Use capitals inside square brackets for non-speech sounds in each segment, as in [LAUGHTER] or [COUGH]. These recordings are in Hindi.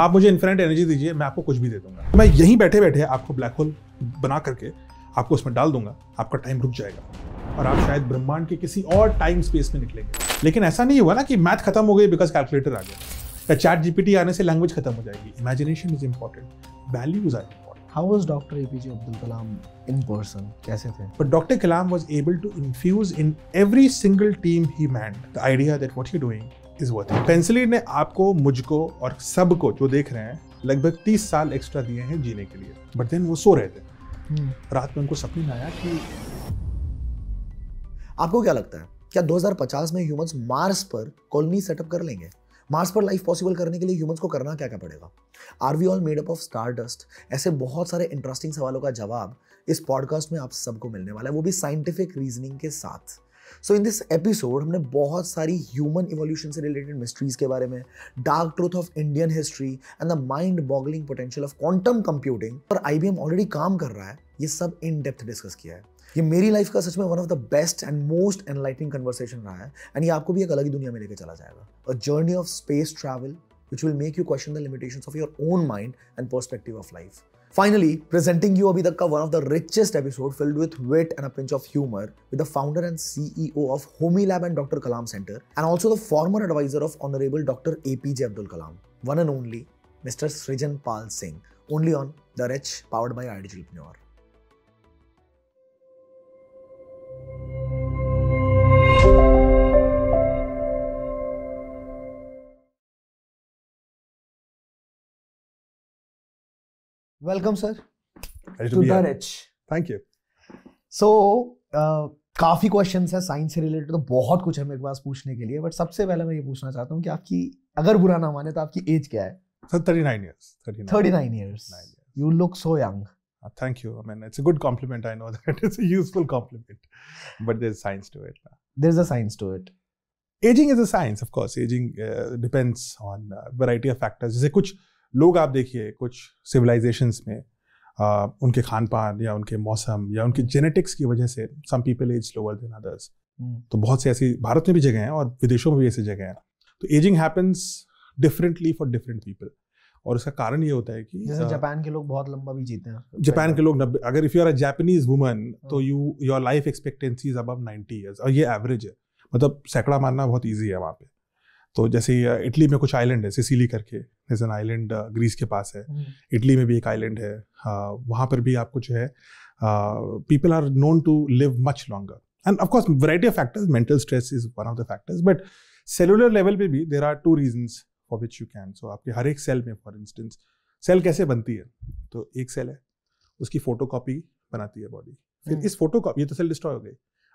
आप मुझे इन्फिनेट एनर्जी दीजिए मैं आपको कुछ भी दे दूंगा तो मैं यहीं बैठे बैठे आपको ब्लैक होल बना करके आपको उसमें डाल दूंगा आपका टाइम रुक जाएगा और आप शायद ब्रह्मांड के किसी और टाइम स्पेस में निकलेंगे लेकिन ऐसा नहीं हुआ ना कि मैथ खत्म हो गई बिकॉज कैलकुलेटर आ गया या चैट जीपीटी आने से लैंग्वेज खत्म हो जाएगी imagination is important values are How was Dr. APJ Abdul Kalam in person? कैसे थे? But Dr. Kalam was able to infuse in every single team he manned the idea that what you're doing is worth पेंसिली ने आपको मुझको और सबको जो देख रहे हैं लगभग तीस साल एक्स्ट्रा दिए हैं जीने के लिए बट देन वो सो रहे थे हम्म। रात में उनको सपने आया कि आपको क्या लगता है क्या 2050 में ह्यूमंस मार्स पर कॉलोनी सेटअप कर लेंगे मार्स पर लाइफ पॉसिबल करने के लिए ह्यूमंस को करना क्या क्या पड़ेगा are we all made up of star dust ऐसे बहुत सारे इंटरेस्टिंग सवालों का जवाब इस पॉडकास्ट में आप सबको मिलने वाला है वो भी साइंटिफिक रीजनिंग के साथ सो इन दिस एपिसोड हमने बहुत सारी ह्यूमन इवोल्यूशन से रिलेटेड मिस्ट्रीज के बारे में dark truth of Indian history and the mind boggling potential of quantum computing पर आई ऑलरेडी काम कर रहा है ये सब इन डेप्थ डिस्कस किया है ये मेरी लाइफ का सच में one of the best and most enlightening conversation रहा है एंड ये आपको भी एक अलग ही दुनिया में लेकर चला जाएगा a journey of space travel which will make you question the limitation of your own mind and perspective of life Finally, presenting you Abhidakka, one of the richest episode filled with wit and a pinch of humor with the founder and CEO of Homi Lab and Dr. Kalam Center and also the former advisor of Honorable Dr. APJ Abdul Kalam, one and only Mr. Srijan Pal Singh, only on The Rich powered by Ideal Entrepreneur. Welcome sir to the rich thank you so काफ़ी क्वेश्चंस है साइंस से रिलेटेड तो बहुत कुछ है मेरे पास पूछने के लिए बट सबसे पहले मैं ये पूछना चाहता हूँ कि आपकी अगर बुरा ना माने तो आपकी एज क्या है sir thirty nine years thirty nine years you look so young thank you. I mean, it's a good compliment. I know that it's a useful compliment, but there's science to it. There's a science to it. Aging is a science, of course. Aging uh, depends on a variety of factors. जैसे कुछ लोग आप देखिए कुछ सिविलाइजेशंस में आ, उनके खान पान या उनके मौसम या उनके जेनेटिक्स हम्म। की वजह से some people age lower than others तो बहुत से ऐसी भारत में भी जगह हैं और विदेशों में भी ऐसी जगह हैं तो ageing happens differently for different people और उसका कारण ये होता है कि जापान के लोग बहुत लंबा भी जीते हैं जापान के लोग नब्बे अगर if you are a Japanese woman तो you your life expectancy is above years और ये एवरेज है मतलब सैकड़ा मारना बहुत ईजी है वहाँ पे तो जैसे इटली में कुछ आइलैंड है सिसिली करके एन आइलैंड ग्रीस के पास है हम्म। इटली में भी एक आइलैंड है हाँ, वहाँ पर भी आपको जो है people are known to live much longer and of course variety of factors mental stress is one of the factors but cellular level पे भी there are two reasons for which you can so आपके हर एक सेल में फॉर इंस्टेंस सेल कैसे बनती है तो एक सेल है उसकी फोटो बनाती है बॉडी फिर हम्म। इस फोटो ये तो सेल डिस्ट्रॉय हो गई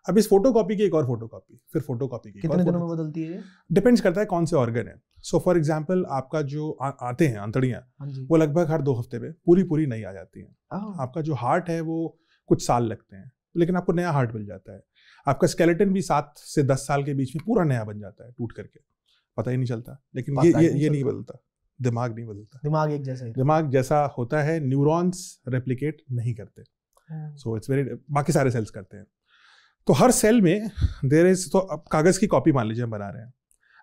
अब इस फोटोकॉपी की एक और फोटोकॉपी फिर कॉपी की कितने दिनों में बदलती है डिपेंड्स करता है कौन से ऑर्गन है सो फॉर एग्जाम्पल आपका जो आ, आते हैं अंतड़ियाँ हाँ वो लगभग हर दो हफ्ते में पूरी पूरी नई आ जाती हैं आपका जो हार्ट है वो कुछ साल लगते हैं लेकिन आपको नया हार्ट मिल जाता है आपका स्केलेटन भी सात से दस साल के बीच में पूरा नया बन जाता है टूट करके पता ही नहीं चलता लेकिन ये ये ये नहीं बदलता दिमाग नहीं बदलता दिमाग एक जैसा दिमाग जैसा होता है न्यूरॉन्स रेप्लिकेट नहीं करते सो इट्स वेरी बाकी सारे सेल्स करते हैं तो हर सेल में देर इज तो अब कागज़ की कॉपी मान लीजिए हम बना रहे हैं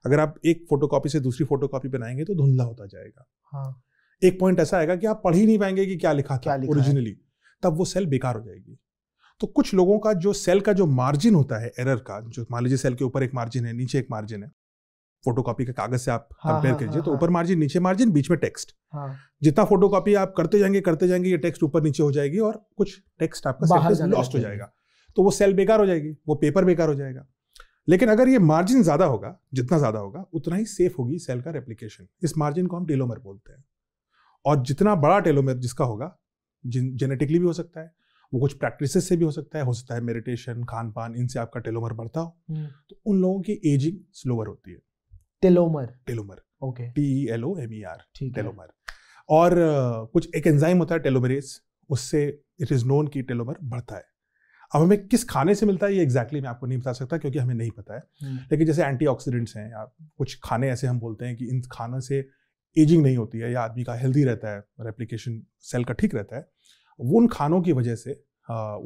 अगर आप एक फोटो कॉपी से दूसरी फोटो कॉपी बनाएंगे तो धुंधला होता जाएगा हाँ एक पॉइंट ऐसा आएगा कि आप पढ़ ही नहीं पाएंगे कि क्या लिखा क्या ओरिजिनली तब वो सेल बेकार हो जाएगी तो कुछ लोगों का जो सेल का जो मार्जिन होता है एरर का जो मान लीजिए सेल के ऊपर एक मार्जिन है नीचे एक मार्जिन है फोटो कॉपी के कागज से आप कंपेयर हाँ, हाँ, हाँ, कीजिए तो हाँ, तो ऊपर मार्जिन नीचे मार्जिन बीच में टेक्स्ट हाँ, जितना फोटो कॉपी आप करते जाएंगे करते जाएंगे ये टेक्स्ट ऊपर नीचे हो जाएगी और कुछ टेक्स्ट आपका लॉस्ट हो जाएगा तो वो सेल बेकार हो जाएगी वो पेपर बेकार हो जाएगा लेकिन अगर ये मार्जिन ज़्यादा होगा जितना ज़्यादा होगा उतना ही सेफ होगी सेल का रेप्लीकेशन इस मार्जिन को हम टेलोमर बोलते हैं और जितना बड़ा टेलोमर जिसका होगा जेनेटिकली भी हो सकता है वो कुछ प्रैक्टिस से भी हो सकता है हो सकता है मेडिटेशन खान पान इनसे आपका टेलोमर बढ़ता हो हम्म। तो उन लोगों की एजिंग स्लोअर होती है telomere telomere okay T L O M E R telomere और कुछ एक एंजाइम होता है टेलोमरेज उससे इट इज नोन की टेलोमर बढ़ता है अब हमें किस खाने से मिलता है ये एग्जैक्टली exactly मैं आपको नहीं बता सकता क्योंकि हमें नहीं पता है हम्म। लेकिन जैसे एंटीऑक्सीडेंट्स हैं या कुछ खाने ऐसे हम बोलते हैं कि इन खानों से एजिंग नहीं होती है या आदमी का हेल्दी रहता है एप्लीकेशन सेल का ठीक रहता है वो उन खानों की वजह से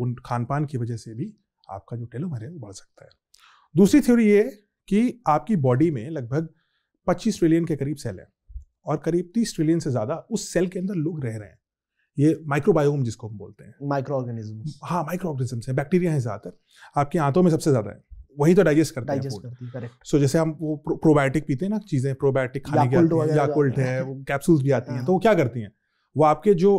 उन खान पान की वजह से भी आपका जो टेलोमेर है वो बढ़ सकता है दूसरी थ्योरी ये कि आपकी बॉडी में लगभग पच्चीस ट्रिलियन के करीब सेल है और करीब तीस ट्रिलियन से ज़्यादा उस सेल के अंदर लोग रह रहे हैं ये माइक्रोबायोम जिसको हम बोलते हैं माइक्रो ऑर्गेनिज्म हाँ माइक्रो ऑर्गेनिज्म है बैक्टीरिया है ज़्यादातर आपके आंतों में सबसे ज़्यादा है वही तो डाइजेस्ट करते हैं करेक्ट सो so, जैसे हम वो प्रो, प्रोबायोटिक पीते हैं ना चीज़ें प्रोबायोटिक खाने के याकुल्ट है कैप्सूल्स भी आती हैं तो वो क्या करती हैं वो आपके जो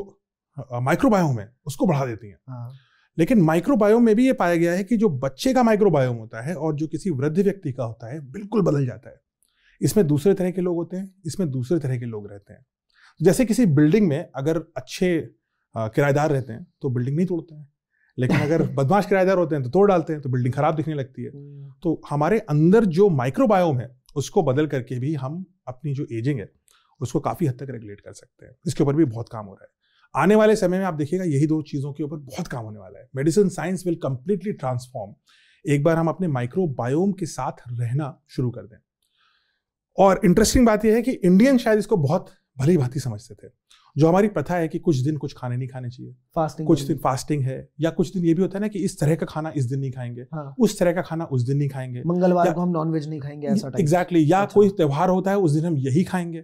माइक्रोबायोम है उसको बढ़ा देती हैं हाँ। लेकिन माइक्रोबायोम में भी ये पाया गया है कि जो बच्चे का माइक्रोबायोम होता है और जो किसी वृद्ध व्यक्ति का होता है बिल्कुल बदल जाता है इसमें दूसरे तरह के लोग होते हैं इसमें दूसरे तरह के लोग रहते हैं जैसे किसी बिल्डिंग में अगर अच्छे किराएदार रहते हैं तो बिल्डिंग नहीं तोड़ते हैं लेकिन [LAUGHS] अगर बदमाश किराएदार होते हैं तो तोड़ डालते हैं तो बिल्डिंग खराब दिखने लगती है तो हमारे अंदर जो माइक्रोबायोम है उसको बदल करके भी हम अपनी जो एजिंग है उसको काफ़ी हद तक रेगुलेट कर सकते हैं इसके ऊपर भी बहुत काम हो रहा है आने वाले समय में आप देखिएगा यही दो चीज़ों के ऊपर बहुत काम होने वाला है medicine science will completely transform एक बार हम अपने माइक्रोबायोम के साथ रहना शुरू कर दें और इंटरेस्टिंग बात यह है कि इंडियन शायद इसको बहुत भली भांति समझते थे जो हमारी प्रथा है कि कुछ दिन कुछ खाने नहीं खाने चाहिए फास्टिंग कुछ दिन फास्टिंग है या कुछ दिन ये भी होता है ना कि इस तरह का खाना इस दिन नहीं खाएंगे हाँ। उस तरह का खाना उस दिन नहीं खाएंगे मंगलवार को हम नॉनवेज नहीं खाएंगे ऐसा एग्जैक्टली या अच्छा। कोई त्यौहार होता है उस दिन हम यही खाएंगे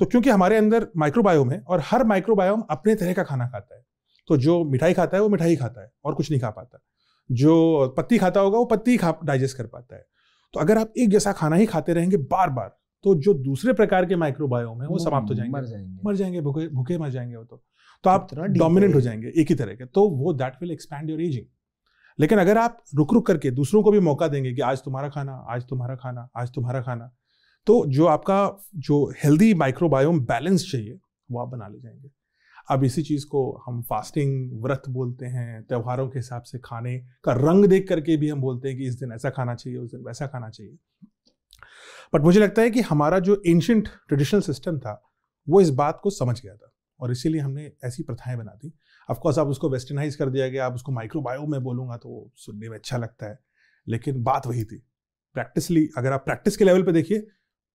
तो क्योंकि हमारे अंदर माइक्रोबायोम है और हर माइक्रोबायोम अपने तरह का खाना खाता है तो जो मिठाई खाता है वो मिठाई खाता है और कुछ नहीं खा पाता जो पत्ती खाता होगा वो पत्ती खा डाइजेस्ट कर पाता है तो अगर आप एक जैसा खाना ही खाते रहेंगे बार बार तो जो दूसरे प्रकार के माइक्रोबायोम है वो समाप्त हो जाएंगे मर जाएंगे मर जाएंगे भूखे भूखे मर जाएंगे वो तो तो आप डोमिनेंट हो जाएंगे एक ही तरह के तो वो that will expand your ageing लेकिन अगर आप रुक रुक करके दूसरों को भी मौका देंगे कि आज तुम्हारा खाना आज तुम्हारा खाना आज तुम्हारा खाना तो जो आपका जो हेल्दी माइक्रोबायोम बैलेंस चाहिए वो आप बना ले जाएंगे अब इसी चीज़ को हम फास्टिंग व्रत बोलते हैं त्योहारों के हिसाब से खाने का रंग देख करके भी हम बोलते हैं कि इस दिन ऐसा खाना चाहिए उस दिन वैसा खाना चाहिए बट मुझे लगता है कि हमारा जो एंशंट ट्रेडिशनल सिस्टम था वो इस बात को समझ गया था और इसीलिए हमने ऐसी प्रथाएं बना दी अफकोर्स आप उसको वेस्टर्नाइज कर दिया गया आप उसको माइक्रोबायो में बोलूंगा तो सुनने में अच्छा लगता है लेकिन बात वही थी प्रैक्टिसली अगर आप प्रैक्टिस के लेवल पर देखिए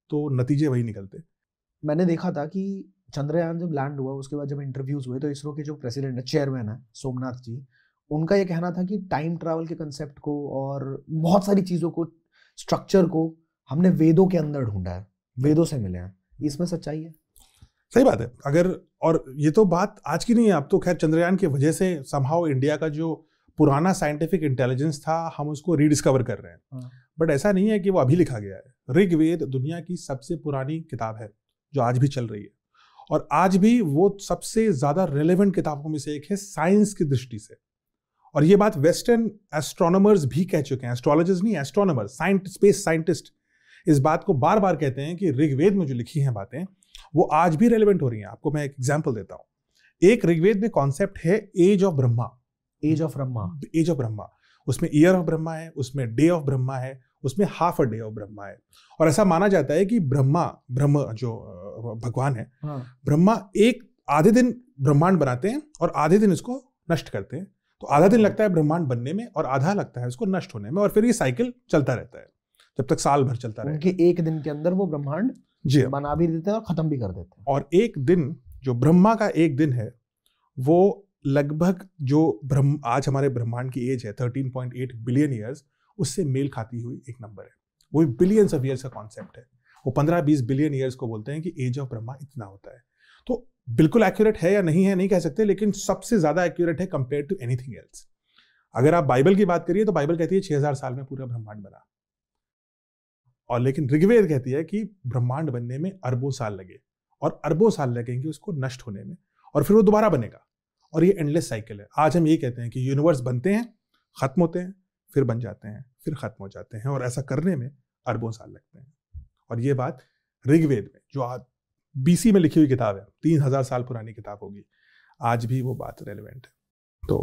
तो नतीजे वही निकलते मैंने देखा था कि चंद्रयान जब लैंड हुआ उसके बाद जब इंटरव्यूज हुए तो इसरो के जो प्रेसिडेंट है चेयरमैन है सोमनाथ जी उनका ये कहना था कि टाइम ट्रैवल के कंसेप्ट को और बहुत सारी चीज़ों को स्ट्रक्चर को हमने वेदों के अंदर ढूंढा है वेदों से मिले हैं इसमें सच्चाई है सही बात है अगर और ये तो बात आज की नहीं है अब तो खैर चंद्रयान की वजह से समहाउ इंडिया का जो पुराना साइंटिफिक इंटेलिजेंस था हम उसको रीडिस्कवर कर रहे हैं बट हाँ। ऐसा नहीं है कि वो अभी लिखा गया है ऋग्वेद दुनिया की सबसे पुरानी किताब है जो आज भी चल रही है और आज भी वो सबसे ज़्यादा रेलिवेंट किताबों में से एक है साइंस की दृष्टि से और ये बात वेस्टर्न एस्ट्रोनर्स भी कह चुके हैं एस्ट्रोलॉजर्स नहीं एस्ट्रोनॉमर साइंट स्पेस साइंटिस्ट इस बात को बार बार कहते हैं कि ऋग्वेद में जो लिखी हैं बातें वो आज भी रेलिवेंट हो रही हैं आपको मैं एक एग्जाम्पल देता हूँ एक ऋग्वेद में कॉन्सेप्ट है age of Brahma age of Brahma age of Brahma उसमें ईयर ऑफ ब्रह्मा है उसमें डे ऑफ ब्रह्मा है उसमें half a day of Brahma है और ऐसा माना जाता है कि ब्रह्मा ब्रह्म जो भगवान है हाँ। ब्रह्मा एक आधे दिन ब्रह्मांड बनाते हैं और आधे दिन इसको नष्ट करते हैं तो आधा दिन हाँ। लगता है ब्रह्मांड बनने में और आधा लगता है उसको नष्ट होने में और फिर ये साइकिल चलता रहता है जब तक साल भर चलता रहे एक दिन के अंदर वो ब्रह्मांड जी बना भी देते हैं और खत्म भी कर देते हैं और एक दिन जो ब्रह्मा का एक दिन है वो लगभग जो ब्रह्म आज हमारे ब्रह्मांड की एज है 13.8 बिलियन ईयर्स उससे मेल खाती हुई एक नंबर है वो बिलियंस ऑफ ईयर्स का कॉन्सेप्ट है वो 15-20 बिलियन ईयर्स को बोलते हैं कि एज ऑफ ब्रह्मा इतना होता है तो बिल्कुल एक्यूरेट है या नहीं है नहीं कह सकते लेकिन सबसे ज़्यादा एक्यूरेट है कंपेयर टू एनीथिंग एल्स अगर आप बाइबल की बात करिए तो बाइबल कहती है छह साल में पूरा ब्रह्मांड बना और लेकिन ऋग्वेद कहती है कि ब्रह्मांड बनने में अरबों साल लगे और अरबों साल लगेंगे उसको नष्ट होने में और फिर वो दोबारा बनेगा और ये एंडलेस साइकिल है आज हम ये कहते हैं कि यूनिवर्स बनते हैं ख़त्म होते हैं फिर बन जाते हैं फिर ख़त्म हो जाते हैं और ऐसा करने में अरबों साल लगते हैं और ये बात ऋग्वेद में जो आज बीसी में लिखी हुई किताब है तीन हज़ार साल पुरानी किताब होगी आज भी वो बात रेलिवेंट है तो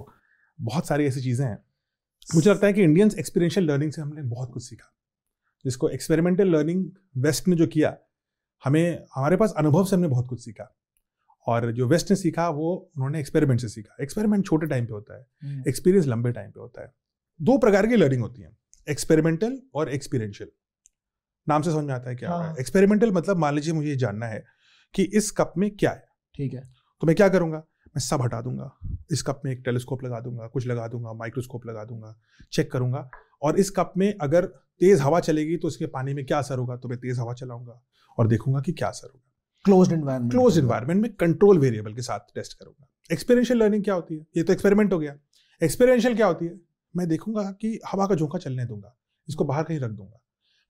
बहुत सारी ऐसी चीज़ें हैं मुझे लगता है कि इंडियंस एक्सपीरियंशियल लर्निंग से हमने बहुत कुछ सीखा जिसको एक्सपेरिमेंटल लर्निंग वेस्ट ने जो किया हमें हमारे पास अनुभव से हमने बहुत कुछ सीखा और जो वेस्ट ने सीखा वो उन्होंने एक्सपेरिमेंट से सीखा एक्सपेरिमेंट छोटे टाइम पे होता है एक्सपीरियंस हम्म। लंबे टाइम पे होता है दो प्रकार की लर्निंग होती है एक्सपेरिमेंटल और एक्सपीरियंशियल नाम से समझ में आता है क्या हाँ। एक्सपेरिमेंटल मतलब मान लीजिए मुझे ये जानना है कि इस कप में क्या है ठीक है तो मैं क्या करूंगा मैं सब हटा दूंगा इस कप में एक टेलीस्कोप लगा दूंगा कुछ लगा दूंगा माइक्रोस्कोप लगा दूंगा चेक करूंगा और इस कप में अगर तेज हवा चलेगी तो इसके पानी में क्या असर होगा तो मैं तेज हवा चलाऊंगा और देखूंगा कि क्या असर होगा क्लोज इन्वायरमेंट क्लोज इन्वायरमेंट में कंट्रोल वेरिएबल के साथ टेस्ट करूंगा एक्सपेरियंशियल लर्निंग क्या होती है ये तो एक्सपेरिमेंट हो गया एक्सपेरियंशियल क्या होती है मैं देखूंगा कि हवा का झोंका चलने दूंगा इसको बाहर कहीं रख दूंगा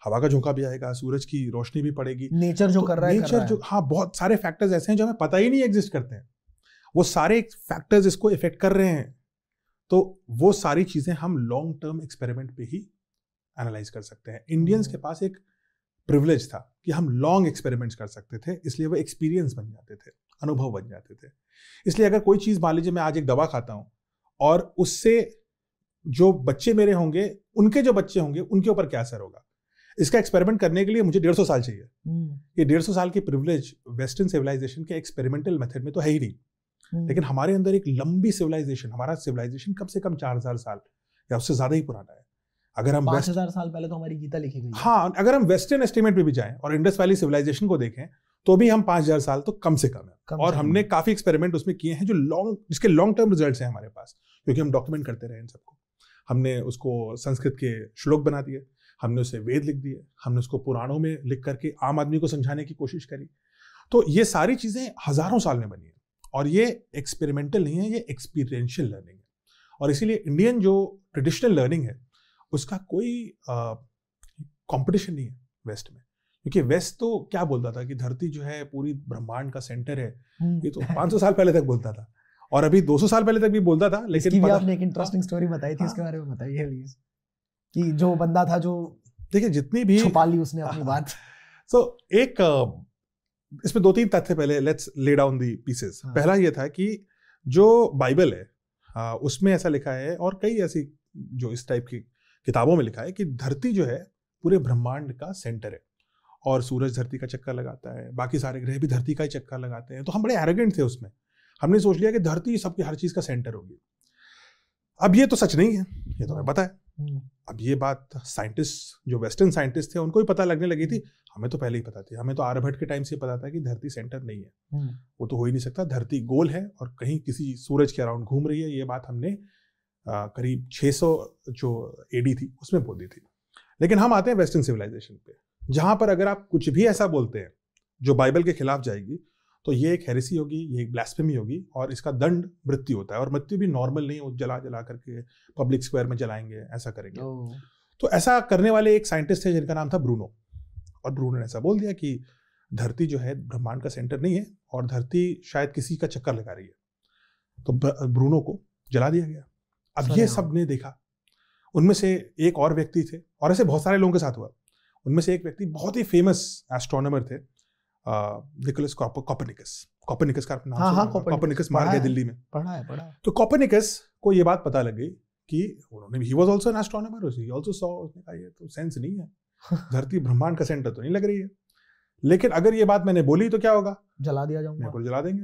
हवा का झोंका भी आएगा सूरज की रोशनी भी पड़ेगी नेचर जो तो कर रहा है नेचर जो हाँ बहुत सारे फैक्टर्स ऐसे हैं जो हमें पता ही नहीं एग्जिस्ट करते हैं वो सारे फैक्टर्स इसको इफेक्ट कर रहे हैं तो वो सारी चीज़ें हम लॉन्ग टर्म एक्सपेरिमेंट पे ही एनालाइज कर सकते हैं इंडियंस के hmm. पास एक प्रिविलेज था कि हम लॉन्ग एक्सपेरिमेंट्स कर सकते थे इसलिए वो एक्सपीरियंस बन जाते थे अनुभव बन जाते थे इसलिए अगर कोई चीज़ मान लीजिए मैं आज एक दवा खाता हूँ और उससे जो बच्चे मेरे होंगे उनके जो बच्चे होंगे उनके ऊपर क्या असर होगा इसका एक्सपेरिमेंट करने के लिए मुझे डेढ़ सौ साल चाहिए hmm. ये डेढ़ सौ साल की प्रिविलेज वेस्टर्न सिविलाइजेशन के एक्सपेरिमेंटल मेथड में तो है ही नहीं लेकिन हम्म। हमारे अंदर एक लंबी सिविलाइजेशन हमारा सिविलाइजेशन कम से कम चार हजार साल या उससे ज्यादा ही पुराना है अगर हम पांच हजार साल पहले तो हमारी गीता लिखी गई हाँ अगर हम वेस्टर्न एस्टिमेट में भी जाएं और इंडस वैली सिविलाइजेशन को देखें तो भी हम पांच हजार साल तो कम से कम है कम और हमने काफी एक्सपेरिमेंट उसमें किए हैं जो लॉन्ग जिसके लॉन्ग टर्म रिजल्ट हैं हमारे पास क्योंकि हम डॉक्यूमेंट करते रहे इन सबको हमने उसको संस्कृत के श्लोक बना दिए हमने उसे वेद लिख दिए हमने उसको पुराणों में लिख करके आम आदमी को समझाने की कोशिश करी तो ये सारी चीज़ें हजारों साल में बनी है और ये एक्सपेरिमेंटल नहीं है ये एक्सपीरियंशियल लर्निंग है और इसीलिए इंडियन जो ट्रेडिशनल लर्निंग है उसका कोई कंपटीशन नहीं है वेस्ट में क्योंकि वेस्ट तो क्या बोलता था कि धरती जो है पूरी ब्रह्मांड का सेंटर है हम्म। ये तो 500 साल पहले तक बोलता था और अभी 200 साल पहले तक भी बोलता था लेकिन पता, आपने एक इंटरेस्टिंग स्टोरी हाँ। बताई थी हाँ। इसके बारे में बताइए प्लीज कि जो बंदा था जो देखिए जितनी भी छुपा ली उसने अपनी हाँ। बात सो so, एक इसमें दो तीन तथ्य पहले let's lay down the pieces पहला ये था कि जो बाइबल है आ, उसमें ऐसा लिखा है और कई ऐसी जो इस टाइप की किताबों में लिखा है कि धरती जो है पूरे ब्रह्मांड का सेंटर है और सूरज धरती का चक्कर लगाता है बाकी सारे ग्रह भी धरती का ही चक्कर लगाते हैं तो हम बड़े एरोगेंट थे उसमें हमने सोच लिया कि धरती सबकी हर चीज़ का सेंटर होगी अब ये तो सच नहीं है ये तो हमें पता है अब ये बात साइंटिस्ट जो वेस्टर्न साइंटिस्ट थे उनको भी पता लगने लगी थी हम्म। हमें तो पहले ही पता थी हमें तो आर्यभट्ट के टाइम से पता था कि धरती सेंटर नहीं है हम्म। वो तो हो ही नहीं सकता धरती गोल है और कहीं किसी सूरज के अराउंड घूम रही है ये बात हमने करीब 600 जो एडी थी उसमें बोल दी थी लेकिन हम आते हैं वेस्टर्न सिविलाइजेशन पे जहाँ पर अगर आप कुछ भी ऐसा बोलते हैं जो बाइबल के खिलाफ जाएगी तो ये एक हेरेसी होगी ये एक ब्लास्फेमी होगी और इसका दंड मृत्यु होता है और मृत्यु भी नॉर्मल नहीं वो जला जला करके पब्लिक स्क्वायर में जलाएंगे ऐसा करेंगे तो ऐसा करने वाले एक साइंटिस्ट थे जिनका नाम था ब्रूनो और ब्रूनो ने ऐसा बोल दिया कि धरती जो है ब्रह्मांड का सेंटर नहीं है और धरती शायद किसी का चक्कर लगा रही है तो ब्रूनो को जला दिया गया अब ये सब ने देखा उनमें से एक और व्यक्ति थे और ऐसे बहुत सारे लोगों के साथ हुआ उनमें से एक व्यक्ति बहुत ही फेमस एस्ट्रोनमर थे निकोलस कॉपरनिकस कॉपरनिकस का नाम हाँ, हाँ कॉपरनिकस मार गया दिल्ली में पढ़ा है पढ़ा तो कॉपरनिकस को ये बात पता लग गई कि उन्होंने ही was also an astronomer he also saw उसने कहा ये तो सेंस नहीं है [LAUGHS] धरती ब्रह्मांड का सेंटर तो नहीं लग रही है लेकिन अगर ये बात मैंने बोली तो क्या होगा जला दिया जाऊंगा बिल्कुल जला देंगे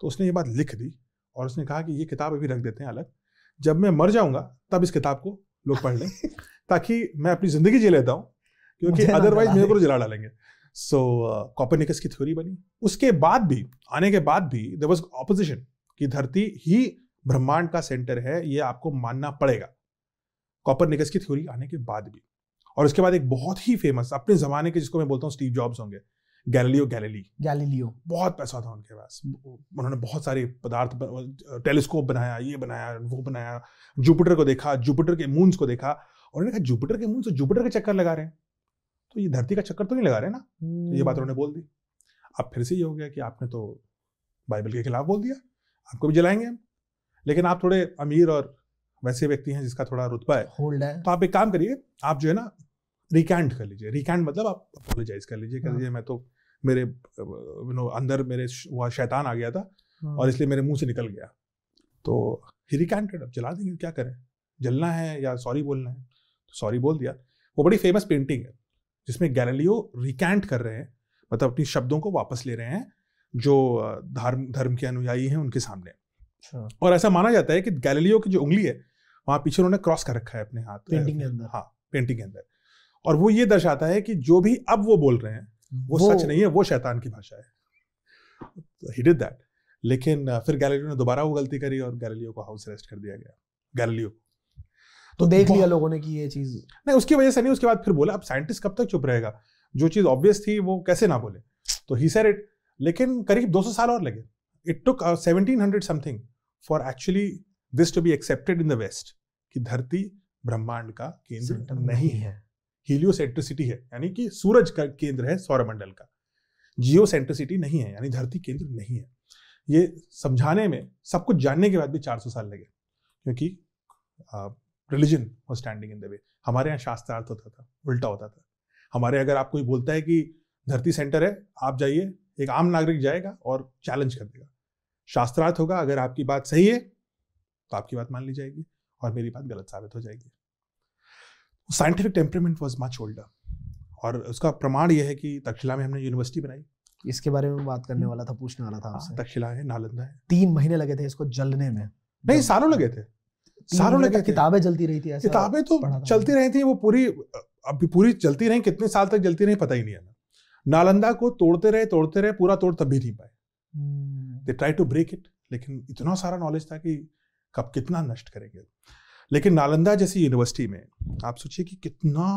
तो उसने ये बात लिख दी और उसने कहा कि ये किताब अभी रख देते हैं अलग जब मैं मर जाऊंगा तब इस किताब को लोग पढ़ लें [LAUGHS] ताकि मैं अपनी ज़िंदगी जी लेता हूँ क्योंकि अदरवाइज मेरे को जला डालेंगे सो कॉपरनिकस uh, की थ्योरी बनी उसके बाद भी आने के बाद भी देर वॉज ऑपोजिशन कि धरती ही ब्रह्मांड का सेंटर है ये आपको मानना पड़ेगा कॉपरनिकस की थ्योरी आने के बाद भी और उसके बाद एक बहुत ही फेमस अपने जमाने के जिसको मैं बोलता हूँ स्टीव जॉब्स होंगे गैलीलियो गैलीली गैलीलियो बहुत पैसा था उनके पास उन्होंने बहुत सारे पदार्थ टेलीस्कोप बनाया ये बनाया वो बनाया जुपिटर को देखा जुपिटर के मून्स को देखा और उन्होंने कहा जुपिटर के मून्स जुपिटर तो के चक्कर लगा रहे हैं तो ये धरती का चक्कर तो नहीं लगा रहे ना तो ये बात हम्म। उन्होंने बोल दी अब फिर से ये हो गया कि आपने तो बाइबल के खिलाफ बोल दिया आपको भी जलाएंगे हम लेकिन आप थोड़े अमीर और वैसे व्यक्ति हैं जिसका थोड़ा रुतबा है होल्ड है तो आप एक काम करिए आप जो है ना रिकैंड कर लीजिए रिकैंड मतलब आप अपोलोजाइज कर लीजिए कर लीजिए हाँ। मैं तो मेरे नो अंदर मेरे वह शैतान आ गया था हाँ। और इसलिए मेरे मुंह से निकल गया तो ही रिकैंटेड अब जला देंगे क्या करें जलना है या सॉरी बोलना है तो सॉरी बोल दिया वो बड़ी फेमस पेंटिंग है जिसमें गैलेलियो रिकैंट कर रहे हैं मतलब अपनी शब्दों को वापस ले रहे हैं जो धर्म धर्म के अनुयायी हैं उनके सामने अच्छा। और ऐसा माना जाता है कि गैलेलियो की जो उंगली है वहां पीछे उन्होंने क्रॉस कर रखा है अपने हाथ पेंटिंग के अंदर हाँ पेंटिंग के अंदर और वो ये दर्शाता है कि जो भी अब वो बोल रहे हैं वो, वो सच नहीं है वो शैतान की भाषा है ही डिड दैट लेकिन फिर गैलेलियो ने दोबारा वो गलती करी और गैलेलियो को हाउस अरेस्ट कर दिया गया गैलीलियो तो देख लिया लोगों ने कि ये चीज नहीं उसकी वजह से नहीं उसके बाद फिर बोला अब साइंटिस्ट कब तक चुप रहेगा जो चीज ऑब्वियस थी वो कैसे ना बोले तो ही सर इट लेकिन करीब 200 साल और लगे it took seventeen hundred something for actually this to be accepted in the west कि धरती ब्रह्मांड का केंद्र नहीं है हीलियोसेंट्रिसिटी है यानी कि सूरज का केंद्र है सौरमंडल का जियोसेंट्रिसिटी नहीं है यानी धरती केंद्र नहीं है ये समझाने में सब कुछ जानने के बाद भी 400 साल लगे क्योंकि uh, religion was standing in the way हमारे यहाँ शास्त्रार्थ होता था उल्टा होता था हमारे अगर आप कोई बोलता है कि धरती सेंटर है आप जाइए एक आम नागरिक जाएगा और चैलेंज कर देगा शास्त्रार्थ होगा अगर आपकी बात सही है तो आपकी बात मान ली जाएगी और मेरी बात गलत साबित हो जाएगी scientific temperament was much older और उसका प्रमाण यह है कि तक्षशिला में हमने यूनिवर्सिटी बनाई इसके बारे में बात करने वाला था पूछने वाला था हाँ, तक्षशिला है नालंदा है तीन महीने लगे थे इसको जलने में नहीं सालों लगे थे सारों ने किताबें चलती रही थी किताबें तो चलती रही थी वो पूरी अभी पूरी चलती रही कितने साल तक चलती रही पता ही नहीं है नालंदा को तोड़ते रहे तोड़ते रहे पूरा तोड़ तब भी नहीं पाए they try to break it लेकिन इतना सारा नॉलेज था कि कब कितना नष्ट करेंगे लेकिन नालंदा जैसी यूनिवर्सिटी में आप सोचिए कि कितना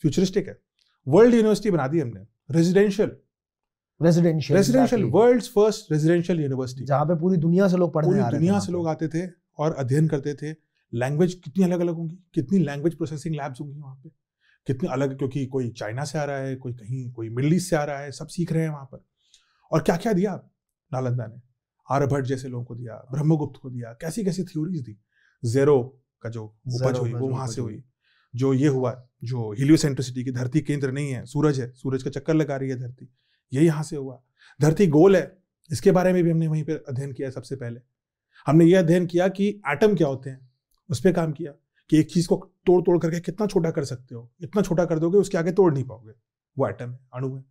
फ्यूचरिस्टिक है वर्ल्ड यूनिवर्सिटी बना दी हमने residential residential residential world first residential university जहां पे पूरी दुनिया से लोग पढ़ने पूरी दुनिया से लोग आते थे और अध्ययन करते थे लैंग्वेज कितनी अलग अलग होंगी कितनी लैंग्वेज प्रोसेसिंग लैब्स होंगी वहाँ पे कितने अलग क्योंकि कोई चाइना से आ रहा है कोई कहीं कोई मिडल ईस्ट से आ रहा है सब सीख रहे हैं वहाँ पर और क्या क्या दिया नालंदा ने आर्यभट्ट जैसे लोगों को दिया ब्रह्मगुप्त को दिया कैसी कैसी थ्योरीज दी जेरो का जो उपज हुई वो वहाँ से हुई जो ये हुआ जो सेंट्रिसिटी की धरती केंद्र नहीं है सूरज है सूरज का चक्कर लगा रही है धरती ये यहाँ से हुआ धरती गोल है इसके बारे में भी हमने वहीं पर अध्ययन किया सबसे पहले हमने ये अध्ययन किया कि एटम क्या होते हैं उस पर काम किया कि एक चीज़ को तोड़ तोड़ करके कितना छोटा कर सकते हो इतना छोटा कर दोगे उसके आगे तोड़ नहीं पाओगे वो एटम है अणु है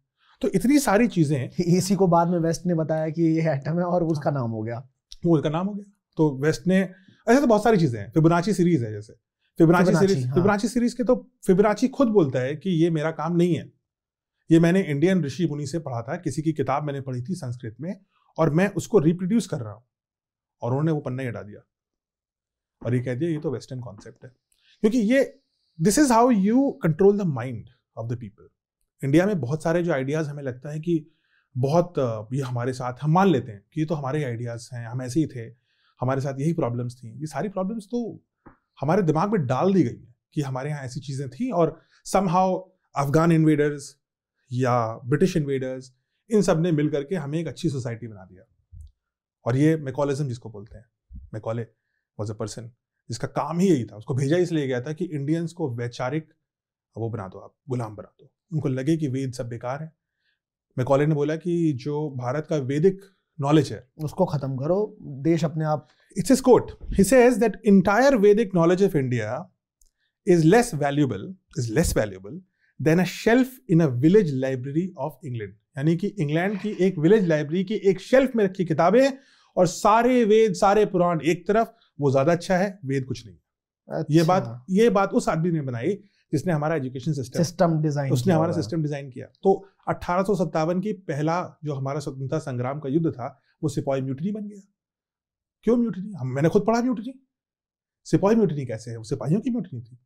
तो इतनी सारी चीज़ें [LAUGHS] इसी को बाद में वेस्ट ने बताया कि ये एटम है और उसका नाम हो गया वो उसका नाम हो गया तो वेस्ट ने ऐसे तो बहुत सारी चीज़ें हैं फिबोनाची सीरीज है जैसे फिबोनाची सीरीज हाँ। फिबोनाची सीरीज के तो फिबोनाची खुद बोलता है कि ये मेरा काम नहीं है ये मैंने इंडियन ऋषि मुनि से पढ़ा था किसी की किताब मैंने पढ़ी थी संस्कृत में और मैं उसको रिप्रोड्यूस कर रहा हूँ और उन्होंने वो पन्ना ही हटा दिया और ये कह दिया ये तो वेस्टर्न कॉन्सेप्ट है क्योंकि ये this is how you control the mind of the people India में बहुत सारे जो आइडियाज हमें लगता है कि बहुत ये हमारे साथ हम मान लेते हैं कि ये तो हमारे आइडियाज हैं हम ऐसे ही थे हमारे साथ यही प्रॉब्लम्स थी ये सारी प्रॉब्लम्स तो हमारे दिमाग में डाल दी गई है कि हमारे यहाँ ऐसी चीज़ें थी और सम हाउ अफगान इन्वेडर्स या ब्रिटिश इन्वेडर्स इन सब ने मिल करके हमें एक अच्छी सोसाइटी बना दिया और ये मेकोलिज्म जिसको बोलते हैं मेकोले वॉज अ पर्सन जिसका काम ही यही था उसको भेजा इसलिए गया था कि इंडियंस को वैचारिक वो बना दो आप गुलाम बना दो उनको लगे कि वेद सब बेकार है मैं कॉलेज ने बोला कि जो भारत का वैदिक नॉलेज है उसको खत्म करो देश अपने आप it's is quote he that entire Vedic knowledge of India is less valuable is less valuable than a shelf in a village library of England यानी कि इंग्लैंड की एक विलेज लाइब्रेरी की एक शेल्फ में रखी किताबें और सारे वेद सारे पुराण एक तरफ वो ज्यादा अच्छा है वेद कुछ नहीं है अच्छा। ये बात अच्छा। ये बात उस आदमी ने बनाई जिसने हमारा एजुकेशन सिस्टम सिस्टम डिजाइन उसने हमारा सिस्टम डिजाइन किया तो अठारह की पहला जो हमारा स्वतंत्रता संग्राम का युद्ध था वो सिपाही म्यूटनी बन गया क्यों म्यूटनी हम मैंने खुद पढ़ा म्यूटनी सिपाही म्यूटनी कैसे है वो सिपाहियों की म्यूटनी थी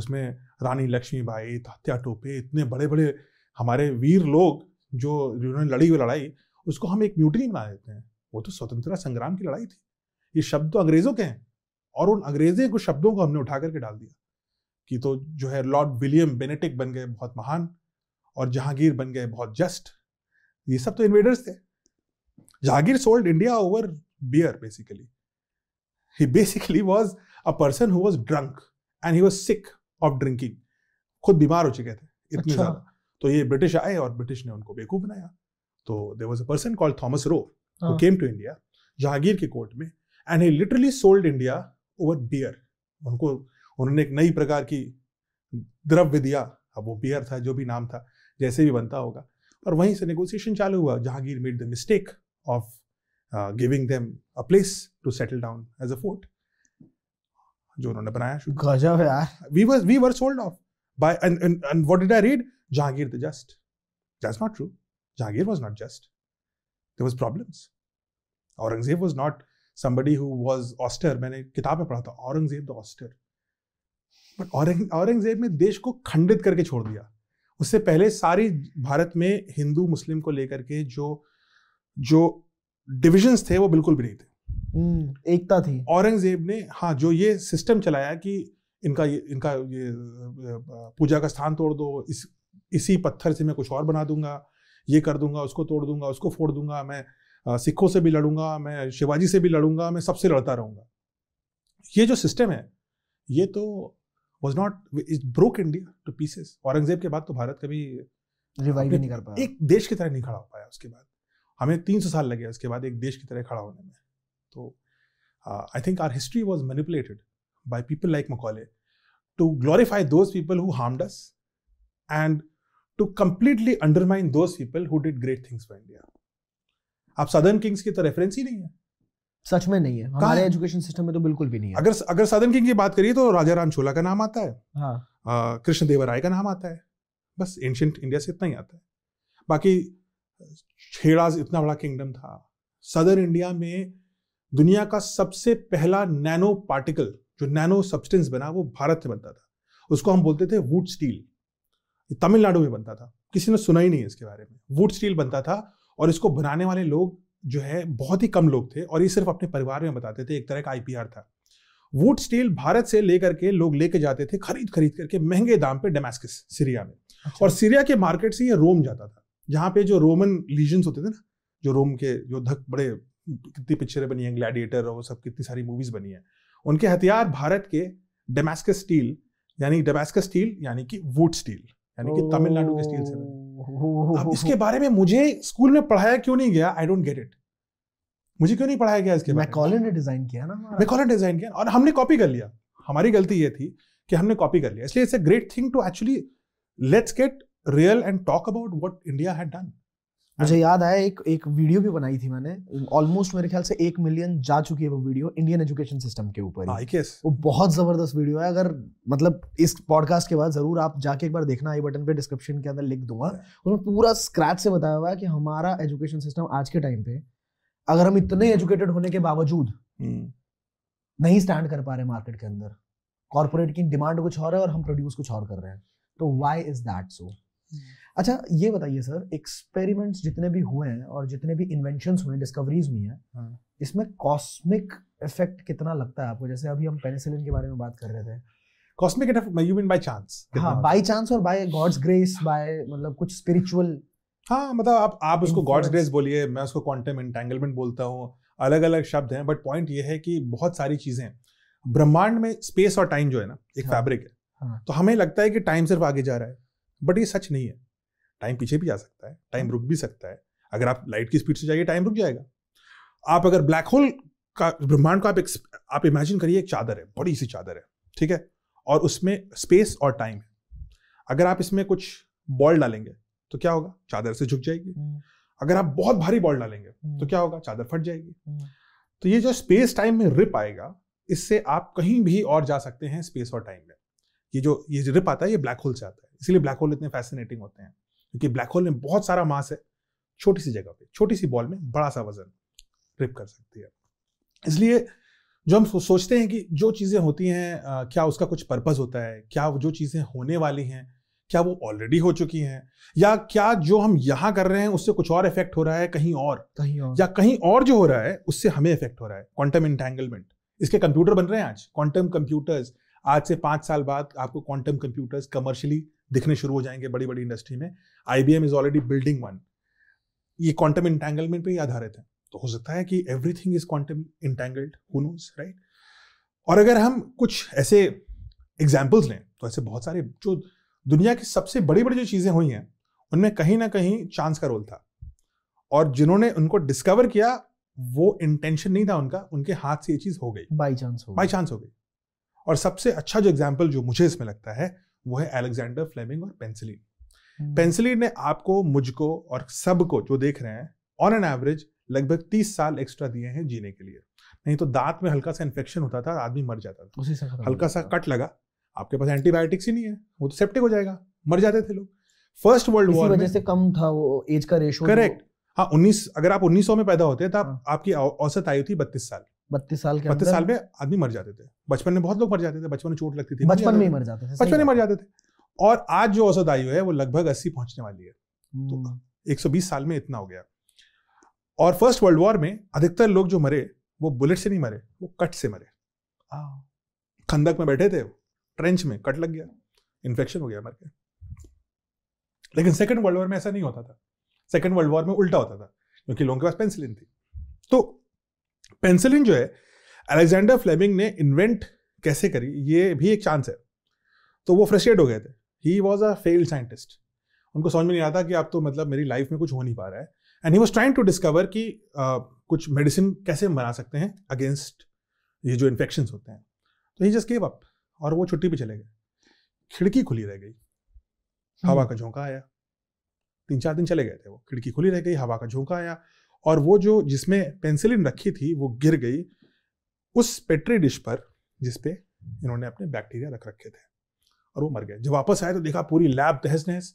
उसमें रानी लक्ष्मीबाई तात्या टोपे इतने बड़े बड़े हमारे वीर लोग जो जिन्होंने लड़ी हुई लड़ाई उसको हम एक म्यूटनी बना देते हैं वो तो स्वतंत्रता संग्राम की लड़ाई थी ये शब्द तो अंग्रेजों के हैं और उन अंग्रेजी कुछ शब्दों को हमने उठा करके डाल दिया कि तो जो है लॉर्ड विलियम बेनेटिक बन गए बहुत महान और जहांगीर बन गए बहुत जस्ट ये सब तो इन्वेडर्स थे Jahangir sold India over beer basically he basically was a person who was drunk and he was sick of drinking खुद बीमार हो चुके थे इतने अच्छा। ज्यादा तो ये ब्रिटिश आए और ब्रिटिश ने उनको बेकूफ बनाया तो there was a person called Thomas Roe came to India Jahangir के कोर्ट में and he literally sold India over beer उनको उन्होंने एक नई प्रकार की द्रव्य दिया अब वो बियर था जो भी नाम था जैसे भी बनता होगा और वहीं से नेगोशिएशन चालू हुआ Jahangir made the mistake of giving them a place to settle down as a fort जो उन्होंने बनाया गजब यार we were we were sold off by and and what did I read Jahangir the just that's not true Jahangir was not just there was problems Aurangzeb was not somebody who was austere मैंने किताब में पढ़ा था Aurangzeb the austere but Aurangzeb ने देश को खंडित करके छोड़ दिया उससे पहले सारी भारत में हिंदू मुस्लिम को लेकर के जो जो डिविजन्स थे वो बिल्कुल भी नहीं थे हम्म, एकता थी औरंगजेब ने हाँ जो ये सिस्टम चलाया कि इनका ये इनका ये पूजा का स्थान तोड़ दो इस इसी पत्थर से मैं कुछ और बना दूंगा ये कर दूंगा उसको तोड़ दूंगा उसको फोड़ दूंगा मैं सिखों से भी लड़ूंगा मैं शिवाजी से भी लड़ूंगा मैं सबसे लड़ता रहूंगा ये जो सिस्टम है ये तो was not is broke India to pieces Aurangzeb के बाद तो भारत कभी रिवाइव नहीं कर पाया एक देश की तरह नहीं खड़ा हो पाया उसके बाद हमें तीन सौ साल लगे उसके बाद एक देश की तरह खड़ा होने में तो I think our history was manipulated by people like Macaulay to glorify those people who harmed us and to completely undermine those people who did great things for India आप सदर्न किंग्स की तो रेफरेंस ही नहीं है सच में नहीं है हमारे एजुकेशन सिस्टम में तो बिल्कुल भी नहीं है अगर अगर सदर्न किंग की बात करिए तो राजा राम छोला का नाम आता है हाँ। देव राय का नाम आता है बस एंशंट इंडिया से इतना ही आता है बाकी छेड़ा इतना बड़ा किंगडम था सदर इंडिया में दुनिया का सबसे पहला नैनो पार्टिकल जो नैनो सब्सटेंस बना वो भारत में बनता था उसको हम बोलते थे वुड स्टील तमिलनाडु में बनता था किसी ने सुना ही नहीं है इसके बारे में वुड स्टील बनता था और इसको बनाने वाले लोग जो है बहुत ही कम लोग थे और ये सिर्फ अपने परिवार में बताते थे एक तरह का आईपीआर था वुड स्टील भारत से लेकर के लोग लेके जाते थे खरीद खरीद करके महंगे दाम पे डेमेस्किस सीरिया में अच्छा। और सीरिया के मार्केट से ये रोम जाता था जहाँ पे जो रोमन लीजन्स होते थे ना जो रोम के जो धक बड़े कितनी पिक्चरें बनी हैं ग्लैडिएटर और वो सब कितनी सारी मूवीज बनी हैं उनके हथियार भारत के डेमास्कस स्टील यानी डेमास्कस स्टील यानी कि वुड स्टील यानी कि तमिलनाडु के स्टील से बने अब [LAUGHS] इसके बारे में मुझे स्कूल में पढ़ाया क्यों नहीं गया आई डोंट गेट इट मुझे क्यों नहीं पढ़ाया गया इसके मैकॉले ने डिजाइन किया ना मैकॉले ने डिजाइन किया और हमने कॉपी कर लिया हमारी गलती ये थी कि हमने कॉपी कर लिया इसलिए it's a great thing to actually let's get real and talk about what India had done मुझे अच्छा, याद आया एक एक वीडियो भी बनाई थी मैंने ऑलमोस्ट मेरे ख्याल से एक मिलियन जा चुकी है वो वीडियो इंडियन एजुकेशन सिस्टम के ऊपर वो बहुत जबरदस्त वीडियो है अगर मतलब इस पॉडकास्ट के बाद जरूर आप जाके एक बार देखना आई बटन पे डिस्क्रिप्शन के अंदर लिख दूंगा उसमें पूरा स्क्रैच से बताया हुआ है कि हमारा एजुकेशन सिस्टम आज के टाइम पे अगर हम इतने एजुकेटेड होने के बावजूद hmm. नहीं स्टैंड कर पा रहे मार्केट के अंदर कॉर्पोरेट की डिमांड कुछ और है और हम प्रोड्यूस कुछ और कर रहे हैं तो वाई इज दैट सो अच्छा ये बताइए सर एक्सपेरिमेंट्स जितने भी हुए हैं और जितने भी इन्वेंशन हुए हैं डिस्कवरीज हुई हैं हाँ। इसमें कॉस्मिक इफेक्ट कितना लगता है आपको जैसे अभी हम पेनिसिलिन के बारे में बात कर रहे थे cosmic effect you mean by chance by chance और बाय गॉड्स ग्रेस बाय मतलब कुछ स्पिरिचुअल हाँ मतलब आप आप उसको गॉड्स ग्रेस बोलिए मैं उसको क्वांटम एंटेंगलमेंट बोलता हूँ अलग अलग शब्द हैं बट पॉइंट ये है कि बहुत सारी चीज़ें ब्रह्मांड में स्पेस और टाइम जो है ना एक फैब्रिक हाँ। है हाँ। तो हमें लगता है कि टाइम सिर्फ आगे जा रहा है बट ये सच नहीं है टाइम पीछे भी जा सकता है टाइम हाँ। रुक भी सकता है अगर आप लाइट की स्पीड से जाइए टाइम रुक जाएगा आप अगर ब्लैक होल का ब्रह्मांड का आप आप इमेजिन करिए एक चादर है बड़ी सी चादर है ठीक है और उसमें स्पेस और टाइम है अगर आप इसमें कुछ बॉल डालेंगे तो क्या होगा चादर से झुक जाएगी हम्म। अगर आप बहुत भारी बॉल डालेंगे तो हम्म। क्या होगा चादर फट जाएगी हम्म। तो ये जो स्पेस टाइम में रिप आएगा इससे आप कहीं भी और जा सकते हैं स्पेस और टाइम में ये जो ये जो रिप आता है ये ब्लैक होल से आता है इसलिए ब्लैक होल इतने फैसिनेटिंग होते हैं क्योंकि ब्लैक होल में बहुत सारा मास है छोटी सी जगह पे छोटी सी बॉल में बड़ा सा वजन ट्रिप कर सकती है इसलिए जो हम सोचते हैं कि जो चीज़ें होती हैं क्या उसका कुछ पर्पस होता है क्या जो चीज़ें होने वाली हैं क्या वो ऑलरेडी हो चुकी हैं या क्या जो हम यहाँ कर रहे हैं उससे कुछ और इफेक्ट हो रहा है कहीं और कहीं और या कहीं और जो हो रहा है उससे हमें इफेक्ट हो रहा है क्वांटम इंटेंगलमेंट इसके कंप्यूटर बन रहे हैं आज क्वांटम कंप्यूटर्स आज से पाँच साल बाद आपको क्वांटम कंप्यूटर्स कमर्शियली दिखने शुरू हो जाएंगे बड़ी बड़ी इंडस्ट्री में I B M is already building one ये क्वांटम इंटेंगलमेंट पर ही आधारित है तो हो सकता है कि everything is quantum entangled who knows right और अगर हम कुछ ऐसे एग्जाम्पल्स लें तो ऐसे बहुत सारे जो दुनिया की सबसे बड़ी बड़ी जो चीज़ें हुई हैं उनमें कहीं ना कहीं चांस का रोल था और जिन्होंने उनको डिस्कवर किया वो इंटेंशन नहीं था उनका उनके हाथ से ये चीज़ हो गई बाई चांस हो बाई चांस हो गई और सबसे अच्छा जो एग्जाम्पल जो मुझे इसमें लगता है वो है एलेक्जेंडर फ्लेमिंग और पेंसिलिन पेंसिलिन hmm. ने आपको मुझको और सबको जो देख रहे हैं ऑन एन एवरेज लगभग तीस साल एक्स्ट्रा दिए हैं जीने के लिए नहीं तो दांत में हल्का सा इन्फेक्शन होता था आदमी मर जाता था उसी हल्का सा कट लगा आपके पास एंटीबायोटिक्स ही नहीं है वो तो सेप्टिक हो जाएगा मर जाते थे लोग फर्स्ट वर्ल्ड वॉर वजह से कम था वो एज का रेशो करेक्ट हाँ उन्नीस अगर आप उन्नीस में पैदा होते तो आप, हाँ। आपकी औसत आयु थी बत्तीस साल बत्तीस साल के बत्तीस साल में आदमी मर जाते थे बचपन में बहुत लोग मर जाते थे बचपन में चोट लगती थी बचपन में ही मर जाते थे बचपन में मर जाते थे और आज जो औसत आयु है वो लगभग अस्सी पहुंचने वाली है तो 120 हम्म। साल में इतना हो गया और फर्स्ट वर्ल्ड वॉर में अधिकतर लोग जो मरे वो बुलेट से नहीं मरे वो कट से मरे खंदक में बैठे थे ट्रेंच में कट लग गया इन्फेक्शन हो गया मर के लेकिन सेकेंड वर्ल्ड वॉर में ऐसा नहीं होता था सेकेंड वर्ल्ड वॉर में उल्टा होता था क्योंकि लोगों के पास पेंसिलिन थी तो पेंसिलिन जो है अलेक्जेंडर फ्लेमिंग ने इन्वेंट कैसे करी ये भी एक चांस है तो वो फ्रस्ट्रेट हो गए थे he was a failed scientist उनको समझ में नहीं आता कि आप तो मतलब मेरी लाइफ में कुछ हो नहीं पा रहा है and he was trying to discover कि आ, कुछ मेडिसिन कैसे बना सकते हैं अगेंस्ट ये जो इन्फेक्शन होते हैं तो ही जस्ट गेव अप और वो छुट्टी पे चले गए खिड़की खुली रह गई हवा हम्म। का झोंका आया तीन चार दिन चले गए थे वो खिड़की खुली रह गई हवा का झोंका आया और वो जो जिसमें पेंसिलिन रखी थी वो गिर गई उस पेट्री डिश पर जिसपे इन्होंने अपने बैक्टीरिया रख रखे थे और वो मर गए जब वापस आए तो देखा पूरी लैब तहस नहस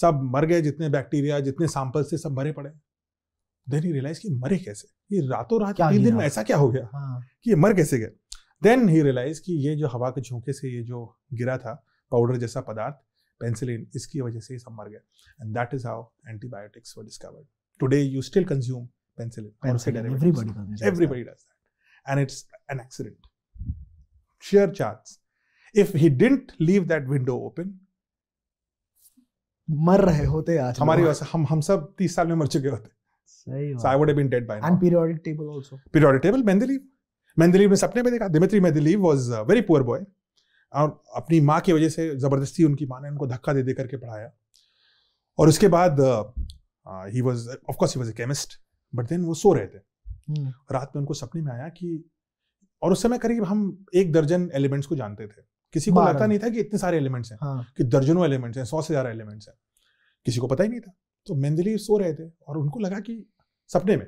सब मर गए जितने बैक्टीरिया जितने सैंपल्स थे सब मरे पड़े देन ही रियलाइज कि मरे कैसे ये रातों रात तीन दिन में ऐसा क्या हो गया हाँ। कि ये मर कैसे गए देन ही रियलाइज कि ये जो हवा के झोंके से ये जो गिरा था पाउडर जैसा पदार्थ पेंसिलिन इसकी वजह से ये सब मर गए and that is how antibiotics were discovered today you still consume penicillin. penicillin everybody consumes. Everybody does that, and it's an accident. Sheer chance. If he didn't leave that window open, मर रहे होते आज हमारी वजह हम हम सब तीस साल में मर चुके होते सही so I would have been dead by now. And periodic table also. Periodic table Mendeleev. Mendeleev ने सपने में देखा Dmitri Mendeleev was very poor boy और अपनी माँ की वजह से ज़बरदस्ती उनकी माँ ने उनको धक्का दे दे करके पढ़ाया और उसके बाद he was of course he was a chemist but then वो सो रहे थे hmm. रात में उनको सपने में आया कि और उस समय करीब हम एक दर्जन एलिमेंट्स को जानते थे किसी को पता नहीं था कि इतने सारे एलिमेंट्स हैं हाँ. कि दर्जनों एलिमेंट्स हैं सौ से ज़्यादा एलिमेंट्स हैं किसी को पता ही नहीं था तो मेंदली सो रहे थे और उनको लगा कि सपने में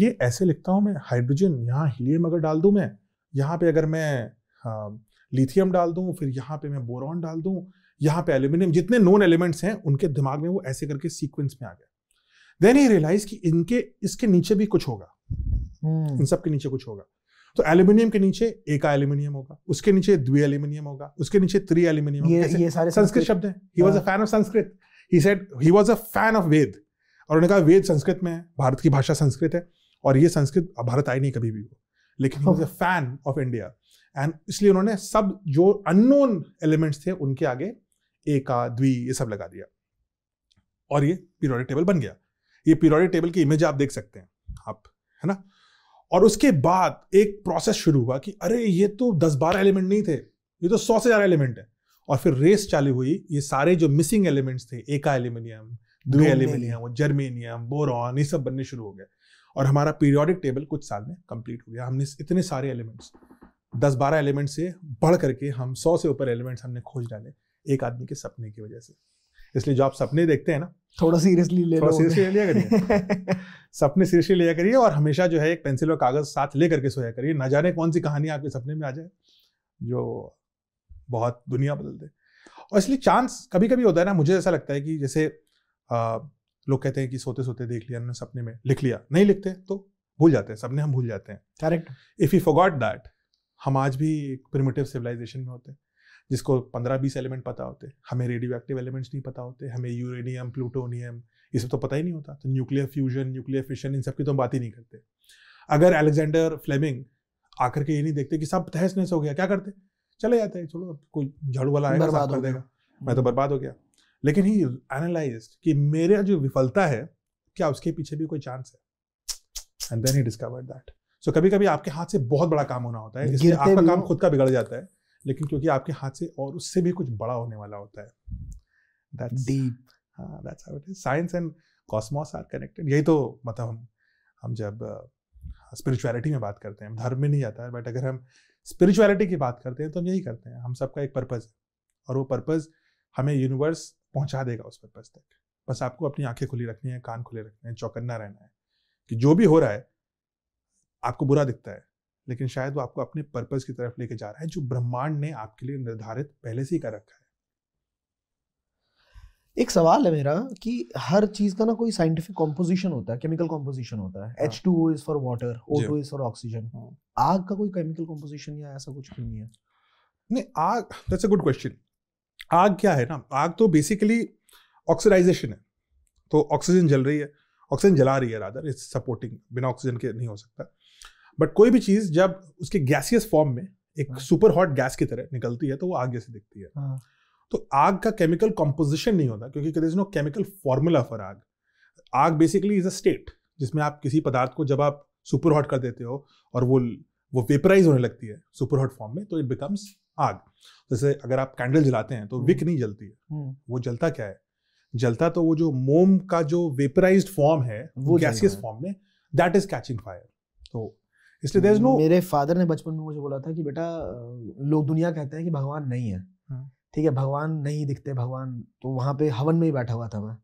ये ऐसे लिखता हूँ मैं हाइड्रोजन यहाँ हीलियम अगर डाल दूँ मैं यहाँ पे अगर मैं हाँ, लिथियम डाल दूँ फिर यहाँ पे मैं बोरॉन डाल दूँ यहाँ पे एल्यूमिनियम जितने नॉन एलिमेंट्स हैं उनके दिमाग में वो ऐसे करके सीक्वेंस में आ गया देन ही रियलाइज कि इनके इसके नीचे भी कुछ होगा hmm. इन सब के नीचे कुछ होगा तो एल्यूमिनियम के नीचे एक एल्यूमिनियम होगा उसके नीचे द्वि एल्यूमिनियम होगा उसके नीचे त्रि एल्यूमिनियम संस्कृत शब्द है he was a fan of Sanskrit he said he was a fan of Veda और उन्होंने कहा वेद संस्कृत में है भारत की भाषा संस्कृत है और ये संस्कृत भारत आई नहीं कभी भी वो लेकिन he was a fan of India and इसलिए उन्होंने सब जो अननोन एलिमेंट्स थे उनके आगे एका द्वि ये सब लगा दिया और ये पीरियोडिक टेबल बन गया ये पीरियोडिक टेबल की इमेज आप देख सकते हैं आप है ना और उसके बाद एक प्रोसेस शुरू हुआ कि अरे ये तो दस बारह एलिमेंट नहीं थे ये तो सौ से ज़्यादा एलिमेंट है और फिर रेस चालू हुई ये सारे जो मिसिंग एलिमेंट्स थे एका एल्यूमिनियम द्वे एल्यूमिनियम जर्मेनियम बोरॉन ये सब बनने शुरू हो गए और हमारा पीरियोडिक टेबल कुछ साल में कंप्लीट हो गया हमने इतने सारे एलिमेंट्स दस बारह एलिमेंट से बढ़ करके हम सौ से ऊपर एलिमेंट्स हमने खोज डाले एक आदमी के सपने की वजह से इसलिए जो आप सपने देखते हैं ना थोड़ा सीरियसली ले थोड़ा सीरियसली लिया करिए [LAUGHS] सपने सीरियसली लिया करिए और हमेशा जो है एक पेंसिल और कागज साथ ले करके सोया करिए ना जाने कौन सी कहानी आपके सपने में आ जाए जो बहुत दुनिया बदल दे और इसलिए चांस कभी कभी होता है ना मुझे ऐसा लगता है कि जैसे लोग कहते हैं कि सोते सोते देख लिया हमने सपने में लिख लिया नहीं लिखते तो भूल जाते हैं सपने हम भूल जाते हैं correct if you forgot that हम आज भी एक प्रिमेटिव सिविलाइजेशन में होते हैं जिसको पंद्रह बीस एलिमेंट पता होते हमें रेडियो एक्टिव एलिमेंट्स नहीं पता होते हमें यूरेनियम प्लूटोनियम ये सब तो पता ही नहीं होता तो न्यूक्लियर फ्यूजन न्यूक्लियर फिशन इन सब की तो हम बात ही नहीं करते अगर अलेक्जेंडर फ्लेमिंग आकर के ये नहीं देखते कि सब तहस नहस हो गया क्या करते चले जाते हैं चलो कोई झाड़ू वाला आएगा साफ कर देगा मैं तो बर्बाद हो गया लेकिन ही एनालाइज कि मेरा जो विफलता है क्या उसके पीछे भी कोई चांस है and then he discovered that so कभी कभी आपके हाथ से बहुत बड़ा काम होना होता है इसलिए आपका काम खुद का बिगड़ जाता है लेकिन क्योंकि आपके हाथ से और उससे भी कुछ बड़ा होने वाला होता है that's science and cosmos are connected यही तो मतलब हम हम जब स्पिरिचुअलिटी हाँ, uh, में बात करते हैं धर्म में नहीं आता है बट अगर हम स्पिरिचुअलिटी की बात करते हैं तो हम यही करते हैं हम सबका एक पर्पज़ है और वो पर्पज़ हमें यूनिवर्स पहुंचा देगा उस पर्पज़ तक बस आपको अपनी आंखें खुली रखनी है कान खुले रखने हैं चौकन्ना रहना है कि जो भी हो रहा है आपको बुरा दिखता है लेकिन शायद वो आपको अपने पर्पज की तरफ लेके जा रहा है जो ब्रह्मांड ने आपके लिए निर्धारित पहले से ही कर रखा है एक सवाल है मेरा कि हर चीज का ना कोई साइंटिफिक कॉम्पोजिशन होता है केमिकल कॉम्पोजिशन होता है H two is for water O two is for oxygen आग का कोई केमिकल कॉम्पोजिशन या ऐसा कुछ नहीं है नहीं आग दैट्स अ गुड क्वेश्चन आग क्या है ना आग तो बेसिकली ऑक्सीडाइजेशन है तो ऑक्सीजन जल रही है ऑक्सीजन जला रही है राधर इट्स सपोर्टिंग बिना ऑक्सीजन के नहीं हो सकता बट कोई भी चीज़ जब उसके गैसियस फॉर्म में एक सुपर हॉट गैस की तरह निकलती है तो वो आग जैसी दिखती है हाँ। तो आग का केमिकल कॉम्पोजिशन नहीं होता क्योंकि is no chemical formula for आग आग बेसिकली इज अ स्टेट जिसमें आप किसी पदार्थ को जब आप सुपर हॉट कर देते हो और वो वो वेपराइज होने लगती है सुपर हॉट फॉर्म में तो इट बिकम्स आग जैसे अगर आप कैंडल जलाते हैं तो विक हम्म। नहीं जलती है हम्म। वो जलता क्या है जलता तो वो जो मोम का जो वेपराइज फॉर्म है वो गैसियस फॉर्म में दैट इज कैचिंग फायर तो इसलिए देयर इज नो मेरे फादर ने बचपन में मुझे बोला था कि बेटा लोग दुनिया कहते हैं कि भगवान नहीं है हाँ। ठीक है भगवान नहीं दिखते भगवान तो वहाँ पे हवन में ही बैठा हुआ था मैं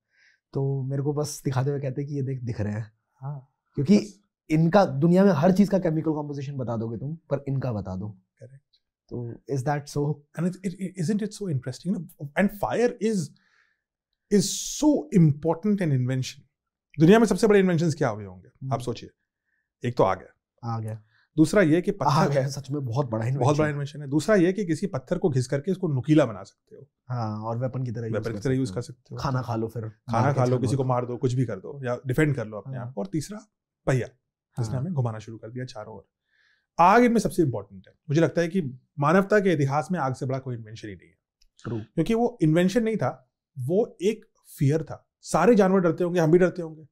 तो मेरे को बस दिखाते हुए कहते कि ये देख दिख रहे हैं हाँ। क्योंकि इनका दुनिया में हर चीज़ का केमिकल कॉम्पोजिशन बता दोगे तुम पर इनका बता दो करेक्ट तो is that so and isn't it so interesting and fire is is so important an invention दुनिया में सबसे बड़े इन्वेंशन क्या हुए होंगे आप hmm. सोचिए एक तो आ गया आ गया दूसरा ये कि पत्थर है सच में बहुत बड़ा बहुत बड़ा इन्वेंशन है दूसरा ये कि किसी पत्थर को घिस करके इसको नुकीला बना सकते हो हाँ और वेपन की तरह वेपन की तरह यूज कर सकते हो खाना खा लो फिर खाना खा लो किसी को मार दो कुछ भी कर दो या डिफेंड कर लो अपने हाँ। आप और तीसरा पहिया जिसने हाँ। हमें घुमाना शुरू कर दिया चारों ओर आग इनमें सबसे इंपॉर्टेंट है मुझे लगता है कि मानवता के इतिहास में आग से बड़ा कोई इन्वेंशन ही नहीं है ट्रू क्योंकि वो इन्वेंशन नहीं था वो एक फियर था सारे जानवर डरते होंगे हम भी डरते होंगे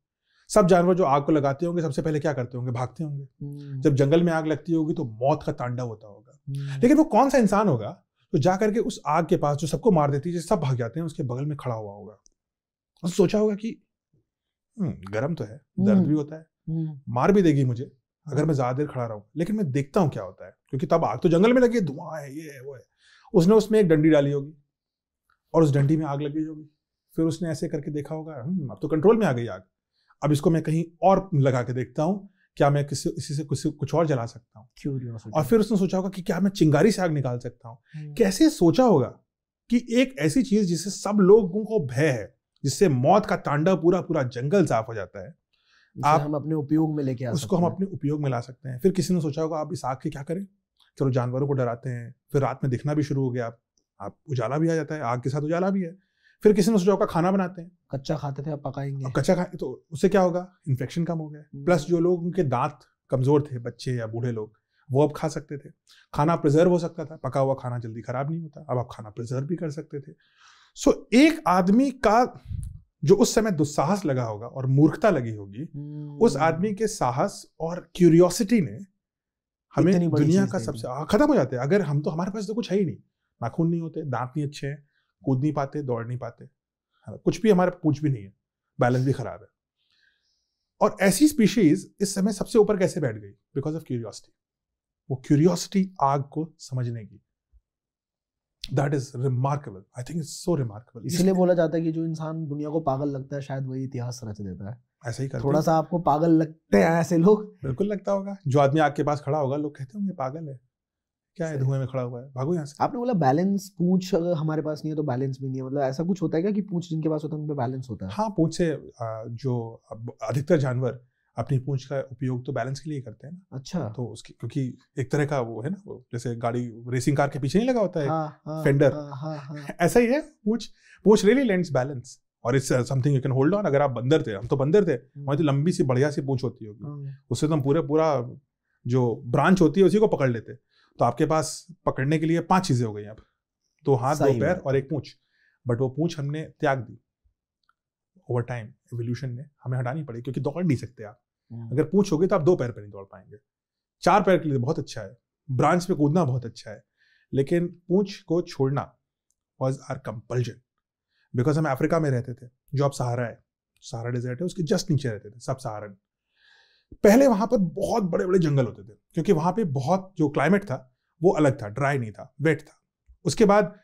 सब जानवर जो आग को लगाते होंगे सबसे पहले क्या करते होंगे भागते होंगे हम्म। जब जंगल में आग लगती होगी तो मौत का तांडव होता होगा हम्म। लेकिन वो कौन सा इंसान होगा जो जा करके उस आग के पास जो सबको मार देती है सब भाग जाते हैं उसके बगल में खड़ा हुआ होगा उसने सोचा होगा कि गर्म हम्म, तो है दर्द भी होता है मार भी देगी मुझे अगर मैं ज्यादा देर खड़ा रहा लेकिन मैं देखता हूँ क्या होता है क्योंकि तब आग तो जंगल में लगी धुआं है ये है वो है उसने उसमें एक डंडी डाली होगी और उस डंडी में आग लगी होगी फिर उसने ऐसे करके देखा होगा अब तो कंट्रोल में आ गई आग अब इसको मैं कहीं और लगा के देखता हूँ क्या मैं किसी इसी से कुछ कुछ और जला सकता हूँ और फिर उसने सोचा होगा कि क्या मैं चिंगारी से आग निकाल सकता हूँ हम्म। कैसे सोचा होगा कि एक ऐसी चीज जिससे सब लोगों को भय है जिससे मौत का तांडव पूरा पूरा जंगल साफ हो जाता है आप हम अपने उपयोग में लेके उसको हम अपने उपयोग में ला सकते हैं फिर किसी ने सोचा होगा आप इस आग के क्या करें चलो जानवरों को डराते हैं फिर रात में दिखना भी शुरू हो गया आप उजाला भी आ जाता है आग के साथ उजाला भी है फिर किसी ने सोचा होगा खाना बनाते हैं कच्चा खाते थे अब पकाएंगे अब कच्चा खाए तो उससे क्या होगा इन्फेक्शन कम हो गया प्लस हम्म। जो लोग उनके दांत कमज़ोर थे बच्चे या बूढ़े लोग वो अब खा सकते थे खाना प्रिजर्व हो सकता था पका हुआ खाना जल्दी ख़राब नहीं होता अब आप खाना प्रिजर्व भी कर सकते थे सो एक आदमी का जो उस समय दुस्साहस लगा होगा और मूर्खता लगी होगी हम्म। उस आदमी के साहस और क्यूरियोसिटी ने हमें दुनिया का सबसे खत्म हो जाते हैं अगर हम तो हमारे पास तो कुछ है ही नहीं नाखून नहीं होते दांत नहीं अच्छे हैं कूद नहीं पाते दौड़ नहीं पाते कुछ भी हमारा पूछ भी नहीं है बैलेंस भी खराब है और ऐसी स्पीशीज इस समय सबसे ऊपर कैसे बैठ गई बिकॉज ऑफ क्यूरियोसिटी वो क्यूरियोसिटी आग को समझने की that is remarkable I think is so remarkable इसलिए बोला जाता है कि जो इंसान दुनिया को पागल लगता है शायद वही इतिहास रच देता है ऐसा ही करते थोड़ा सा आपको पागल लगते हैं ऐसे लोग बिल्कुल लगता होगा जो आदमी आग के पास खड़ा होगा लोग कहते होंगे पागल है क्या है धुएं में खड़ा हुआ है भागो यहाँ से आपने बोला बैलेंस पूछ अगर हमारे पास नहीं है तो बैलेंस भी नहीं है मतलब ऐसा कुछ होता है क्या कि पूछ जिनके पास होता है उन पर बैलेंस होता है हाँ पूछ से जो अधिकतर जानवर अपनी पूंछ का उपयोग तो बैलेंस के लिए करते हैं अच्छा तो उसकी क्योंकि एक तरह का वो है ना वो जैसे गाड़ी रेसिंग कार के पीछे नहीं लगा होता है हाँ, हाँ, फेंडर हाँ, हाँ, हाँ। [LAUGHS] ऐसा ही है पूछ पूछ रियली लेंड्स बैलेंस और it's something you can hold on अगर आप बंदर थे हम तो बंदर थे हम्म। वहां तो लंबी सी बढ़िया सी पूंछ होती होगी हाँ। उससे तो हम पूरा पूरा जो ब्रांच होती है उसी को पकड़ लेते हैं तो आपके पास पकड़ने के लिए पांच चीजें हो गई अब दो हाथ दो पैर और एक पूछ बट वो पूछ हमने त्याग दी ओवर टाइम एवोल्यूशन ने हमें हटानी पड़ी क्योंकि दौड़ नहीं सकते आप हम्म। अगर पूछ होगी तो आप दो पैर पर नहीं दौड़ पाएंगे चार पैर के लिए तो बहुत अच्छा है ब्रांच पे कूदना बहुत अच्छा है लेकिन पूछ को छोड़ना वॉज आर कंपल्जन बिकॉज हम अफ्रीका में रहते थे जो अब सहारा है सहारा डेजर्ट है उसके जस्ट नीचे रहते थे सब सहारन पहले वहां पर बहुत बड़े बड़े जंगल होते थे क्योंकि वहां पे बहुत जो क्लाइमेट था वो अलग था ड्राई नहीं था वेट था उसके बाद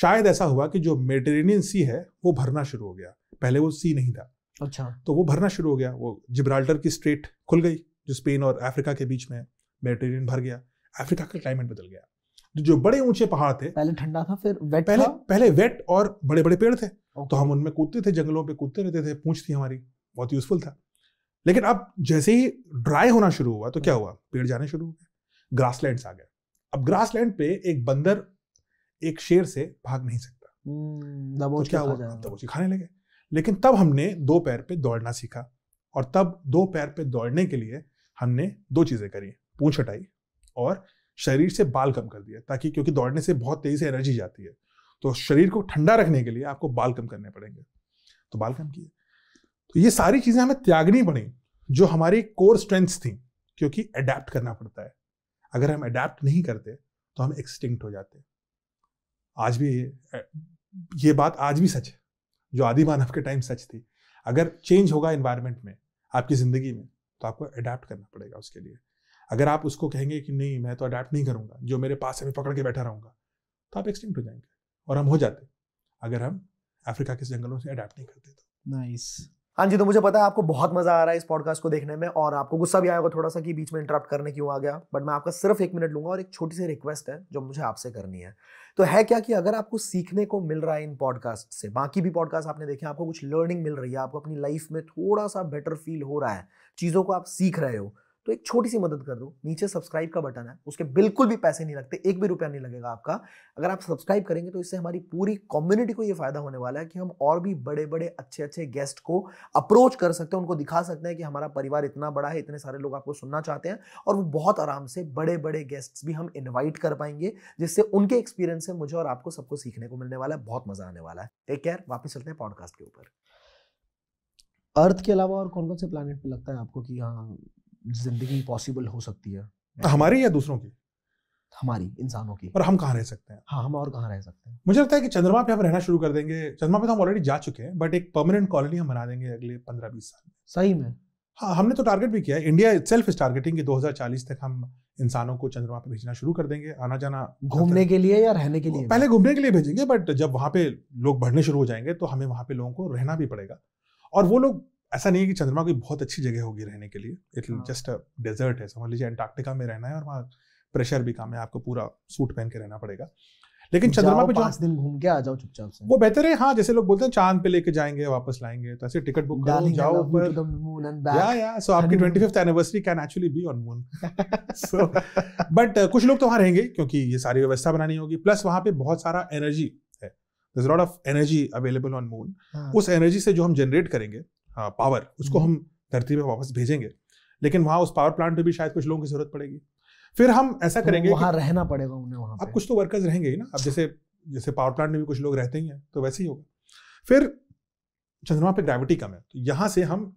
शायद ऐसा हुआ कि जो मेडिटेरेनियन सी है वो भरना शुरू हो गया पहले वो सी नहीं था अच्छा तो वो भरना शुरू हो गया वो जिब्राल्टर की स्ट्रेट खुल गई जो स्पेन और अफ्रीका के बीच में मेडिटेरेनियन भर गया अफ्रीका का क्लाइमेट बदल गया तो जो बड़े ऊंचे पहाड़ थे पहले ठंडा था फिर वेट पहले था? पहले वेट और बड़े बड़े पेड़ थे तो हम उनमें कूदते थे जंगलों पे कूदते रहते थे पूछ थी हमारी बहुत यूजफुल था लेकिन अब जैसे ही ड्राई होना शुरू हुआ तो क्या हम्म। हुआ पेड़ जाने शुरू हो गए ग्रास आ गए अब लैंड पे एक बंदर एक शेर से भाग नहीं सकता हम्म, तो क्या हुआ दबोची खाने लगे लेकिन तब हमने दो पैर पे दौड़ना सीखा और तब दो पैर पे दौड़ने के लिए हमने दो चीज़ें करी पूछ हटाई और शरीर से बाल कम कर दिया ताकि क्योंकि दौड़ने से बहुत तेज़ी से एनर्जी जाती है तो शरीर को ठंडा रखने के लिए आपको बाल कम करने पड़ेंगे तो बाल कम किए तो ये सारी चीज़ें हमें त्यागनी पड़ी जो हमारी कोर स्ट्रेंथ्स थी क्योंकि अडेप्ट करना पड़ता है अगर हम अडेप्ट नहीं करते तो हम एक्सटिंक्ट हो जाते आज भी ये, बात आज भी सच है जो आदि मानव के टाइम सच थी अगर चेंज होगा इन्वायरमेंट में आपकी ज़िंदगी में तो आपको अडेप्ट करना पड़ेगा उसके लिए अगर आप उसको कहेंगे कि नहीं मैं तो अडेप्ट नहीं करूंगा जो मेरे पास है मैं पकड़ के बैठा रहूँगा तो आप एक्सटिंक्ट हो जाएंगे और हम हो जाते अगर हम अफ्रीका के जंगलों से अडेप्ट नहीं करते तो नाइस nice. हाँ जी तो मुझे पता है आपको बहुत मजा आ रहा है इस पॉडकास्ट को देखने में और आपको गुस्सा भी आएगा थोड़ा सा कि बीच में इंटरप्ट करने क्यों आ गया बट मैं आपका सिर्फ एक मिनट लूंगा और एक छोटी सी रिक्वेस्ट है जो मुझे आपसे करनी है तो है क्या कि अगर आपको सीखने को मिल रहा है इन पॉडकास्ट से बाकी भी पॉडकास्ट आपने देखे आपको कुछ लर्निंग मिल रही है आपको अपनी लाइफ में थोड़ा सा बेटर फील हो रहा है चीज़ों को आप सीख रहे हो तो एक छोटी सी मदद कर दो नीचे सब्सक्राइब का बटन है उसके बिल्कुल भी पैसे नहीं लगते एक भी रुपया नहीं लगेगा आपका अगर आप सब्सक्राइब करेंगे तो इससे हमारी पूरी कम्युनिटी को ये फायदा होने वाला है कि हम और भी बड़े बड़े अच्छे अच्छे गेस्ट को अप्रोच कर सकते हैं उनको दिखा सकते हैं कि हमारा परिवार इतना बड़ा है इतने सारे लोग आपको सुनना चाहते हैं और वो बहुत आराम से बड़े बड़े गेस्ट भी हम इन्वाइट कर पाएंगे जिससे उनके एक्सपीरियंस से मुझे और आपको सबको सीखने को मिलने वाला है बहुत मजा आने वाला है टेक केयर वापस चलते हैं पॉडकास्ट के ऊपर अर्थ के अलावा और कौन कौन से प्लानट पे लगता है आपको कि हाँ जिंदगी पॉसिबल हो सकती है तो हमारी या दूसरों की हमारी इंसानों की पर हम कहाँ रह सकते हैं हाँ हम और कहाँ रह सकते हैं मुझे लगता है कि चंद्रमा पे हम रहना शुरू कर देंगे चंद्रमा पे तो हम ऑलरेडी जा चुके हैं बट एक परमानेंट कॉलोनी हम बना देंगे अगले पंद्रह बीस साल में सही में हाँ हमने तो टारगेट भी किया है इंडिया सेल्फ इज टारगेटिंग कि 2040 तक हम इंसानों को चंद्रमा पे भेजना शुरू कर देंगे आना जाना घूमने के लिए या रहने के लिए पहले घूमने के लिए भेजेंगे बट जब वहाँ पे लोग बढ़ने शुरू हो जाएंगे तो हमें वहाँ पे लोगों को रहना भी पड़ेगा और वो लोग ऐसा नहीं है कि चंद्रमा कोई बहुत अच्छी जगह होगी रहने के लिए इट जस्ट अ डेजर्ट है समझ लीजिए एंटार्क्टिका में रहना है और वहाँ प्रेशर भी कम है आपको पूरा सूट पहन के रहना पड़ेगा लेकिन चंद्रमा पे जो दिन घूम के आ जाओ चुपचाप से वो बेहतर है हाँ जैसे लोग बोलते हैं चांद पे लेके जाएंगे वापस लाएंगे तो ऐसे टिकट बुक करो जाओ ऊपर या या सो आपकी twenty fifth anniversary can actually be on moon so but कुछ लोग तो वहां रहेंगे क्योंकि ये सारी व्यवस्था बनानी होगी प्लस वहां पे बहुत सारा एनर्जी है lot of energy available on moon उस एनर्जी से जो हम जनरेट करेंगे पावर उसको हम्म। हम धरती में वापस भेजेंगे लेकिन वहाँ उस पावर प्लांट में भी शायद कुछ लोगों की जरूरत पड़ेगी फिर हम ऐसा तो करेंगे वहाँ रहना पड़ेगा उन्हें वहाँ अब कुछ तो वर्कर्स रहेंगे ही ना अब जैसे जैसे पावर प्लांट में भी कुछ लोग रहते ही हैं तो वैसे ही होगा फिर चंद्रमा पे ग्रेविटी कम है तो यहाँ से हम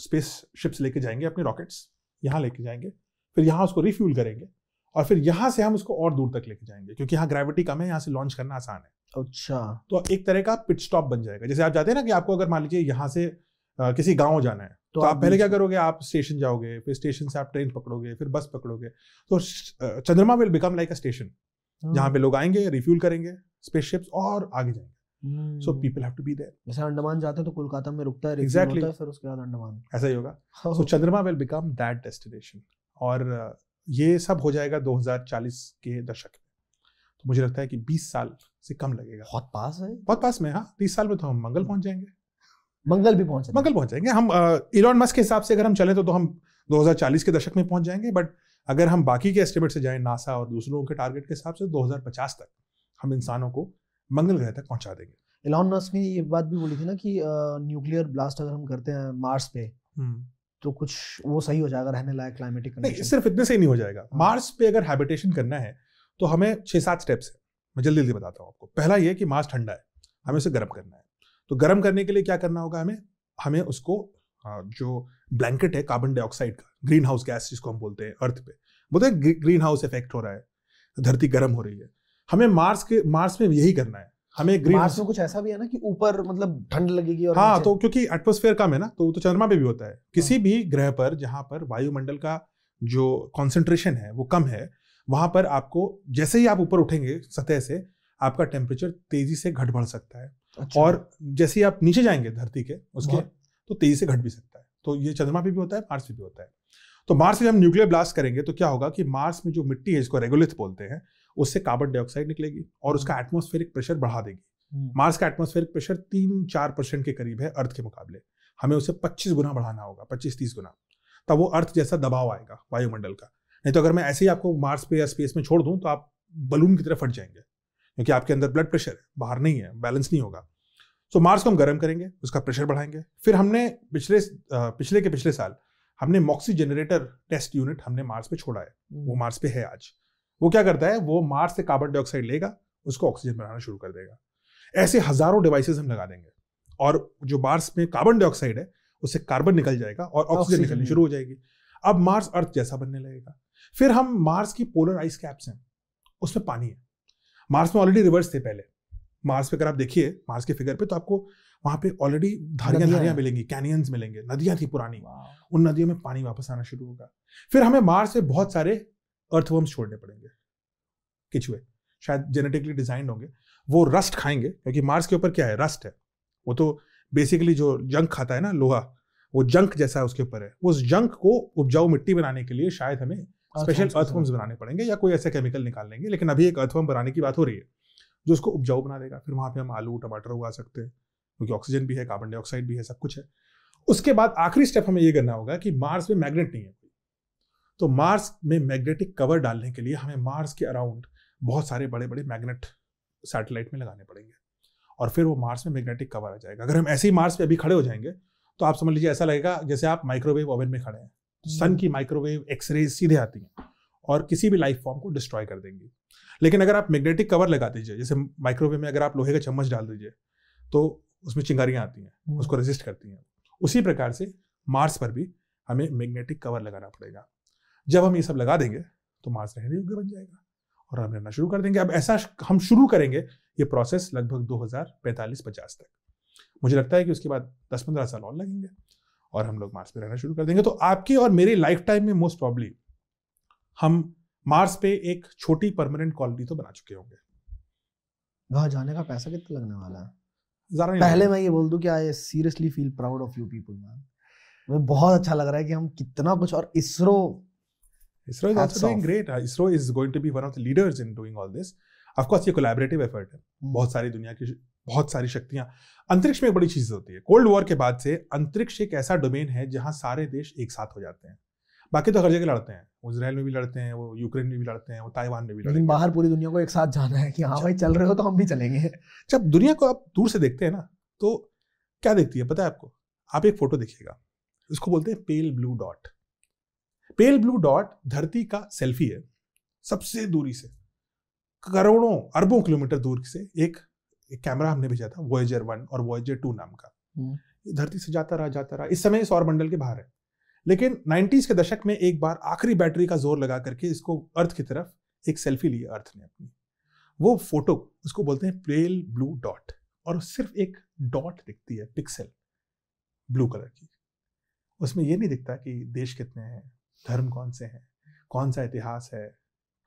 स्पेस शिप्स लेके जाएंगे अपने रॉकेट्स यहाँ लेके जाएंगे फिर यहाँ उसको रिफ्यूल करेंगे और फिर यहाँ से हम उसको और दूर तक लेके जाएंगे क्योंकि यहाँ ग्रेविटी कम है यहाँ से लॉन्च करना आसान है अच्छा तो एक तरह का पिट स्टॉप बन जाएगा जैसे आप जाते हैं ना कि आपको अगर मान लीजिए यहाँ से किसी गांव जाना है तो, तो आप पहले क्या करोगे आप स्टेशन जाओगे फिर स्टेशन से आप ट्रेन पकड़ोगे फिर बस पकड़ोगे तो चंद्रमा will become like a station जहाँ पे लोग आएंगे रिफ्यूल करेंगे स्पेसशिप्स और आगे जाएंगे so people have to be there जैसे अंडमान जाते हैं तो कोलकाता में रुकता है एग्जैक्टली exactly. फिर उसके बाद अंडमान ऐसा ही होगा सो [LAUGHS] चंद्रमा विल बिकम दैट डेस्टिनेशन और ये सब हो जाएगा 2040 के दशक में तो मुझे लगता है कि 20 साल से कम लगेगा बहुत पास है बहुत पास में हाँ 30 साल में तो हम मंगल पहुंच जाएंगे मंगल भी पहुंच मंगल पहुंच जाएंगे हम इलॉन मस्क के हिसाब से अगर हम चले तो, तो, हम 2040 के दशक में पहुंच जाएंगे बट अगर हम बाकी के एस्टिमेट से जाएं नासा और दूसरों के टारगेट के हिसाब से 2050 तो तक हम इंसानों को मंगल ग्रह तक पहुंचा देंगे इलॉन मस्क ने ये बात भी बोली थी ना कि न्यूक्लियर ब्लास्ट अगर हम करते हैं मार्स पे हम्म। तो कुछ वो सही हो जाएगा रहने लायक क्लाइमेटिक नहीं सिर्फ इतने से ही नहीं हो जाएगा मार्स हाँ। पे अगर हैबिटेशन करना है तो हमें छः सात स्टेप्स है मैं जल्दी जल्दी बताता हूँ आपको पहला ये कि मार्स ठंडा है हमें उसे गर्म करना है तो गर्म करने के लिए क्या करना होगा हमें हमें उसको हाँ, जो ब्लैंकेट है कार्बन डाइऑक्साइड का ग्रीन हाउस गैस जिसको हम बोलते हैं अर्थ पे बोलते हैं ग्रीन हाउस इफेक्ट हो रहा है धरती गर्म हो रही है हमें मार्स के मार्स में यही करना है हमें ग्रीन मार्स में कुछ ऐसा भी है ना कि ऊपर मतलब ठंड लगेगी और हाँ तो क्योंकि एटमोस्फेयर कम है ना तो तो चंद्रमा पे भी होता है हाँ। किसी हाँ। भी ग्रह पर जहाँ पर वायुमंडल का जो कॉन्सेंट्रेशन है वो कम है वहां पर आपको जैसे ही आप ऊपर उठेंगे सतह से आपका टेम्परेचर तेजी से घट बढ़ सकता है अच्छा। और जैसे आप नीचे जाएंगे धरती के उसके तो तेजी से घट भी सकता है तो ये चंद्रमा पे भी होता है मार्स पे भी होता है तो मार्स से जब न्यूक्लियर ब्लास्ट करेंगे तो क्या होगा कि मार्स में जो मिट्टी है इसको रेगोलिथ बोलते हैं उससे कार्बन डाइऑक्साइड निकलेगी और उसका एटमोस्फेरिक हम्म। प्रेशर बढ़ा देगी हम्म। मार्स का एटमोस्फेरिक प्रेशर तीन चार परसेंट के करीब है अर्थ के मुकाबले हमें उसे पच्चीस गुना बढ़ाना होगा पच्चीस तीस गुना तब वो अर्थ जैसा दबाव आएगा वायुमंडल का नहीं तो अगर मैं ऐसे ही आपको मार्स पे या स्पेस में छोड़ दूँ तो आप बलून की तरह फट जाएंगे क्योंकि आपके अंदर ब्लड प्रेशर है बाहर नहीं है बैलेंस नहीं होगा सो so, मार्स को हम गर्म करेंगे उसका प्रेशर बढ़ाएंगे फिर हमने पिछले पिछले के पिछले साल हमने मॉक्सी जनरेटर टेस्ट यूनिट हमने मार्स पे छोड़ा है hmm. वो मार्स पे है आज वो क्या करता है वो मार्स से कार्बन डाइऑक्साइड लेगा उसको ऑक्सीजन बनाना शुरू कर देगा ऐसे हजारों डिवाइसेज हम लगा देंगे और जो मार्स में कार्बन डाइऑक्साइड है उससे कार्बन निकल जाएगा और ऑक्सीजन निकलनी शुरू हो जाएगी अब मार्स अर्थ जैसा बनने लगेगा फिर हम मार्स की पोलर आइस कैप्स हैं उसमें पानी है मार्स में ऑलरेडी रिवर्स थे पहले मार्स पे अगर आप देखिए मार्स के फिगर पे तो आपको वहां पे ऑलरेडी धारियां धारियां मिलेंगी कैनियंस मिलेंगे नदियां थी पुरानी उन नदियों में पानी वापस आना शुरू होगा फिर हमें मार्स पे बहुत सारे अर्थवर्म्स छोड़ने पड़ेंगे किचुए शायद जेनेटिकली डिजाइंड होंगे वो रस्ट खाएंगे क्योंकि मार्स के ऊपर क्या है रस्ट है वो तो बेसिकली जो जंक खाता है ना लोहा वो जंक जैसा है उसके ऊपर है उस जंक को उपजाऊ मिट्टी बनाने के लिए शायद हमें स्पेशल अर्थवर्म्स बनाने पड़ेंगे या कोई ऐसा केमिकल निकाल लेंगे लेकिन अभी एक अर्थवर्म बनाने की बात हो रही है जो उसको उपजाऊ बना देगा फिर वहाँ पे हम आलू टमाटर उगा सकते हैं क्योंकि ऑक्सीजन भी है कार्बन डाइऑक्साइड भी है सब कुछ है उसके बाद आखिरी स्टेप हमें ये करना होगा कि मार्स में मैग्नेट नहीं है तो मार्स में मैग्नेटिक कवर डालने के लिए हमें मार्स के अराउंड बहुत सारे बड़े बड़े मैग्नेट सैटेलाइट में लगाने पड़ेंगे और फिर वो मार्स में मैग्नेटिक कवर आ जाएगा अगर हम ऐसे ही मार्स पे अभी खड़े हो जाएंगे तो आप समझ लीजिए ऐसा लगेगा जैसे आप माइक्रोवेव ओवन में खड़े हैं सन तो hmm. की माइक्रोवेव एक्सरे सीधे आती हैं और किसी भी लाइफ फॉर्म को डिस्ट्रॉय कर देंगी लेकिन अगर आप मैग्नेटिक कवर लगा दीजिए जैसे माइक्रोवेव में अगर आप लोहे का चम्मच डाल दीजिए तो उसमें चिंगारियाँ आती हैं hmm. उसको रेजिस्ट करती हैं उसी प्रकार से मार्स पर भी हमें मैग्नेटिक कवर लगाना पड़ेगा जब हम ये सब लगा देंगे तो मार्स रहने योग्य बन जाएगा और हम रहना शुरू कर देंगे अब ऐसा हम शुरू करेंगे ये प्रोसेस लगभग दो हजार तक मुझे लगता है कि उसके बाद दस पंद्रह साल और लगेंगे और हम लोग मार्स पे रहना शुरू कर देंगे तो आपके और मेरे लाइफ टाइम में मोस्ट प्रॉब्ली हम मार्स पे एक छोटी परमानेंट कॉलोनी तो बना चुके होंगे वहां जाने का पैसा कितना लगने वाला है पहले मैं ये बोल दूं कि I seriously feel proud of you people man मुझे बहुत अच्छा लग रहा है कि हम कितना कुछ और ISRO ISRO is also doing great ISRO is going to be one of the leaders in doing all this of course ये कोलैबोरेटिव एफर्ट है hmm. बहुत सारी दुनिया की बहुत सारी शक्तियां अंतरिक्ष में एक बड़ी चीज होती है कोल्ड वॉर के बाद से अंतरिक्ष एक ऐसा डोमेन है जहां सारे देश एक साथ हो जाते हैं बाकी तो हर जगह लड़ते हैं वो इसराइल में भी लड़ते हैं वो यूक्रेन में भी लड़ते हैं वो ताइवान में भी लड़ते हैं बाहर पूरी दुनिया को एक साथ जाना है कि हाँ अच्छा। भाई चल रहे हो तो हम भी चलेंगे जब अच्छा, दुनिया को आप दूर से देखते हैं ना तो क्या देखती है पता है आपको आप एक फोटो देखिएगा उसको बोलते हैं pale blue dot pale blue dot धरती का सेल्फी है सबसे दूरी से करोड़ों अरबों किलोमीटर दूर से एक एक कैमरा हमने भेजा था वॉयजर वन और वॉयजर टू नाम का हम्म। धरती से जाता रहा जाता रहा इस समय सौर मंडल के बाहर है लेकिन 90s के दशक में एक बार आखिरी बैटरी का जोर लगा करके इसको अर्थ की तरफ एक सेल्फी ली अर्थ ने अपनी वो फोटो उसको बोलते हैं प्लेल ब्लू डॉट और सिर्फ एक डॉट दिखती है पिक्सल ब्लू कलर की उसमें ये नहीं दिखता कि देश कितने हैं धर्म कौन से हैं कौन सा इतिहास है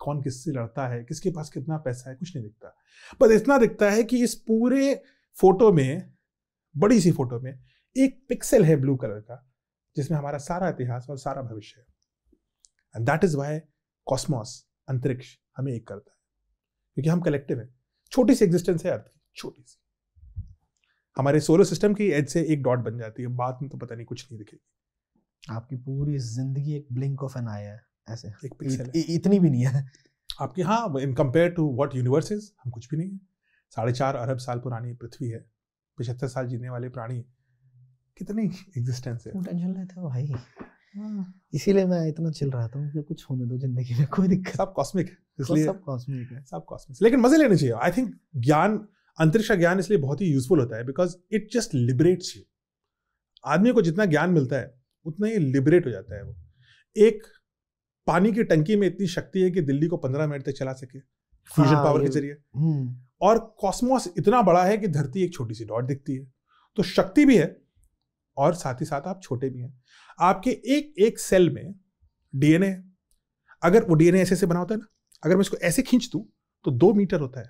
कौन किससे लड़ता है किसके पास कितना पैसा है कुछ नहीं दिखता पर इतना दिखता है कि इस पूरे फोटो में बड़ी सी फोटो में एक पिक्सल है ब्लू कलर का जिसमें हमारा सारा इतिहास और सारा भविष्य है and that is why cosmos अंतरिक्ष हमें एक करता है क्योंकि हम कलेक्टिव हैं छोटी सी एग्जिस्टेंस है अर्थ की छोटी सी हमारे सोलर सिस्टम की एज से एक डॉट बन जाती है बाद में तो पता नहीं कुछ नहीं दिखेगी आपकी पूरी जिंदगी एक ब्लिंक ऑफ एन आया है ऐसे एक पिक्सल इत, इतनी भी नहीं है आपके हाँ in compare to what universe हम कुछ भी नहीं है साढ़े चार अरब साल पुरानी पृथ्वी है पचहत्तर साल जीने वाले प्राणी कितनी एग्जिस्टेंस है टेंशन लेते हो भाई हाँ। इसीलिए मैं इतना चिल रहा था कि कुछ होने दो जिंदगी में कोई दिक्कत सब कॉस्मिक है इसलिए सब कॉस्मिक है सब कॉस्मिक लेकिन मजे लेने चाहिए आई थिंक ज्ञान अंतरिक्ष का ज्ञान इसलिए बहुत ही यूजफुल होता है because it just liberates you आदमी को जितना ज्ञान मिलता है उतना ही लिबरेट हो जाता है वो एक पानी की टंकी में इतनी शक्ति है कि दिल्ली को पंद्रह मिनट तक चला सके फ्यूजन हाँ, पावर के जरिए हम्म। और कॉस्मोस इतना बड़ा है कि धरती एक छोटी सी डॉट दिखती है तो शक्ति भी है और साथ ही साथ आप छोटे भी हैं आपके एक एक सेल में डीएनए है अगर वो डीएनए ऐसे ऐसे बना होता है ना अगर मैं इसको ऐसे खींच दूं तो दो मीटर होता है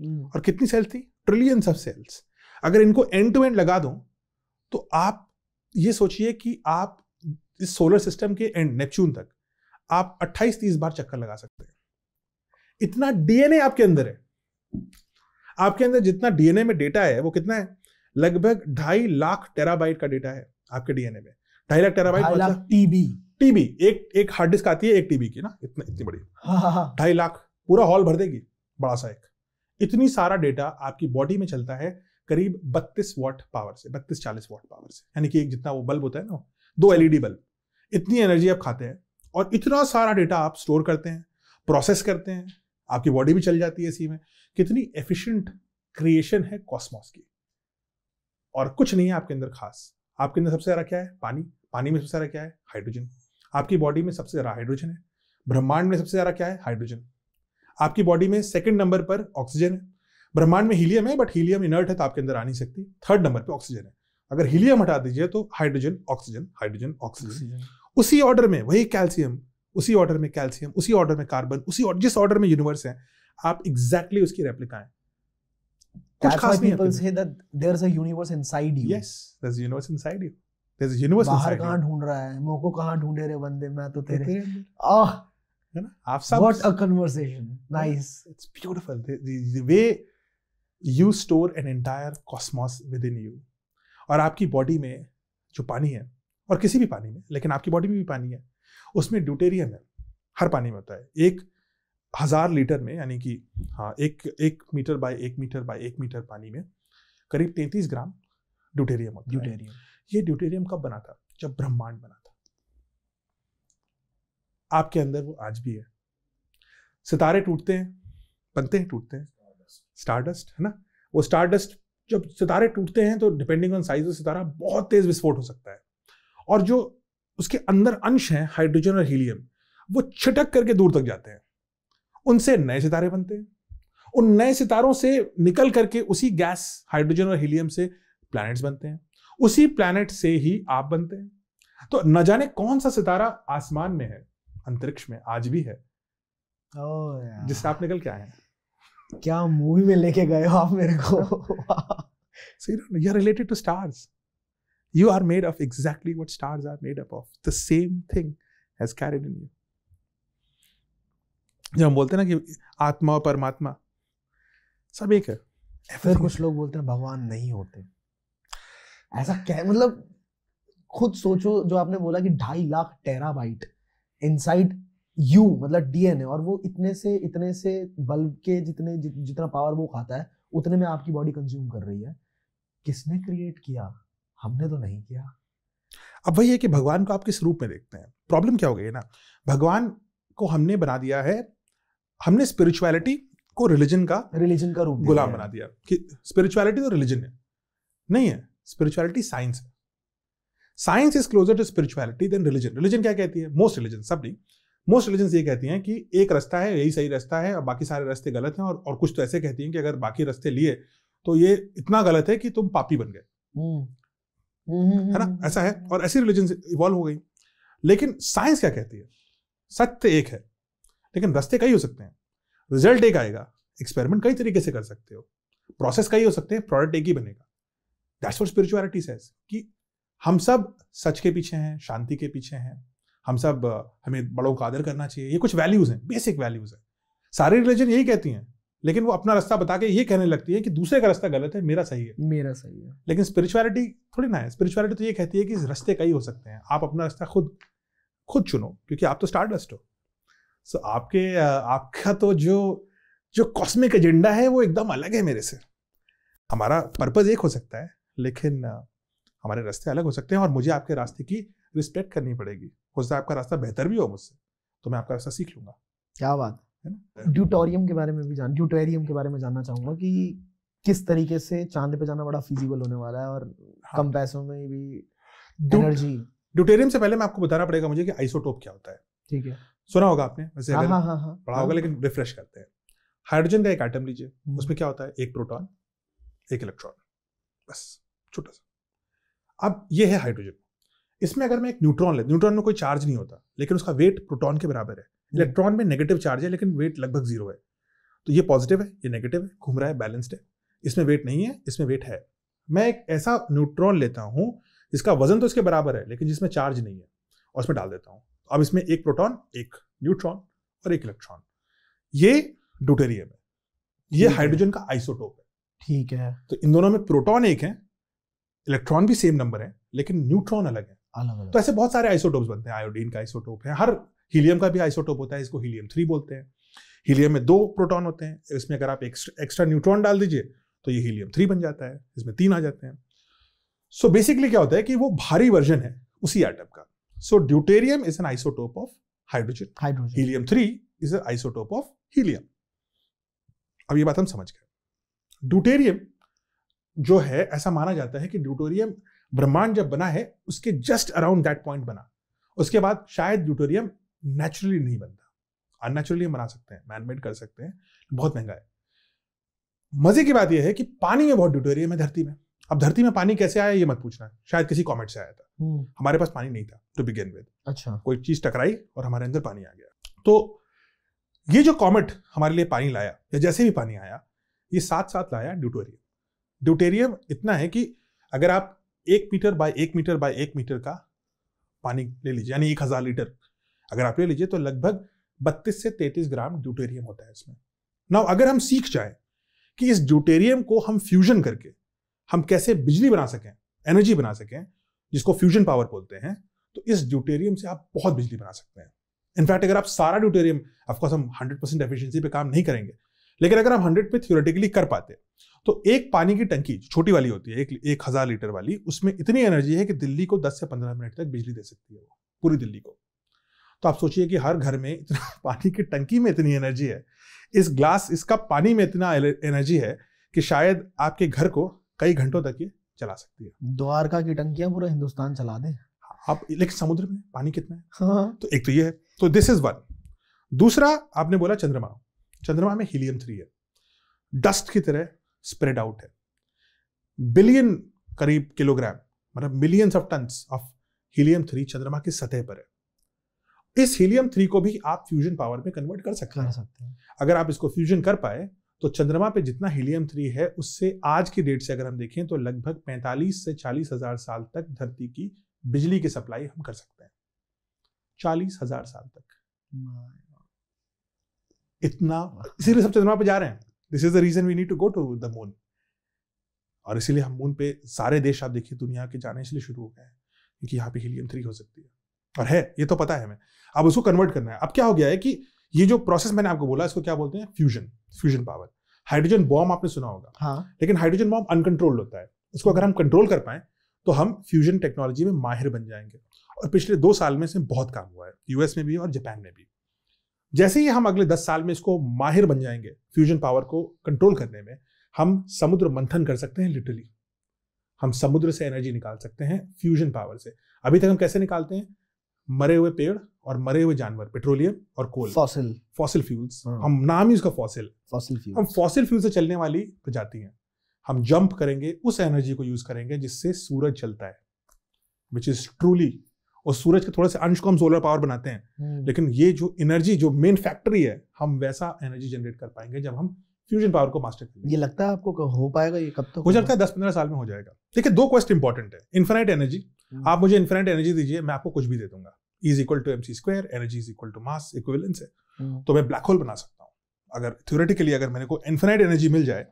हम्म। और कितनी सेल थी ट्रिलियंस ऑफ सेल्स अगर इनको एंड टू एंड लगा दूं तो आप ये सोचिए कि आप इस सोलर सिस्टम के एंड नेपच्यून तक आप 28-30 बार चक्कर लगा सकते हैं इतना डीएनए आपके अंदर है आपके अंदर जितना डीएनए में डेटा है वो कितना है लगभग ढाई लाख टेराबाइट का डेटा है आपके डीएनए में ढाई लाख टेराबाइट टीबी टीबी एक एक हार्ड डिस्क आती है एक टीबी की ना इतना इतनी बड़ी हाँ, हाँ, हाँ। ढाई लाख पूरा हॉल भर देगी बड़ा सा एक इतनी सारा डेटा आपकी बॉडी में चलता है करीब बत्तीस वॉट पावर से बत्तीस चालीस वॉट पावर से यानी कि एक जितना वो बल्ब होता है ना दो अच्छा। एलईडी बल्ब इतनी एनर्जी आप खाते हैं और इतना सारा डेटा आप स्टोर करते हैं प्रोसेस करते हैं आपकी बॉडी भी चल जाती है इसी में कितनी एफिशिएंट क्रिएशन है कॉस्मोस की और कुछ नहीं है आपके अंदर खास आपके अंदर सबसे ज़्यादा क्या है पानी पानी में सबसे ज़्यादा क्या है हाइड्रोजन आपकी बॉडी में सबसे ज़्यादा हाइड्रोजन है ब्रह्मांड में सबसे ज़्यादा क्या है हाइड्रोजन आपकी बॉडी में सेकेंड नंबर पर ऑक्सीजन है ब्रह्मांड में हीलियम है बट हीलियम इनर्ट है तो आपके अंदर आ नहीं सकती थर्ड नंबर पर ऑक्सीजन है अगर हीलियम हटा दीजिए तो हाइड्रोजन ऑक्सीजन हाइड्रोजन ऑक्सीजन उसी ऑर्डर में वही कैल्शियम उसी ऑर्डर में कैल्शियम उसी ऑर्डर में कार्बन उसी और, जिस ऑर्डर में यूनिवर्स है आप एग्जैक्टली exactly उसकी रेप्लिका है कुछ खास नहीं पीपल से that there is a universe inside you yes there is universe inside you there is universe बाहर कहां ढूंढ रहा है मोको कहां ढूंढे रे बंदे मैं तो तेरे आह है ना what a conversation nice it's beautiful the way you store an entire cosmos within you और आपकी बॉडी में जो पानी है और किसी भी पानी में लेकिन आपकी बॉडी में भी पानी है उसमें ड्यूटेरियम है हर पानी में होता है एक हज़ार लीटर में यानी कि हाँ एक एक मीटर बाय एक मीटर बाय एक मीटर पानी में करीब तैंतीस ग्राम ड्यूटेरियम होता ड्यूटेरियम ये ड्यूटेरियम कब बना था जब ब्रह्मांड बना था आपके अंदर वो आज भी है सितारे टूटते हैं बनते हैं टूटते हैं स्टारडस्ट है ना वो स्टारडस्ट जब सितारे टूटते हैं तो डिपेंडिंग ऑन साइज ऑफ सितारा बहुत तेज विस्फोट हो सकता है और जो उसके अंदर अंश हैं हाइड्रोजन और हीलियम वो छिटक करके दूर तक जाते हैं उनसे नए सितारे बनते हैं उन नए सितारों से निकल करके उसी गैस हाइड्रोजन और हीलियम से प्लैनेट्स बनते हैं उसी प्लैनेट से ही आप बनते हैं तो न जाने कौन सा सितारा आसमान में है अंतरिक्ष में आज भी है जिससे आप निकल के आए हैं क्या मूवी में लेके गए हो आप मेरे को यार related to stars You are made of exactly what stars are made up of. The same thing has carried in you. जब हम बोलते हैं ना कि आत्मा और परमात्मा सब एक है फिर कुछ लोग बोलते हैं भगवान नहीं होते ऐसा क्या मतलब खुद सोचो जो आपने बोला कि ढाई लाख टेराबाइट इनसाइड यू मतलब डीएनए और वो इतने से इतने से बल्ब के जितने जितना पावर वो खाता है उतने में आपकी बॉडी कंज्यूम कर रही है किसने क्रिएट किया हमने तो नहीं किया अब वही है कि भगवान को आप किस रूप में देखते हैं प्रॉब्लम क्या हो गई है ना भगवान को हमने बना दिया है हमने स्पिरिचुअलिटी को रिलीजन का रिलीजन का रूप गुलाम बना दिया कि स्पिरिचुअलिटी तो रिलीजन है नहीं है स्पिरिचुअलिटी साइंस है science is closer to spirituality than religion religion क्या कहती है मोस्ट रिलीजन सब नहीं मोस्ट रिलीजन ये कहती हैं कि एक रास्ता है यही सही रास्ता है और बाकी सारे रास्ते गलत हैं और और कुछ तो ऐसे कहती हैं कि अगर बाकी रास्ते लिए तो ये इतना गलत है कि तुम पापी बन गए हम्म। है ना हम्म, हम्म, ऐसा है हम्म, और ऐसी रिलीजन इवॉल्व हो गई लेकिन साइंस क्या कहती है सत्य एक है लेकिन रास्ते कई हो सकते हैं रिजल्ट एक आएगा एक्सपेरिमेंट कई तरीके से कर सकते हो प्रोसेस कई हो सकते हैं प्रोडक्ट एक ही बनेगा दैट्स फॉर स्पिरिचुअलिटी सेज कि हम सब सच के पीछे हैं शांति के पीछे हैं हम सब हमें बड़ों का आदर करना चाहिए ये कुछ वैल्यूज़ हैं बेसिक वैल्यूज़ हैं सारी रिलीजन यही कहती हैं लेकिन वो अपना रास्ता बता के ये कहने लगती है कि दूसरे का रास्ता गलत है मेरा सही है मेरा सही है लेकिन स्पिरिचुअलिटी थोड़ी ना है स्पिरिचुअलिटी तो ये कहती है कि इस रास्ते कई हो सकते हैं आप अपना रास्ता खुद खुद चुनो क्योंकि आप तो स्टार डस्ट हो सो so, आपके आपका तो जो जो कॉस्मिक एजेंडा है वो एकदम अलग है मेरे से हमारा पर्पज़ एक हो सकता है लेकिन हमारे रास्ते अलग हो सकते हैं और मुझे आपके रास्ते की रिस्पेक्ट करनी पड़ेगी हो सकता है आपका रास्ता बेहतर भी हो मुझसे तो मैं आपका रास्ता सीख लूँगा क्या बात है ड्यूटोरियम हाँ। के बारे में भी जान ड्यूटोरियम के बारे में जानना चाहूंगा कि किस तरीके से चांद पे जाना बड़ा फिजिबल होने वाला है और हाँ। कम पैसों में भी एनर्जी ड्यूटेरियम से पहले मैं आपको बताना पड़ेगा मुझे कि आइसोटोप क्या होता है ठीक है सुना होगा आपने वैसे हाँ, हाँ, हाँ, हाँ, पढ़ा होगा हाँ। लेकिन रिफ्रेश करते हैं हाइड्रोजन का एक आइटम लीजिए हम्म। उसमें क्या होता है एक प्रोटॉन एक इलेक्ट्रॉन बस छोटा सा अब ये है हाइड्रोजन इसमें अगर मैं एक न्यूट्रॉन ले न्यूट्रॉन में कोई चार्ज नहीं होता लेकिन उसका वेट प्रोटॉन के बराबर है हम्म। इलेक्ट्रॉन में नेगेटिव चार्ज है लेकिन वेट लगभग जीरो है तो ये पॉजिटिव है ये नेगेटिव है घूम रहा है बैलेंस्ड है इसमें वेट नहीं है इसमें वेट है मैं एक ऐसा न्यूट्रॉन लेता हूँ जिसका वजन तो इसके बराबर है लेकिन जिसमें चार्ज नहीं है और उसमें डाल देता हूँ अब इसमें एक प्रोटॉन एक न्यूट्रॉन और एक इलेक्ट्रॉन ये ड्यूटेरियम है ये हाइड्रोजन का आइसोटोप है ठीक है तो इन दोनों में प्रोटॉन एक है इलेक्ट्रॉन भी सेम नंबर है लेकिन न्यूट्रॉन अलग है अलग अलग तो ऐसे बहुत सारे आइसोटोप्स बनते हैं आयोडीन का आइसोटोप है हर हीलियम का भी आइसोटोप होता है इसको हीलियम थ्री बोलते हैं हीलियम में दो प्रोटॉन होते हैं इसमें अगर आप एक्स्ट्रा न्यूट्रॉन डाल दीजिए तो ये हीलियम थ्री बन जाता है इसमें तीन आ जाते हैं सो so बेसिकली क्या होता है कि वो भारी वर्जन है उसी एटम का so deuterium is an isotope of hydrogen hydrogen helium three is an isotope of helium अब ये बात हम समझ गए ड्यूटेरियम जो है ऐसा माना जाता है कि ड्यूटोरियम ब्रह्मांड जब बना है उसके जस्ट अराउंड दैट पॉइंट बना उसके बाद शायद ड्यूटोरियम नेचुरली नहीं बनता अननेचुरली हम बना सकते हैं मैनमेड कर सकते हैं बहुत महंगा है मजे की बात यह है कि पानी में बहुत ड्यूटेरियम है धरती में अब धरती में पानी कैसे आया ये मत पूछना शायद किसी कॉमेट से आया था हम्म। हमारे पास पानी नहीं था टू बिगेन विद अच्छा कोई चीज टकराई और हमारे अंदर पानी आ गया तो ये जो कॉमेट हमारे लिए पानी लाया या जैसे भी पानी आया ये साथ साथ लाया ड्यूटोरियम ड्यूटेरियम इतना है कि अगर आप एक मीटर बाय एक मीटर बाय एक मीटर का पानी ले लीजिए यानी एक हजार लीटर अगर आप ले लीजिए तो लगभग 32 से 33 ग्राम ड्यूटेरियम होता है इसमें नाउ अगर हम सीख जाएं कि इस ड्यूटेरियम को हम फ्यूजन करके हम कैसे बिजली बना सकें एनर्जी बना सकें जिसको फ्यूजन पावर बोलते हैं तो इस ड्यूटेरियम से आप बहुत बिजली बना सकते हैं इनफैक्ट अगर आप सारा ड्यूटेरियम ऑफकोर्स हम 100 परसेंट एफिशियंसी पे काम नहीं करेंगे लेकिन अगर हम 100 पे थियोरेटिकली कर पाते तो एक पानी की टंकी छोटी वाली होती है एक, एक हजार लीटर वाली उसमें इतनी एनर्जी है कि दिल्ली को 10 से 15 मिनट तक बिजली दे सकती है वो पूरी दिल्ली को तो आप सोचिए कि हर घर में इतना [LAUGHS] पानी की टंकी में इतनी एनर्जी है इस ग्लास इसका पानी में इतना एनर्जी है कि शायद आपके घर को कई घंटों तक ये चला सकती है द्वारका की टंकियां पूरा हिंदुस्तान चला दे हाँ, आप लेकिन समुद्र में पानी कितना है हाँ। तो एक तो ये है तो दिस इज वन दूसरा आपने बोला चंद्रमा चंद्रमा में हीलियम थ्री है डस्ट की तरह स्प्रेड आउट है बिलियन करीब किलोग्राम मतलब millions of ton of helium three चंद्रमा की सतह पर है इस हीलियम थ्री को भी आप फ्यूजन पावर में कन्वर्ट कर सकते हैं सकते हैं अगर आप इसको फ्यूजन कर पाए तो चंद्रमा पे जितना हीलियम थ्री है उससे आज की डेट से अगर हम देखें तो लगभग 45 से चालीस हजार साल तक धरती की बिजली की सप्लाई हम कर सकते हैं चालीस हजार साल तक इतना इसीलिए सब चंद्रमा पे जा रहे हैं this is the reason we need to go to the moon और इसीलिए हम मून पे सारे देश आप देखिए दुनिया के जाने इसलिए शुरू हो गए हैं क्योंकि यहाँ पे हीलियम थ्री हो सकती है और है ये तो पता है हमें अब उसको कन्वर्ट करना है अब क्या हो गया है कि ये जो प्रोसेस मैंने आपको बोला इसको क्या बोलते हैं fusion fusion power hydrogen bomb आपने सुना होगा हाँ। लेकिन हाइड्रोजन बॉम्ब अनकंट्रोल्ड होता है इसको अगर हम कंट्रोल कर पाए तो हम फ्यूजन टेक्नोलॉजी में माहिर बन जाएंगे और पिछले दो साल में इसमें बहुत काम हुआ है यूएस में भी और जापान में भी जैसे ही हम अगले दस साल में इसको माहिर बन जाएंगे फ्यूजन पावर को कंट्रोल करने में हम समुद्र मंथन कर सकते हैं लिटरली हम समुद्र से एनर्जी निकाल सकते हैं फ्यूजन पावर से अभी तक हम कैसे निकालते हैं मरे हुए पेड़ और मरे हुए जानवर पेट्रोलियम और कोल फॉसिल फॉसिल फ्यूल्स हम नाम ही उसका फॉसिल फॉसिल फ्यूल हम फॉसिल फ्यूल से चलने वाली प्रजाति हैं हम जंप करेंगे उस एनर्जी को यूज करेंगे जिससे सूरज चलता है विच इज ट्रूली और सूरज के थोड़े से अंश को हम सोलर पावर बनाते हैं हम्म। लेकिन ये जो एनर्जी जो मेन फैक्ट्री है हम वैसा एनर्जी जनरेट कर पाएंगे जब हम फ्यूजन पावर को मास्टर करेंगे ये लगता है आपको हो पाएगा ये कब तक तो हो जाता है दस पंद्रह साल में हो जाएगा देखिए दो क्वेश्चन इंपॉर्टेंट है इन्फिनाइट एनर्जी हाँ। आप मुझे इन्फिनिट एनर्जी दीजिए मैं आपको कुछ भी दे दूंगा is equal to M C square energy is equal to mass equivalence है हाँ। तो मैं ब्लैक होल बना सकता हूँ अगर थ्योरेटिकली अगर मेरे को इन्फिनिट एनर्जी मिल जाए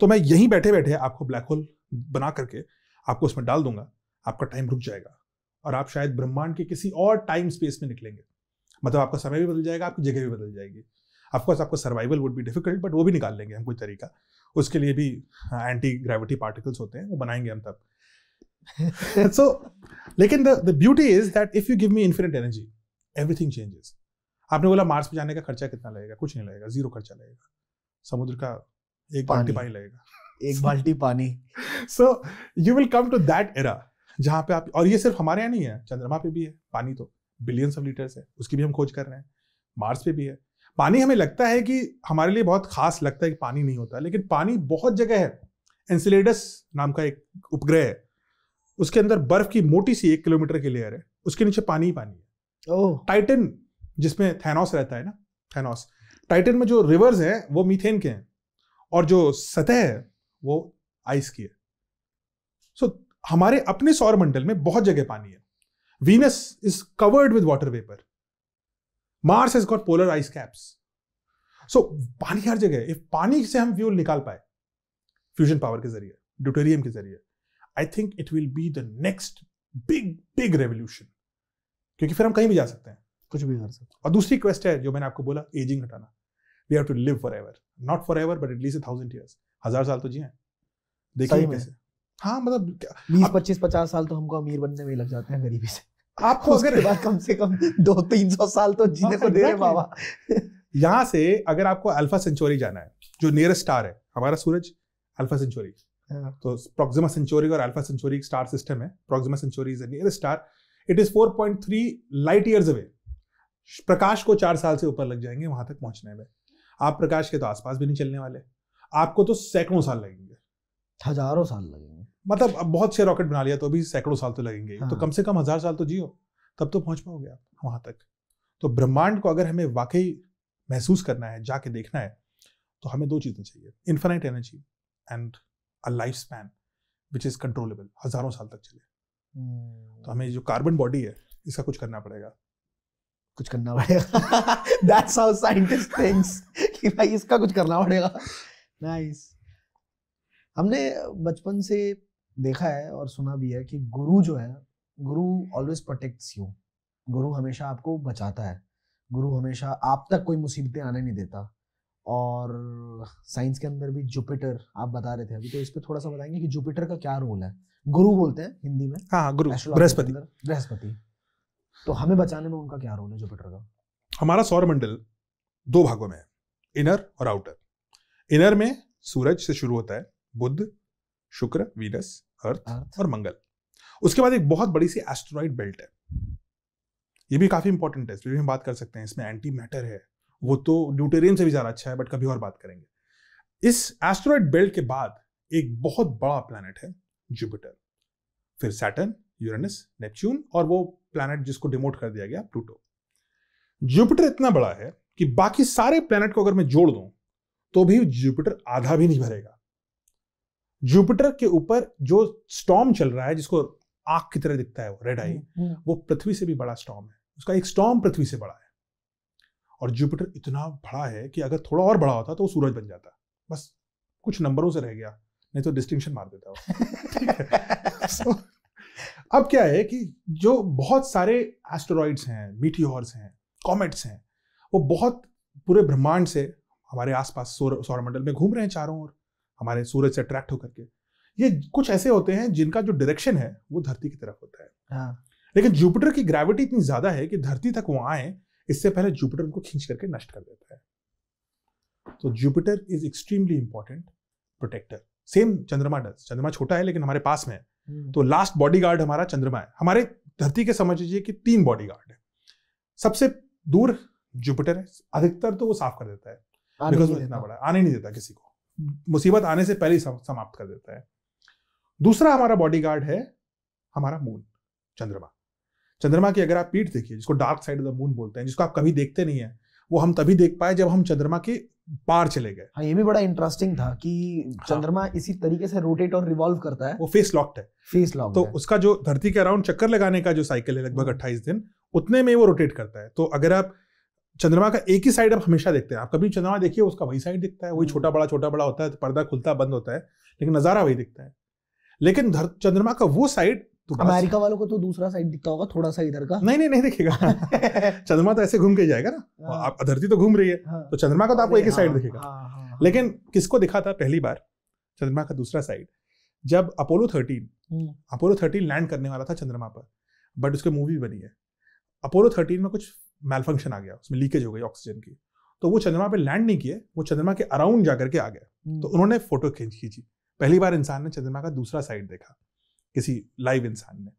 तो मैं यहीं बैठे बैठे आपको ब्लैक होल बना करके आपको उसमें डाल दूंगा आपका टाइम रुक जाएगा और आप शायद ब्रह्मांड के किसी और टाइम स्पेस में निकलेंगे मतलब आपका समय भी बदल जाएगा आपकी जगह भी बदल जाएगी अफकोर्स आपको सर्वाइवल वुड भी डिफिकल्ट बट वो भी निकाल लेंगे हम कोई तरीका उसके लिए भी एंटी ग्रेविटी पार्टिकल्स होते हैं वो बनाएंगे हम तब [LAUGHS] so, लेकिन the beauty is that if you give me infinite energy everything changes आपने बोला मार्स पे जाने का खर्चा कितना लगेगा कुछ नहीं लगेगा जीरो खर्चा लगेगा समुद्र का एक बाल्टी पानी लगेगा एक बाल्टी पानी so you will come to that era जहाँ पे आप और ये सिर्फ हमारे यहाँ नहीं है चंद्रमा पे भी है पानी तो बिलियंस ऑफ लीटर्स है उसकी भी हम खोज कर रहे हैं मार्स पे भी है पानी हमें लगता है कि हमारे लिए बहुत खास लगता है कि पानी नहीं होता लेकिन पानी बहुत जगह है एंसिलेडस नाम का एक उपग्रह है उसके अंदर बर्फ की मोटी सी एक किलोमीटर की लेयर है उसके नीचे पानी ही पानी है टाइटन जिसमें थैनोस रहता है ना थैनोस टाइटन में जो रिवर्स हैं वो मीथेन के हैं और जो सतह है वो आइस की है सो so, हमारे अपने सौर मंडल में बहुत जगह पानी है Venus is covered with water vapour Mars is got polar ice caps so पानी हर जगह इफ पानी से हम फ्यूल निकाल पाए फ्यूजन पावर के जरिए ड्यूटेरियम के जरिए I think it will be the next big big revolution क्योंकि फिर हम कहीं भी जा सकते हैं कुछ भी कर सकते हैं और दूसरी क्वेस्ट है जो मैंने आपको बोला एजिंग हटाना we have to live forever not forever but at least thousand years हजार साल तो जी हैं देखिए कैसे हाँ मतलब बीस पच्चीस पचास साल तो हमको अमीर बनने में लग जाते हैं गरीबी से आपको अगर बाद कम से कम दो तीन सौ साल तो जीने को दे रहे बाबा यहाँ से अगर आपको अल्फा सेंचुरी जाना है जो नियरेस्ट स्टार है हमारा सूरज अल्फा सेंचुरी तो प्रोक्सिमा सेंचुरी और अल्फा सेंचुरी एक स्टार सिस्टम है Proxima Centauri is near star it is 4.3 light years away प्रकाश को चार साल से ऊपर लग जाएंगे वहां तक पहुंचने में आप प्रकाश के तो आसपास भी नहीं चलने वाले आपको तो सैकड़ों साल लगेंगे हजारों साल लगेंगे मतलब अब बहुत से रॉकेट बना लिया तो अभी सैकड़ों साल तो लगेंगे तो हाँ। तो कम से कम हजार साल तो जियो तब तो पहुंच पाओगे आप वहां तक तो ब्रह्मांड को अगर हमें वाकई महसूस करना है जाके देखना है तो हमें दो चीज़ें चाहिए infinite energy and a lifespan which is controllable हजारों साल तक चले hmm. तो हमें जो कार्बन बॉडी है इसका कुछ करना पड़ेगा कुछ करना पड़ेगा दैट्स हाउ साइंटिस्ट थिंक्स कि भाई इसका कुछ करना पड़ेगा नाइस nice. हमने बचपन से देखा है और सुना भी है कि गुरु जो है गुरु ऑलवेज प्रोटेक्ट्स यू गुरु हमेशा आपको बचाता है गुरु हमेशा आप तक कोई मुसीबतें आने नहीं देता और साइंस के अंदर भी जुपिटर आप बता रहे थे अभी तो इस पर थोड़ा सा बताएंगे कि जुपिटर का क्या रोल है गुरु बोलते हैं हिंदी में हाँ गुरु बृहस्पति बृहस्पति तो हमें बचाने में उनका क्या रोल है जुपिटर का हमारा सौर मंडल दो भागों में है इनर और आउटर इनर में सूरज से शुरू होता है बुद्ध शुक्र वीनस अर्थ, अर्थ और मंगल उसके बाद एक बहुत बड़ी सी एस्ट्रॉइड बेल्ट है ये भी काफी इंपॉर्टेंट है इस पर भी हम बात कर सकते हैं इसमें एंटी मैटर है वो तो ड्यूटेरियन से भी ज़्यादा अच्छा है बट कभी और बात करेंगे इस एस्ट्रॉयड बेल्ट के बाद एक बहुत बड़ा प्लानट है जुपिटर फिर सैटन यूरेनस नेपच्यून और वो प्लानट जिसको डिमोट कर दिया गया प्लूटो जुपिटर इतना बड़ा है कि बाकी सारे प्लानट को अगर मैं जोड़ दूं तो भी जुपिटर आधा भी नहीं भरेगा जुपिटर के ऊपर जो स्टॉम चल रहा है जिसको आग की तरह दिखता है वो रेड आई हम्म, हम्म। वो पृथ्वी से भी बड़ा स्टॉम है उसका एक स्टॉम पृथ्वी से बड़ा है और जुपिटर इतना बड़ा है कि अगर थोड़ा और बड़ा होता तो वो सूरज बन जाता बस कुछ नंबरों से रह गया नहीं तो डिस्टिंक्शन मार देता वो है [LAUGHS] so, अब क्या है कि जो बहुत सारे एस्ट्रॉइड्स हैं मीठी हैं कॉमेट्स हैं वो बहुत पूरे ब्रह्मांड से हमारे आसपास सौरमंडल में घूम रहे हैं चारों ओर हमारे सूरज से अट्रैक्ट होकर के ये कुछ ऐसे होते हैं जिनका जो डायरेक्शन है वो धरती की तरफ होता है हाँ। लेकिन जुपिटर की ग्रेविटी इतनी ज्यादा है कि धरती तक वो आए इससे पहले जुपिटर उनको खींच करके नष्ट कर देता है तो Jupiter is extremely important protector same चंद्रमा डज चंद्रमा छोटा है लेकिन हमारे पास में है हम्म। तो लास्ट बॉडी हमारा चंद्रमा है हमारे धरती के समझ लीजिए कि तीन बॉडी है सबसे दूर जुपिटर है अधिकतर तो वो साफ कर देता है बिकॉज वो इतना बड़ा आने नहीं देता किसी को मुसीबत आने से पहले ही समाप्त कर देता है दूसरा हमारा बॉडीगार्ड है हमारा मून चंद्रमा चंद्रमा की अगर आप पीठ देखिए जिसको dark side of the moon बोलते हैं जिसको आप कभी देखते नहीं है वो हम तभी देख पाए जब हम चंद्रमा के पार चले गए हाँ ये भी बड़ा इंटरेस्टिंग था कि हाँ। चंद्रमा हाँ। इसी तरीके से रोटेट और रिवॉल्व करता है वो फेस लॉक्ड है फेस लॉक्ड तो है। उसका जो धरती के अराउंड चक्कर लगाने का जो साइकिल है लगभग हाँ। अट्ठाईस दिन उतने में वो रोटेट करता है तो अगर आप चंद्रमा का एक ही साइड आप हमेशा देखते हैं आप कभी चंद्रमा देखिए उसका वही साइड दिखता है वही हाँ। छोटा बड़ा छोटा बड़ा होता है तो पर्दा खुलता बंद होता है लेकिन नज़ारा वही दिखता है लेकिन चंद्रमा का वो साइड तो अमेरिका वालों को तो दूसरा साइड दिखता होगा थोड़ा सा इधर का नहीं नहीं नहीं दिखेगा [LAUGHS] [LAUGHS] चंद्रमा तो ऐसे घूम के जाएगा ना हाँ। हाँ, आप धरती तो घूम रही है हाँ। तो चंद्रमा का तो आपको एक ही साइड दिखेगा लेकिन किसको दिखा था पहली बार चंद्रमा का दूसरा साइड जब Apollo thirteen Apollo thirteen land करने वाला था चंद्रमा पर बट उसकी मूवी बनी है अपोलो थर्टीन में कुछ मेल फंक्शन आ गया उसमें लीकेज हो गई ऑक्सीजन की तो वो चंद्रमा पे लैंड नहीं किए वो चंद्रमा के अराउंड जाकर के आ गया हम्म। तो उन्होंने फोटो खींच खींची पहली बार इंसान ने चंद्रमा का दूसरा साइड देखा किसी लाइव इंसान ने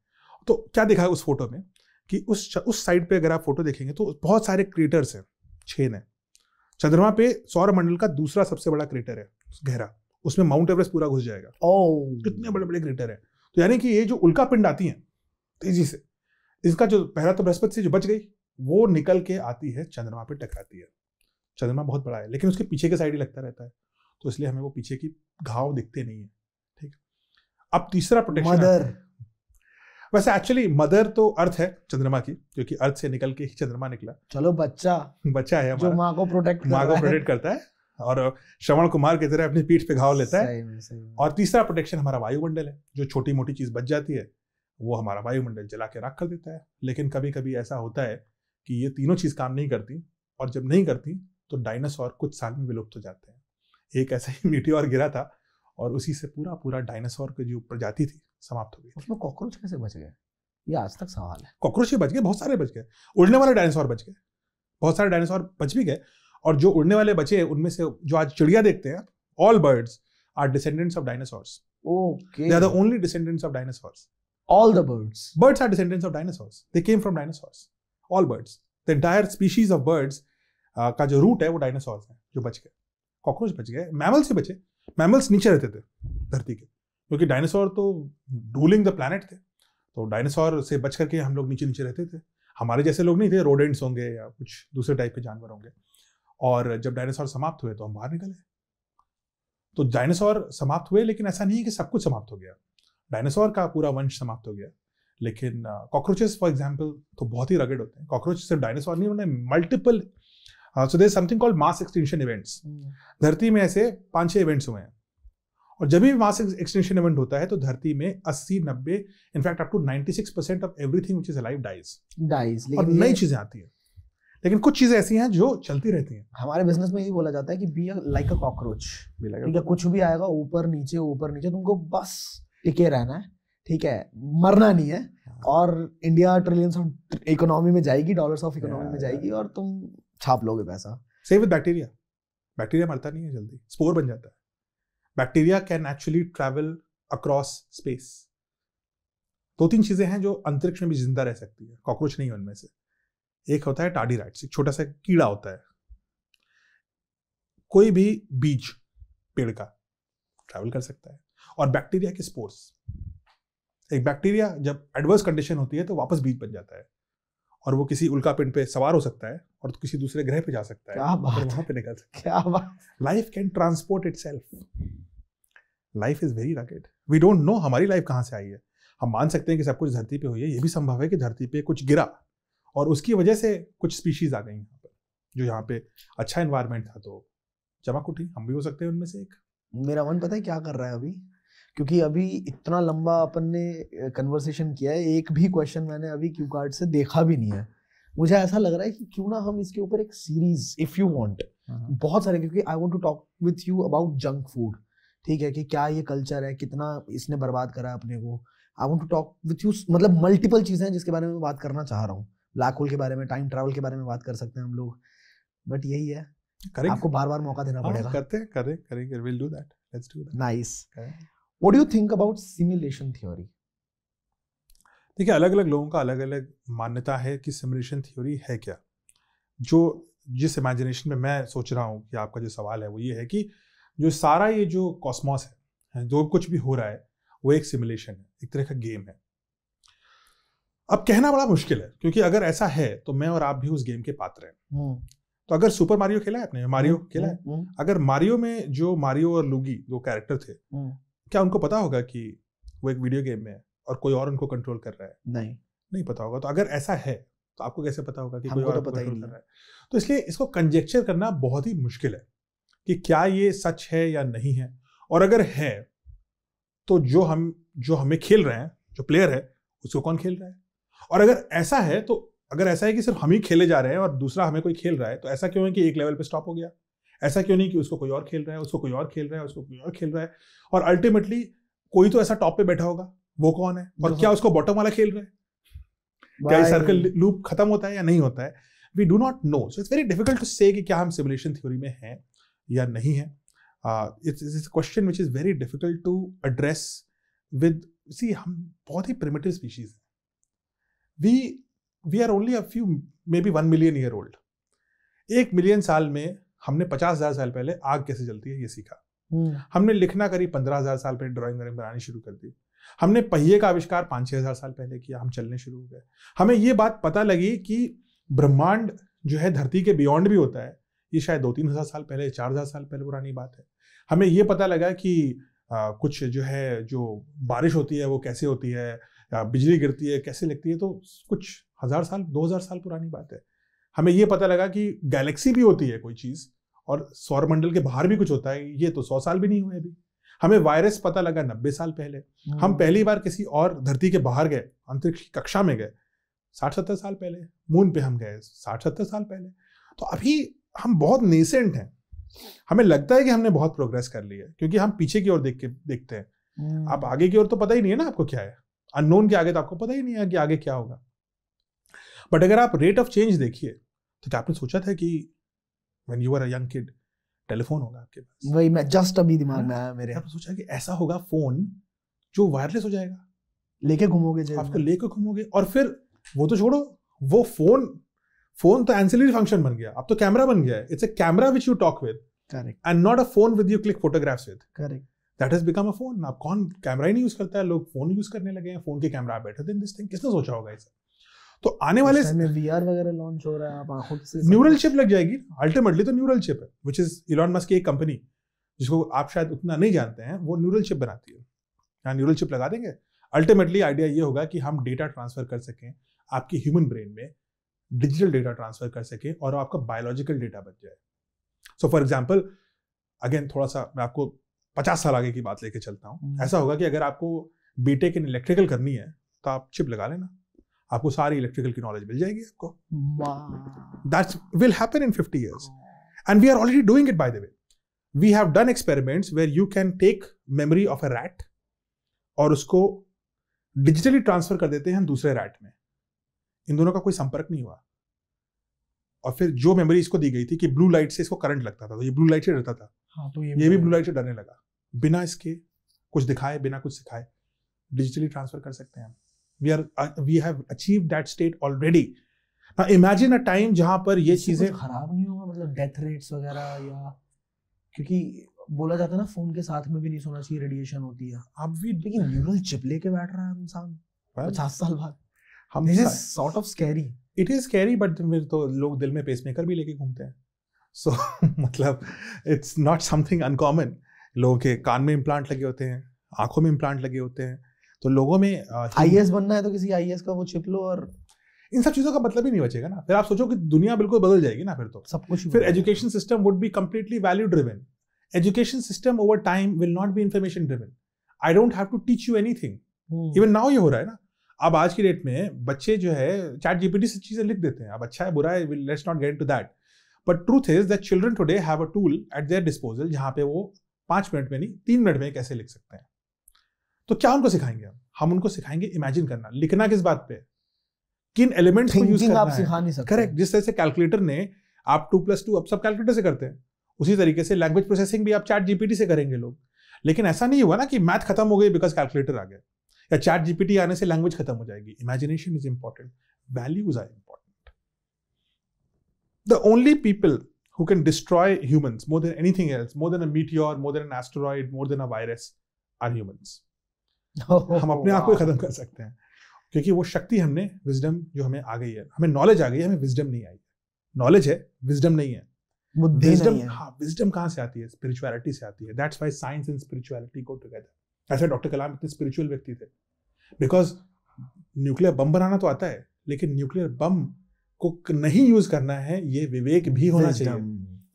तो क्या देखा है उस फोटो में कि उस उस साइड पे अगर आप फोटो देखेंगे तो बहुत सारे क्रेटर्स हैं छेन है चंद्रमा पे सौर मंडल का दूसरा सबसे बड़ा क्रेटर है गहरा उसमें माउंट एवरेस्ट पूरा घुस जाएगा कितने oh. बड़े बड़े क्रेटर है तो यानी कि ये जो उल्का पिंड आती है तेजी से इसका जो पहला तो बृहस्पति से जो बच गई वो निकल के आती है चंद्रमा पे टकराती है चंद्रमा बहुत बड़ा है लेकिन उसके पीछे के साइड ही लगता रहता है तो इसलिए हमें वो पीछे की घाव दिखते नहीं है अब तीसरा प्रोटेक्शन मदर वैसे एक्चुअली मदर तो अर्थ है चंद्रमा की जो कि अर्थ से निकल के ही चंद्रमा निकला चलो बच्चा बच्चा है जो माँ को प्रोटेक्ट माँ को प्रोटेक्ट करता है और श्रवण कुमार की तरह अपनी पीठ पे घाव लेता है और तीसरा प्रोटेक्शन हमारा वायुमंडल है जो छोटी मोटी चीज बच जाती है वो हमारा वायुमंडल जला के राख कर देता है लेकिन कभी कभी ऐसा होता है कि ये तीनों चीज काम नहीं करती और जब नहीं करती तो डायनासोर कुछ साल में विलुप्त हो जाते हैं एक ऐसा ही मीटियोर गिरा था और उसी से पूरा पूरा डायनासोर की जो प्रजाति थी समाप्त हो गई उसमें कॉकरोच कैसे बच गए ये आज तक सवाल है कॉकरोच ही बच गए बहुत सारे बच गए उड़ने वाले डायनासोर बच गए बहुत सारे डायनासोर बच भी गए और जो उड़ने वाले बचे उनमें से जो आज चिड़िया देखते हैं all birds are descendants of dinosaurs okay they are the only descendants of dinosaurs all the birds birds are descendants of dinosaurs they came from dinosaurs all birds the entire species of birds का जो रूट है वो डायनासोर्स है जो बच गए कॉकरोच बच गए मैमल्स ही बचे मैमल्स नीचे रहते थे धरती के क्योंकि डायनासोर तो रूलिंग द प्लानट थे तो डायनासोर से बच करके हम लोग नीचे नीचे रहते थे हमारे जैसे लोग नहीं थे रोडेंट्स होंगे या कुछ दूसरे टाइप के जानवर होंगे और जब डायनासोर समाप्त हुए तो हम बाहर निकले तो डायनासोर समाप्त हुए लेकिन ऐसा नहीं है कि सब कुछ समाप्त हो गया डायनासोर का पूरा वंश समाप्त हो गया लेकिन कॉकरोचेस फॉर एग्जाम्पल तो बहुत ही रगड़ होते हैं कॉकरोच सिर्फ डायनासोर नहीं उन्होंने multiple so there something called mass extension events धरती में ऐसे पाँच छः इवेंट्स हुए हैं और जब भी मास एक्सटेंशन इवेंट होता है तो धरती में अस्सी नब्बे in fact up to six percent of everything which is alive dies dies और नई चीजें आती है लेकिन कुछ चीजें ऐसी हैं जो चलती रहती हैं हमारे बिजनेस में यही बोला जाता है कि बी लाइक अ कॉकरोच ठीक है कुछ भी आएगा ऊपर नीचे ऊपर नीचे तुमको बस टिके रहना है ठीक है मरना नहीं है हाँ। और इंडिया ट्रिलियंस ऑफ इकोनॉमी में जाएगी डॉलर्स ऑफ इकोनॉमी में जाएगी और तुम छाप लोगे पैसा सेम विद बैक्टीरिया बैक्टीरिया मरता नहीं है जल्दी स्पोर बन जाता है bacteria can actually travel across space दो तीन चीज़ें हैं जो अंतरिक्ष में भी जिंदा रह सकती है कॉकरोच नहीं उनमें से एक होता है टाडी राइट्स एक छोटा सा कीड़ा होता है कोई भी बीज पेड़ का ट्रैवल कर सकता है और बैक्टीरिया के स्पोर्स एक बैक्टीरिया जब एडवर्स कंडीशन होती है तो वापस बीज बन जाता है और वो किसी उल्का पिंड पे सवार हो सकता है और किसी दूसरे ग्रह पे जा सकता है क्या बात वहां पे निकल सकता क्या बात life can transport it life is very rugged we don't know हमारी लाइफ कहाँ से आई है हम मान सकते हैं कि सब कुछ धरती पे हुई है ये भी संभव है कि धरती पे कुछ गिरा और उसकी वजह से कुछ स्पीशीज आ गई यहाँ पर जो यहाँ पे अच्छा इन्वायरमेंट था तो जमा कुटी हम भी हो सकते हैं उनमें से एक मेरा मन पता है क्या कर रहा है अभी क्योंकि अभी इतना लंबा अपन ने कन्वर्सेशन किया है एक भी क्वेश्चन मैंने अभी क्यू कार्ड से देखा भी नहीं है मुझे ऐसा लग रहा है कि क्यों ना हम इसके ऊपर एक सीरीज इफ यू वांट बहुत सारे क्योंकि I want to talk with you about junk food ठीक है कि क्या ये कल्चर है कितना इसने बर्बाद करा अपने को I want to talk with you मतलब मल्टीपल चीज़ें हैं जिसके बारे में बात करना चाह रहा हूँ ब्लैक होल के बारे में टाइम ट्रैवल के बारे में बात कर सकते हैं हम लोग बट यही है करेंगे आपको बार बार मौका देना हाँ, पड़ेगा करते हैं करें करेंगे will do that let's do that nice what you think about simulation theory देखिए अलग अलग लोगों का अलग अलग मान्यता है कि सिमुलेशन थ्योरी है क्या जो जिस इमेजिनेशन में मैं सोच रहा हूँ कि आपका जो सवाल है वो ये है कि जो सारा ये जो कॉस्मॉस है जो कुछ भी हो रहा है वो एक सिमुलेशन है एक तरह का गेम है अब कहना बड़ा मुश्किल है क्योंकि अगर ऐसा है तो मैं और आप भी उस गेम के पात्र हैं हम्म। तो अगर सुपर मारियो खेला है आपने मारियो हम्म, खेला है हम्म, अगर मारियो में जो मारियो और लुगी जो कैरेक्टर थे क्या उनको पता होगा कि वो एक वीडियो गेम में है और कोई और उनको कंट्रोल कर रहा है नहीं नहीं पता होगा तो अगर ऐसा है तो आपको कैसे पता होगा कि कोई और तो पता ही कर रहा है तो इसलिए इसको कंजेक्चर करना बहुत ही मुश्किल है कि क्या ये सच है या नहीं है और अगर है तो जो हम जो हमें खेल रहे हैं जो प्लेयर है उसको कौन खेल रहा है और अगर ऐसा है तो अगर ऐसा है कि सिर्फ हम ही खेले जा रहे हैं और दूसरा हमें कोई खेल रहा है तो ऐसा क्यों है कि एक लेवल पे स्टॉप हो गया ऐसा क्यों नहीं कि उसको कोई और खेल रहा है उसको कोई और खेल रहा है उसको कोई और खेल रहा है और अल्टीमेटली कोई तो ऐसा टॉप पे बैठा होगा वो कौन है और क्या उसको बॉटम वाला खेल रहा है क्या सर्कल लूप खत्म होता है या नहीं होता है we do not know so it's very difficult to say कि क्या हम सिमुलेशन थ्योरी में हैं या नहीं है it's is question which is very difficult to address with see हम बहुत ही प्रिमेटिव स्पीशीज हैं we we are only a few maybe one million year old एक मिलियन साल में हमने पचास हजार साल पहले आग कैसे जलती है ये सीखा हम्म। हमने लिखना करीब पंद्रह हजार साल पहले ड्राइंग बनानी शुरू कर दी हमने पहिए का आविष्कार पांच छह हजार साल पहले किया हम चलने शुरू हो गए हमें ये बात पता लगी कि ब्रह्मांड जो है धरती के बियॉन्ड भी होता है ये शायद दो तीन हजार साल पहले चार हजार साल पहले पुरानी बात है हमें ये पता लगा कि आ, कुछ जो है जो बारिश होती है वो कैसे होती है बिजली गिरती है कैसे लगती है तो कुछ हजार साल दो हजार साल पुरानी बात है हमें ये पता लगा कि गैलेक्सी भी होती है कोई चीज़ और सौरमंडल के बाहर भी कुछ होता है ये तो सौ साल भी नहीं हुए अभी हमें वायरस पता लगा नब्बे साल पहले हम्म। हम पहली बार किसी और धरती के बाहर गए अंतरिक्ष की कक्षा में गए साठ सत्तर साल पहले मून पे हम गए साठ सत्तर साल पहले तो अभी हम बहुत नेसेंट हैं हमें लगता है कि हमने बहुत प्रोग्रेस कर ली है क्योंकि हम पीछे की ओर देख के देखते हैं हम्म। आप आगे की ओर तो पता ही नहीं है ना आपको क्या है अननोन के आगे तो आपको पता ही नहीं है कि आगे क्या होगा बट अगर आप रेट ऑफ चेंज देखिए तो क्या आपने सोचा था कि when you are a young kid telephone होगा आपके पास वही मैं जस्ट अभी दिमाग में आया मेरे आपने सोचा कि ऐसा होगा फोन जो वायरलेस हो जाएगा लेके घूमोगे आपको लेके घूमोगे और फिर वो तो छोड़ो वो फोन फोन तो एंसिलरी फंक्शन बन गया अब तो कैमरा बन गया है it's a camera which you talk with correct and not a phone with you click photographs with correct that has become a phone आप कौन कैमरा ही नहीं यूज करता है लोग फोन यूज करने लगे हैं फोन के कैमरा बैठे थे दिस थिंग किसने सोचा होगा इसे तो आने वाले वगैरह लॉन्च हो रहा है न्यूरल चिप लग जाएगी अल्टीमेटली तो न्यूरल चिप है विच इज इलॉन मस्क की एक कंपनी जिसको आप शायद उतना नहीं जानते हैं वो न्यूरल चिप बनाती है यहाँ न्यूरल चिप लगा देंगे अल्टीमेटली आइडिया ये होगा कि हम डेटा ट्रांसफर कर सकें आपकी ह्यूमन ब्रेन में डिजिटल डेटा ट्रांसफर कर सकें और आपका बायोलॉजिकल डेटा बन जाए सो फॉर एग्जाम्पल अगेन थोड़ा सा मैं आपको पचास साल आगे की बात लेके चलता हूँ हम्म। ऐसा होगा कि अगर आपको बीटेक के इलेक्ट्रिकल करनी है तो आप चिप लगा लेना आपको सारी इलेक्ट्रिकल की नॉलेज मिल जाएगी आपको that's will happen in fifty years and we are already doing it by the way we have done experiments where you can take memory of a rat और उसको डिजिटली ट्रांसफर कर देते हैं दूसरे रैट में इन दोनों का कोई संपर्क नहीं हुआ और फिर जो मेमोरी इसको दी गई थी कि ब्लू लाइट से इसको करंट लगता था तो ये ब्लू लाइट से डरता था हाँ, तो ये, ये भी ब्लू लाइट से डरने लगा बिना इसके कुछ दिखाए बिना कुछ सिखाए डिजिटली ट्रांसफर कर सकते हैं हम we are we have achieve that state already imagine a time जहां पर ये चीजें खराब नहीं होगा मतलब डेथ रेट्स वगैरह या क्योंकि बोला जाता है ना फोन के साथ में भी नहीं सोना चाहिए रेडिएशन होती है अब भी लेकिन न्यूरल चिप लेके बैठ रहा है इंसान पचास साल बाद हम this is sort of scary it is scary but तो लोग दिल में पेसमेकर भी लेके घूमते हैं सो so, [LAUGHS] मतलब इट्स नॉट समथिंग अनकॉमन लोगों के कान में इम्प्लांट लगे होते हैं आंखों में इम्प्लांट लगे होते हैं तो लोगों में आई बनना है तो किसी आई का वो छिप लो और इन सब चीज़ों का मतलब ही नहीं बचेगा ना फिर आप सोचो कि दुनिया बिल्कुल बदल जाएगी ना फिर तो सब कुछ फिर education system would be completely value driven education system over time will not be information driven I don't have to teach you anything even now ये हो रहा है ना अब आज की डेट में बच्चे जो है चैट जीपीटी से चीज़ें लिख देते हैं अब अच्छा है बुरा है let's not get to that but truth is that children today have a tool at their disposal जहाँ पे वो पाँच मिनट में नहीं तीन मिनट में कैसे लिख सकते हैं तो क्या उनको सिखाएंगे हम हम उनको सिखाएंगे इमेजिन करना लिखना किस बात पे किन एलिमेंट्स को यूज करना आप सिखा नहीं सकते करेक्ट जिस तरह से कैलकुलेटर ने आप टू प्लस टू अब सब कैलकुलेटर से करते हैं उसी तरीके से लैंग्वेज प्रोसेसिंग भी आप चैट जीपीटी से करेंगे लोग लेकिन ऐसा नहीं हुआ ना कि मैथ खत्म हो गई बिकॉज कैलकुलेटर आ गया या चैट जीपीटी आने से लैंग्वेज खत्म हो जाएगी imagination is important values are important the only people who can destroy humans more than anything else more than a meteor, more than an asteroid, more than a virus, are humans. हम अपने आप को ही खत्म कर सकते हैं क्योंकि वो शक्ति हमने विजडम जो हमें आ गई है हमें नॉलेज आ गई है हमें विजडम नहीं आई नॉलेज है विजडम नहीं है विजडम विजडम हाँ, कहाँ से आती है स्पिरिचुअलिटी से आती है that's why science and spirituality को टुगेदर ऐसे डॉक्टर कलाम इतने स्पिरिचुअल व्यक्ति थे बिकॉज न्यूक्लियर बम बनाना तो आता है लेकिन न्यूक्लियर बम को नहीं यूज करना है ये विवेक भी होना चाहिए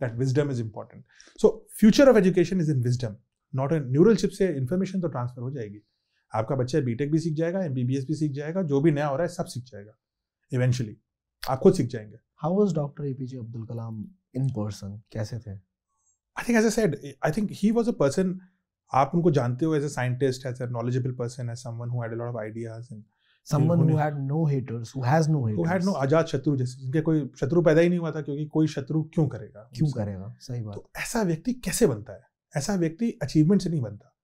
that wisdom is important so future of education is in wisdom not an neural chip से इन्फॉर्मेशन तो ट्रांसफर हो जाएगी आपका बच्चा बीटेक भी सीख जाएगा एम भी सीख जाएगा जो भी नया हो रहा है सब सीख जाएगा इवेंचुअली आप खुद सीख जाएंगे how was doctor APJ Abdul Kalam in person कैसे थे I think as I said I think he was a person आप उनको जानते हो as a scientist as a knowledgeable person as someone who had a lot of ideas and someone who had no haters who has no haters who had no आजाद शत्रु जैसे जिनके कोई शत्रु पैदा ही नहीं हुआ था क्योंकि कोई शत्रु क्यों करेगा क्यों करेगा सही बात तो ऐसा व्यक्ति कैसे बनता है ऐसा व्यक्ति अचीवमेंट से नहीं बनता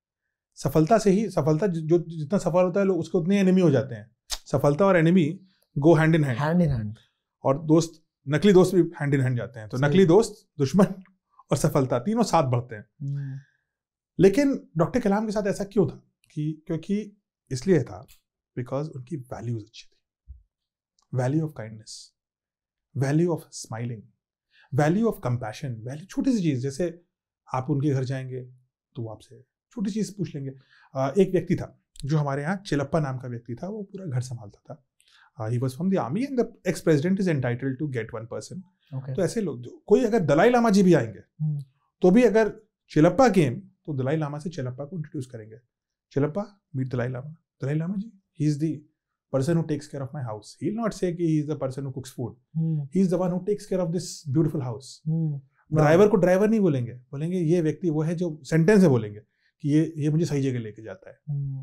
सफलता से ही सफलता जो जितना सफल होता है लोग उसके उतने एनिमी हो जाते हैं सफलता और enemy go hand in hand hand in hand और दोस्त नकली दोस्त भी हैंड इन हैंड जाते हैं तो नकली दोस्त दुश्मन और सफलता तीनों साथ बढ़ते हैं हम्म। लेकिन डॉक्टर कलाम के साथ ऐसा क्यों था कि क्योंकि इसलिए था बिकॉज उनकी वैल्यूज अच्छी थी value of kindness value of smiling value of compassion value छोटी सी चीज़ जैसे आप उनके घर जाएंगे तो आपसे छोटी चीज़ पूछ लेंगे एक व्यक्ति था जो हमारे यहाँ चिलप्पा नाम का व्यक्ति था वो पूरा घर संभालता था he was from the army and the ex president is entitle to get one person तो ऐसे लोग जो कोई अगर दलाई लामा जी भी आएंगे hmm. तो भी अगर चिलप्पा गेम तो दलाई लामा से चिलप्पा को इंट्रोड्यूस करेंगे Chilappa meet Dalai Lama Dalai Lama ji he is the person who takes care of my house he not say कि he is the person who cooks food. Hmm. He is the one who takes care of this beautiful driver हम्म। को ड्राइवर नहीं बोलेंगे बोलेंगे ये व्यक्ति वो है जो सेंटेंस है बोलेंगे hmm. कि ये ये मुझे सही जगह लेके जाता है हम्म।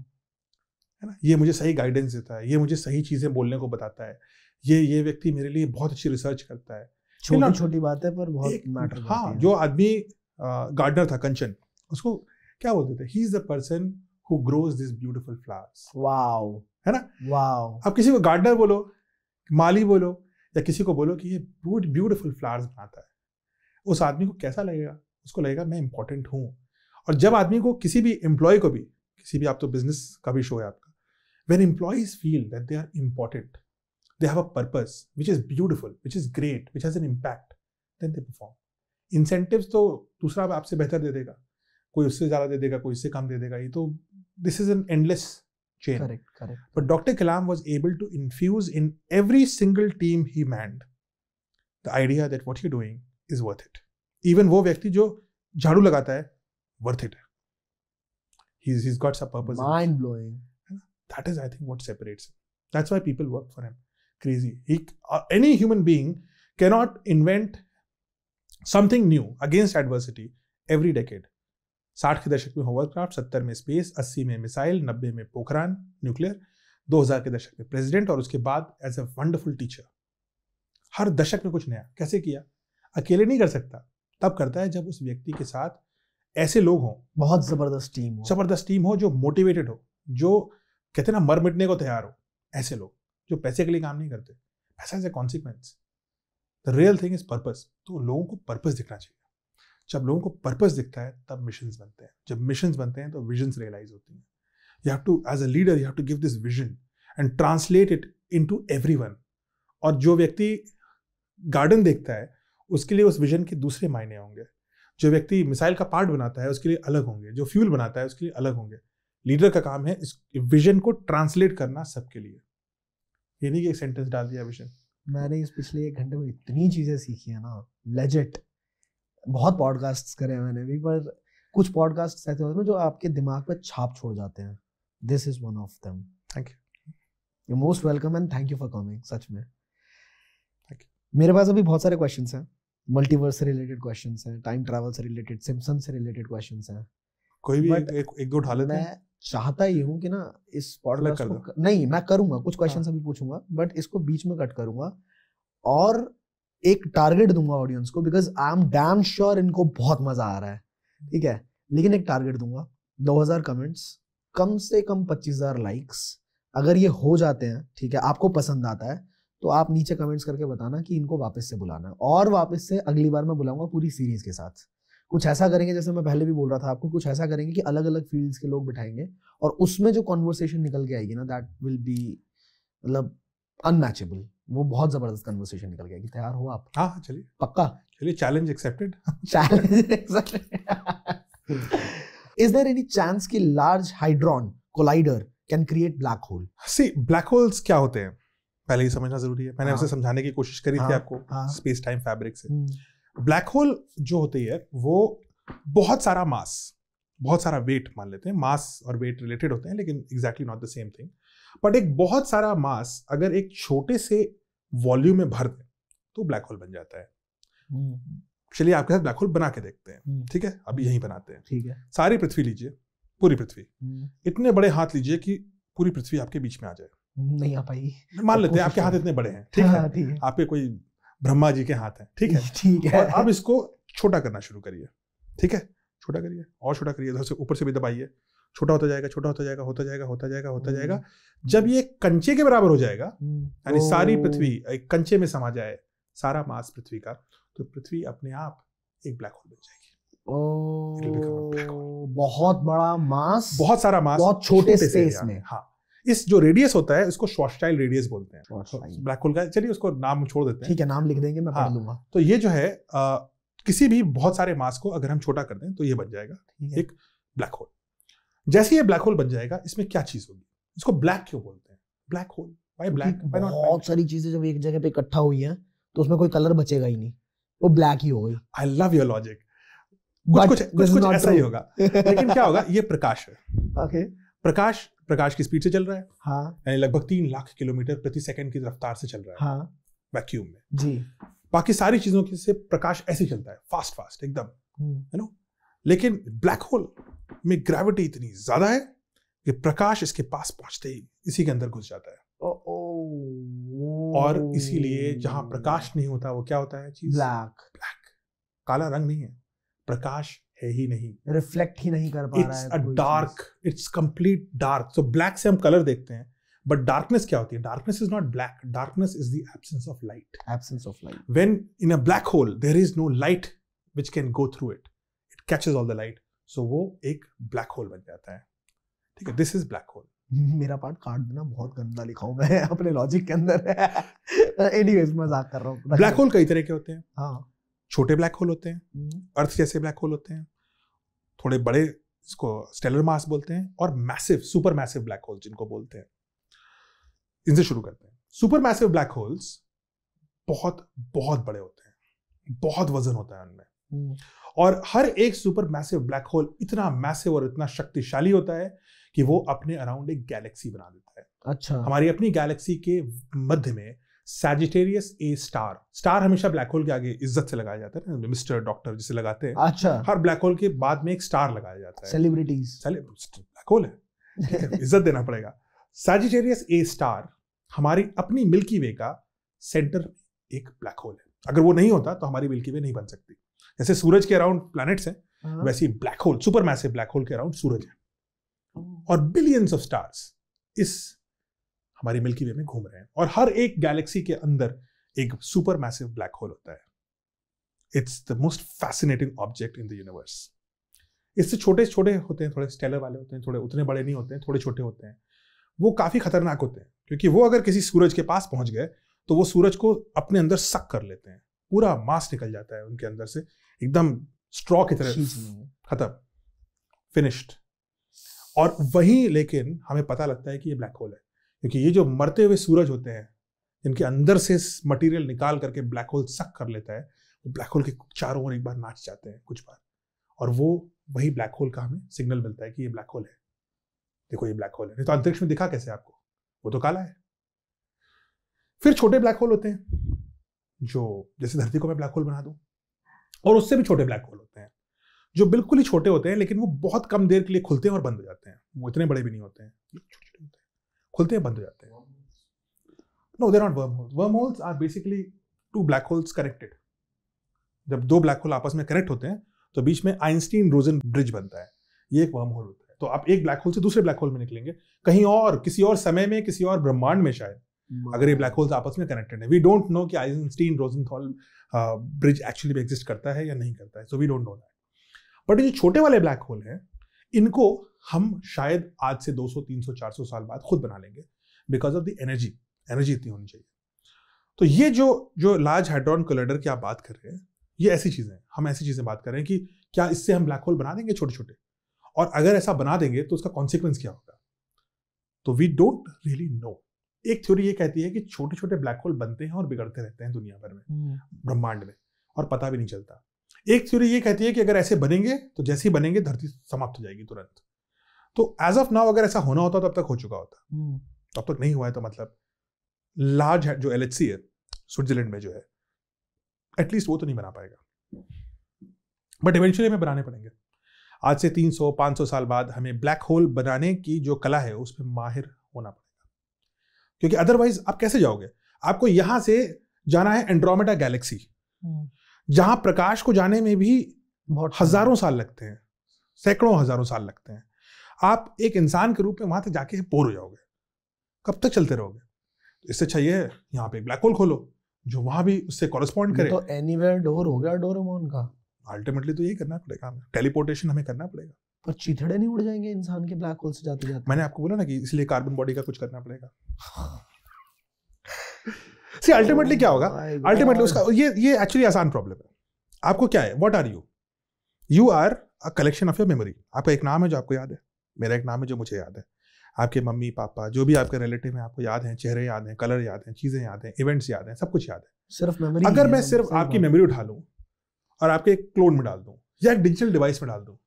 है ना ये मुझे सही गाइडेंस देता है ये मुझे सही चीज़ें बोलने को बताता है ये ये व्यक्ति मेरे लिए बहुत अच्छी रिसर्च करता है छोटी छोटी बात है पर बहुत मैटर हाँ जो आदमी गार्डनर था कंचन उसको क्या बोलते थे he is the person who grows this beautiful flowers wow है ना वाओ अब किसी को गार्डनर बोलो माली बोलो या किसी को बोलो कि ये ब्यूटिफुल फ्लावर्स बनाता है उस आदमी को कैसा लगेगा उसको लगेगा मैं इंपॉर्टेंट हूँ और जब आदमी को किसी भी एम्प्लॉय को भी किसी भी आप तो बिजनेस का भी शो है आपका when employees feel that they are important they have a purpose which is beautiful which is great which has an impact then they perform incentive तो दूसरा आपसे बेहतर दे देगा कोई उससे ज़्यादा दे देगा कोई इससे कम दे देगा ये तो this is an endless chain but doctor Kalam was able to able in every single team he manned he manned the idea that what you're doing is worth वो व्यक्ति जो झाड़ू लगाता है worth it he's he's got some purpose mind blowing that is i think what separates him that's why people work for him crazy he uh, any human being cannot invent something new against adversity every decade साठ के दशक में होवरक्राफ्ट सत्तर में स्पेस अस्सी में मिसाइल नब्बे में पोखरान न्यूक्लियर 2000 के दशक में प्रेसिडेंट और उसके बाद एज ए वंडरफुल टीचर हर दशक में कुछ नया कैसे किया अकेले नहीं कर सकता तब करता है जब उस व्यक्ति के साथ ऐसे लोग हों बहुत जबरदस्त टीम हो जबरदस्त टीम हो जो मोटिवेटेड हो जो कहते हैं ना मर मिटने को तैयार हो ऐसे लोग जो पैसे के लिए काम नहीं करते पैसा is a consequence the real thing is purpose तो लोगों को पर्पज दिखना चाहिए जब लोगों को पर्पज दिखता है तब मिशन बनते हैं जब मिशन बनते हैं तो विजन्स रियलाइज होती हैं you have to as a leader you have to give this vision and translate it into everyone और जो व्यक्ति गार्डन देखता है उसके लिए उस विजन के दूसरे मायने होंगे जो व्यक्ति मिसाइल का पार्ट बनाता है उसके लिए अलग होंगे जो फ्यूल बनाता है उसके लिए अलग होंगे लीडर का काम है इस विजन को ट्रांसलेट करना सबके लिए ये नहीं कि एक सेंटेंस डाल दिया विजन मैंने इस पिछले एक घंटे में इतनी चीज़ें सीखी है ना लेजेट बहुत पॉडकास्ट करे हैं मैंने भी पर कुछ पॉडकास्ट ऐसे होते हैं जो आपके दिमाग पर छाप छोड़ जाते हैं this is one of them thank you you most welcome and thank you for coming सच में मेरे पास अभी बहुत सारे क्वेश्चन हैं मल्टीवर्स से रिलेटेड क्वेश्चन है टाइम ट्रेवल से रिलेटेड सिम्पसन से रिलेटेड क्वेश्चन है कोई भी एक, एक दो उठा लेते हैं चाहता ही हूँ कि ना इस पॉडकास्ट को कर, नहीं मैं करूंगा कुछ क्वेश्चन हाँ। अभी पूछूंगा बट इसको बीच में कट करूंगा और एक टारगेट दूंगा ऑडियंस को because I am damn sure इनको बहुत मजा आ रहा है ठीक है लेकिन एक टारगेट दूंगा 2000 कमेंट्स कम से कम 25000 लाइक्स अगर ये हो जाते हैं ठीक है आपको पसंद आता है तो आप नीचे कमेंट्स करके बताना कि इनको वापस से बुलाना और वापस से अगली बार मैं बुलाऊंगा पूरी सीरीज के साथ कुछ ऐसा करेंगे जैसे मैं पहले भी बोल रहा था आपको कुछ ऐसा करेंगे कि अलग अलग फील्ड्स के लोग बिठाएंगे और उसमें जो कॉन्वर्सेशन निकल के आएगी ना दैट विल बी मतलब अनमैचेबल वो बहुत जबरदस्त कन्वर्सेशन निकल गया कि तैयार हो आप हाँ, हाँ चलिए पक्का चलिए challenge accepted challenge accepted is there any chance कि large hadron collider can create black hole see black holes क्या होते हैं पहले ही समझना जरूरी है मैंने हाँ, उसे समझाने की कोशिश करी हाँ, थी आपको स्पेस टाइम फैब्रिक से ब्लैक हम्म। होल जो होती है वो बहुत सारा मास बहुत सारा वेट मान लेते हैं मास और वेट रिलेटेड होते हैं लेकिन exactly not the same thing but एक बहुत सारा मास अगर एक छोटे से वॉल्यूम में भर दें तो ब्लैक होल बन जाता है हम्म। चलिए आपके साथ ब्लैक होल बना के देखते हैं हम्म। ठीक है अभी यहीं बनाते हैं ठीक है सारी पृथ्वी लीजिए पूरी पृथ्वी इतने बड़े हाथ लीजिए कि पूरी पृथ्वी आपके बीच में आ जाए नहीं आ पाई मान लेते हैं आपके हाथ इतने बड़े हैं ठीक हाँ, है ठीक है आपके कोई ब्रह्मा जी के हाथ हैं ठीक है ठीक है अब इसको छोटा करना शुरू करिए ठीक है छोटा करिए और छोटा करिए उधर से ऊपर से भी दबाइए छोटा होता जाएगा छोटा होता जाएगा होता जाएगा होता जाएगा होता जाएगा हम्म। जब ये कंचे के बराबर हो जाएगा हम्म। यानी सारी पृथ्वी एक कंचे में समा जाए सारा मास पृथ्वी का तो पृथ्वी अपने आप एक ब्लैक होल बन जाएगी ओ, बहुत बड़ा मास बहुत सारा मास बहुत छोटे स्पेस में हाँ इस जो रेडियस होता है इसको शॉर्टस्टाइल रेडियस बोलते हैं ब्लैक होल तो का चलिए उसको नाम छोड़ देते हैं ठीक है नाम लिख देंगे मैं हाँ, लूंगा तो ये जो है आ, किसी भी बहुत सारे मास को अगर हम छोटा कर दें तो ये बन जाएगा एक ब्लैक होल जैसे ये ब्लैक होल बन जाएगा इसमें क्या चीज होगी इसको ब्लैक क्यों बोलते हैं ब्लैक होल भाई ब्लैक बहुत सारी चीजें जब एक जगह पे इकट्ठा हुई है तो उसमें कोई कलर बचेगा ही नहीं वो ब्लैक ही होगी आई लव योर लॉजिक कुछ कुछ, कुछ, कुछ ऐसा ही होगा लेकिन क्या होगा ये प्रकाश है [LAUGHS] okay. प्रकाश प्रकाश की स्पीड से चल रहा है हाँ यानी लगभग तीन लाख किलोमीटर प्रति सेकंड की रफ्तार से चल रहा है हाँ वैक्यूम में जी बाकी सारी चीजों के से प्रकाश ऐसे चलता है फास्ट फास्ट एकदम है हम्म। नो लेकिन ब्लैक होल में ग्रेविटी इतनी ज्यादा है कि प्रकाश इसके पास पहुंचते ही इसी के अंदर घुस जाता है ओ, ओ, ओ, और इसीलिए जहां प्रकाश नहीं होता वो क्या होता है चीज ब्लैक ब्लैक काला रंग नहीं है प्रकाश है ही नहीं रिफ्लेक्ट ही नहीं कर पा रहा है dark it's complete dark so black से हम कलर देखते हैं बट डार्कनेस क्या होती है darkness is not black darkness is the absence of light absence of light when in a black hole there is no light which can go through it it catches all the light so वो एक ब्लैक होल बन जाता है ठीक है दिस इज ब्लैक होल मेरा पार्ट काट देना बहुत गंदा लिखा हूँ मैं अपने लॉजिक के अंदर एनीवेज [LAUGHS] मजाक कर रहा हूं ब्लैक होल कई तरह के होते हैं हां छोटे ब्लैक होल होते हैं अर्थ हम्म। जैसे ब्लैक होल होते हैं थोड़े बड़े इसको स्टेलर मास बोलते हैं और massive super massive black holes जिनको बोलते हैं इनसे शुरू करते हैं सुपर मैसिव ब्लैक होल्स बहुत बहुत बड़े होते हैं बहुत वजन होता है उनमें हम्म। और हर एक सुपर मैसिव ब्लैक होल इतना मैसिव और इतना शक्तिशाली होता है कि वो अपने अराउंड एक गैलेक्सी बना देता है अच्छा हमारी अपनी गैलेक्सी के मध्य में सैजिटेरियस ए स्टार स्टार हमेशा ब्लैक होल के आगे इज्जत से लगाया जाता है ना मिस्टर डॉक्टर जिसे लगाते हैं अच्छा हर ब्लैक होल के बाद में एक स्टार लगाया जाता है सेलिब्रिटीज ब्लैक होल है इज्जत देना पड़ेगा सैजिटेरियस ए स्टार हमारी अपनी मिल्की वे का सेंटर एक ब्लैक होल है अगर वो नहीं होता तो हमारी मिल्की वे नहीं बन सकती जैसे सूरज के अराउंड प्लैनेट्स हैं हाँ। वैसे black hole super massive black hole के अराउंड सूरज है और बिलियंस ऑफ स्टार्स इस हमारी मिल्की वे में घूम रहे हैं और हर एक गैलेक्सी के अंदर एक सुपर मैसिव ब्लैक होल होता है it's the most fascinating object in the universe इससे छोटे छोटे होते हैं थोड़े स्टेलर वाले होते हैं थोड़े उतने बड़े नहीं होते हैं थोड़े छोटे होते हैं वो काफ़ी खतरनाक होते हैं क्योंकि वो अगर किसी सूरज के पास पहुंच गए तो वो सूरज को अपने अंदर सक कर लेते हैं पूरा मास निकल जाता है उनके अंदर से एकदम स्ट्रॉ की तरह खत्म फिनिश्ड और वहीं लेकिन हमें पता लगता है कि ये ब्लैक होल है क्योंकि ये जो मरते हुए सूरज होते हैं जिनके अंदर से मटेरियल निकाल करके ब्लैक होल सक कर लेता है वो ब्लैक होल के चारों ओर एक बार नाच जाते हैं कुछ बार और वो वही ब्लैक होल का हमें सिग्नल मिलता है कि ये ब्लैक होल है देखो ये ब्लैक होल है नहीं तो अंतरिक्ष में दिखा कैसे आपको वो तो काला है फिर छोटे ब्लैक होल होते हैं जो जैसे धरती को मैं ब्लैक होल बना दूं और उससे भी छोटे ब्लैक होल होते हैं जो बिल्कुल ही छोटे होते हैं लेकिन वो बहुत कम देर के लिए खुलते हैं और बंद हो जाते हैं वो इतने बड़े भी नहीं होते हैं छोटे छोटे होते हैं खुलते हैं बंद हो जाते हैं no there not wormholes wormholes are basically two black holes connected जब दो ब्लैक होल आपस में कनेक्ट होते हैं तो बीच में आइंस्टीन रोजन ब्रिज बनता है ये एक वर्म होल होता है तो आप एक ब्लैक होल से दूसरे ब्लैक होल में निकलेंगे कहीं और किसी और समय में किसी और ब्रह्मांड में शायद अगर ये ब्लैक होल्स आपस में कनेक्टेड है वी डोंट नो कि आइजनस्टीन रोजनथॉल ब्रिज एक्चुअली भी एग्जिस्ट करता है या नहीं करता है so we don't know that but ये छोटे वाले ब्लैक होल हैं इनको हम शायद आज से 200, 300, 400 साल बाद खुद बना लेंगे because of the energy energy इतनी होनी चाहिए तो ये जो जो लार्ज हाइड्रॉन कोलेडर की आप बात कर रहे हैं ये ऐसी चीज़ें हैं हम ऐसी चीज़ें बात कर रहे हैं कि क्या इससे हम ब्लैक होल बना देंगे छोटे छोटे और अगर ऐसा बना देंगे तो उसका कॉन्सिक्वेंस क्या होगा तो वी डोंट रियली नो एक थ्योरी ये कहती है कि छोटे छोटे ब्लैक होल बनते हैं और बिगड़ते रहते हैं दुनिया भर में हम्म। ब्रह्मांड में और पता भी नहीं चलता एक थ्योरी ये कहती है कि अगर ऐसे बनेंगे तो जैसे ही बनेंगे धरती समाप्त हो जाएगी तुरंत तो एज ऑफ नाउ अगर ऐसा होना होता तो तक हो चुका होता तब हम्म। तक नहीं हुआ है तो मतलब लार्ज है जो एल है स्विट्जरलैंड में जो है एटलीस्ट वो तो नहीं बना पाएगा बट इवेंचुअली हमें बनाने पड़ेंगे आज से 300 500 साल बाद हमें ब्लैक होल बनाने की जो कला है उसमें माहिर होना पड़ेगा क्योंकि अदरवाइज आप कैसे जाओगे आपको यहां से जाना है एंड्रोमेटा गैलेक्सी जहां प्रकाश को जाने में भी हजारों साल लगते हैं सैकड़ों हजारों साल लगते हैं आप एक इंसान के रूप में वहां तक जाके बोर हो जाओगे कब तक चलते रहोगे तो इससे अच्छा ये है यहाँ पे एक ब्लैक होल खोलो जो वहां भी उससे कॉरेस्पॉन्ड करे तो एनी एनीवेयर डोर हो गया डोर का अल्टीमेटली तो यही करना पड़ेगा हमें टेलीपोर्टेशन हमें करना पड़ेगा पर चिथड़े नहीं उड़ जाएंगे इंसान के ब्लैक होल से जाते जाते मैंने आपको बोला ना कि इसलिए कार्बन बॉडी का कुछ करना पड़ेगा सी अल्टीमेटली oh क्या होगा अल्टीमेटली oh उसका ये ये एक्चुअली आसान प्रॉब्लम है आपको क्या है what are you you are a collection of your memory आपका एक नाम है जो आपको याद है मेरा एक नाम है जो मुझे याद है आपके मम्मी पापा जो भी आपके रिलेटिव हैं आपको याद हैं चेहरे याद हैं कलर याद हैं चीज़ें याद हैं इवेंट्स याद हैं सब कुछ याद है सिर्फ मेमोरी अगर मैं सिर्फ आपकी मेमोरी उठा लूँ और आपके एक क्लोन में डाल दूँ या एक डिजिटल डिवाइस में डाल दूँ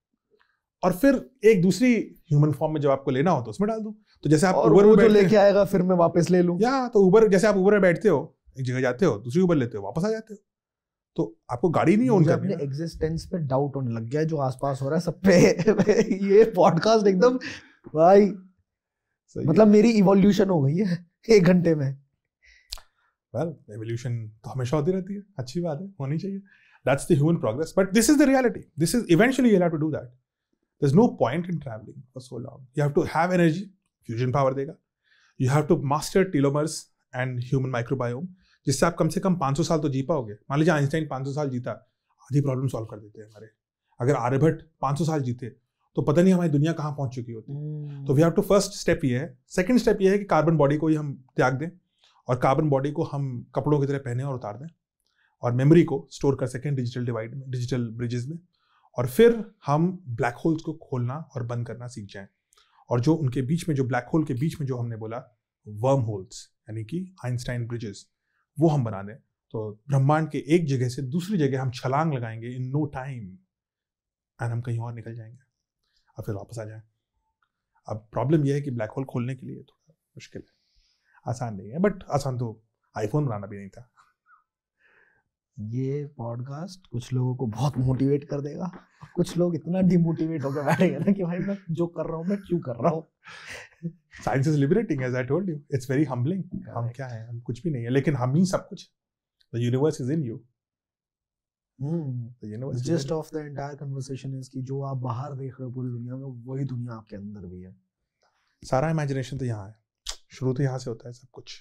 और फिर एक दूसरी ह्यूमन फॉर्म में जब आपको लेना हो तो उसमें डाल दूँ तो जैसे आप उबर में लेके आएगा फिर मैं वापस ले लूँ या तो उबर जैसे आप उबर में बैठते हो एक जगह जाते हो दूसरी उबर लेते हो वापस आ जाते हो तो आपको गाड़ी नहीं ओन करनी अपने एग्जिस्टेंस पे डाउट होने लग गया है जो आसपास हो रहा है सब पे [LAUGHS] ये पॉडकास्ट एकदम भाई मतलब मेरी इवोल्यूशन हो गई है [LAUGHS] एक घंटे में वेल एवोल्यूशन तो हमेशा होती रहती है अच्छी बात है होनी चाहिए that's the human progress but this is the reality this is eventually you have to do that there is no point in travelling for so long you have to have energy fusion power देगा you have to master telomeres and human microbiome जिससे आप कम से कम 500 साल तो जी पाओगे मान लीजिए आइंस्टाइन 500 साल जीता आधी प्रॉब्लम सॉल्व कर देते हैं हमारे अगर आर्यभट्ट 500 साल जीते तो पता नहीं हमारी दुनिया कहाँ पहुंच चुकी होती hmm. तो we have to first step ये है सेकेंड स्टेप ये है कि कार्बन बॉडी को ही हम त्याग दें और कार्बन बॉडी को हम कपड़ों की तरह पहने और उतार दें और मेमोरी को स्टोर कर सकें डिजिटल डिवाइड में डिजिटल ब्रिजेज में और फिर हम ब्लैक होल्स को खोलना और बंद करना सीख जाएं और जो उनके बीच में जो ब्लैक होल के बीच में जो हमने बोला वर्म होल्स यानी कि आइंस्टाइन ब्रिजेस वो हम बना दें तो ब्रह्मांड के एक जगह से दूसरी जगह हम छलांग लगाएंगे इन नो टाइम एंड हम कहीं और निकल जाएंगे और फिर वापस आ जाए अब प्रॉब्लम यह है कि ब्लैक होल खोलने के लिए थोड़ा मुश्किल है आसान नहीं है बट आसान तो आईफोन बनाना भी नहीं था ये पॉडकास्ट कुछ लोगों को बहुत मोटिवेट कर देगा कुछ लोग इतना डिमोटिवेट होकर बैठेगा ना कि भाई मैं जो कर रहा हूँ मैं क्यों कर रहा हूँ science is liberating as I told you it's very humbling हम क्या है हम कुछ भी नहीं है लेकिन हम ही सब कुछ the universe is in you just of the entire conversation is कि जो आप बाहर देख रहे हो पूरी दुनिया में वही दुनिया आपके अंदर भी है सारा इमेजिनेशन तो यहाँ है शुरू तो यहाँ से होता है सब कुछ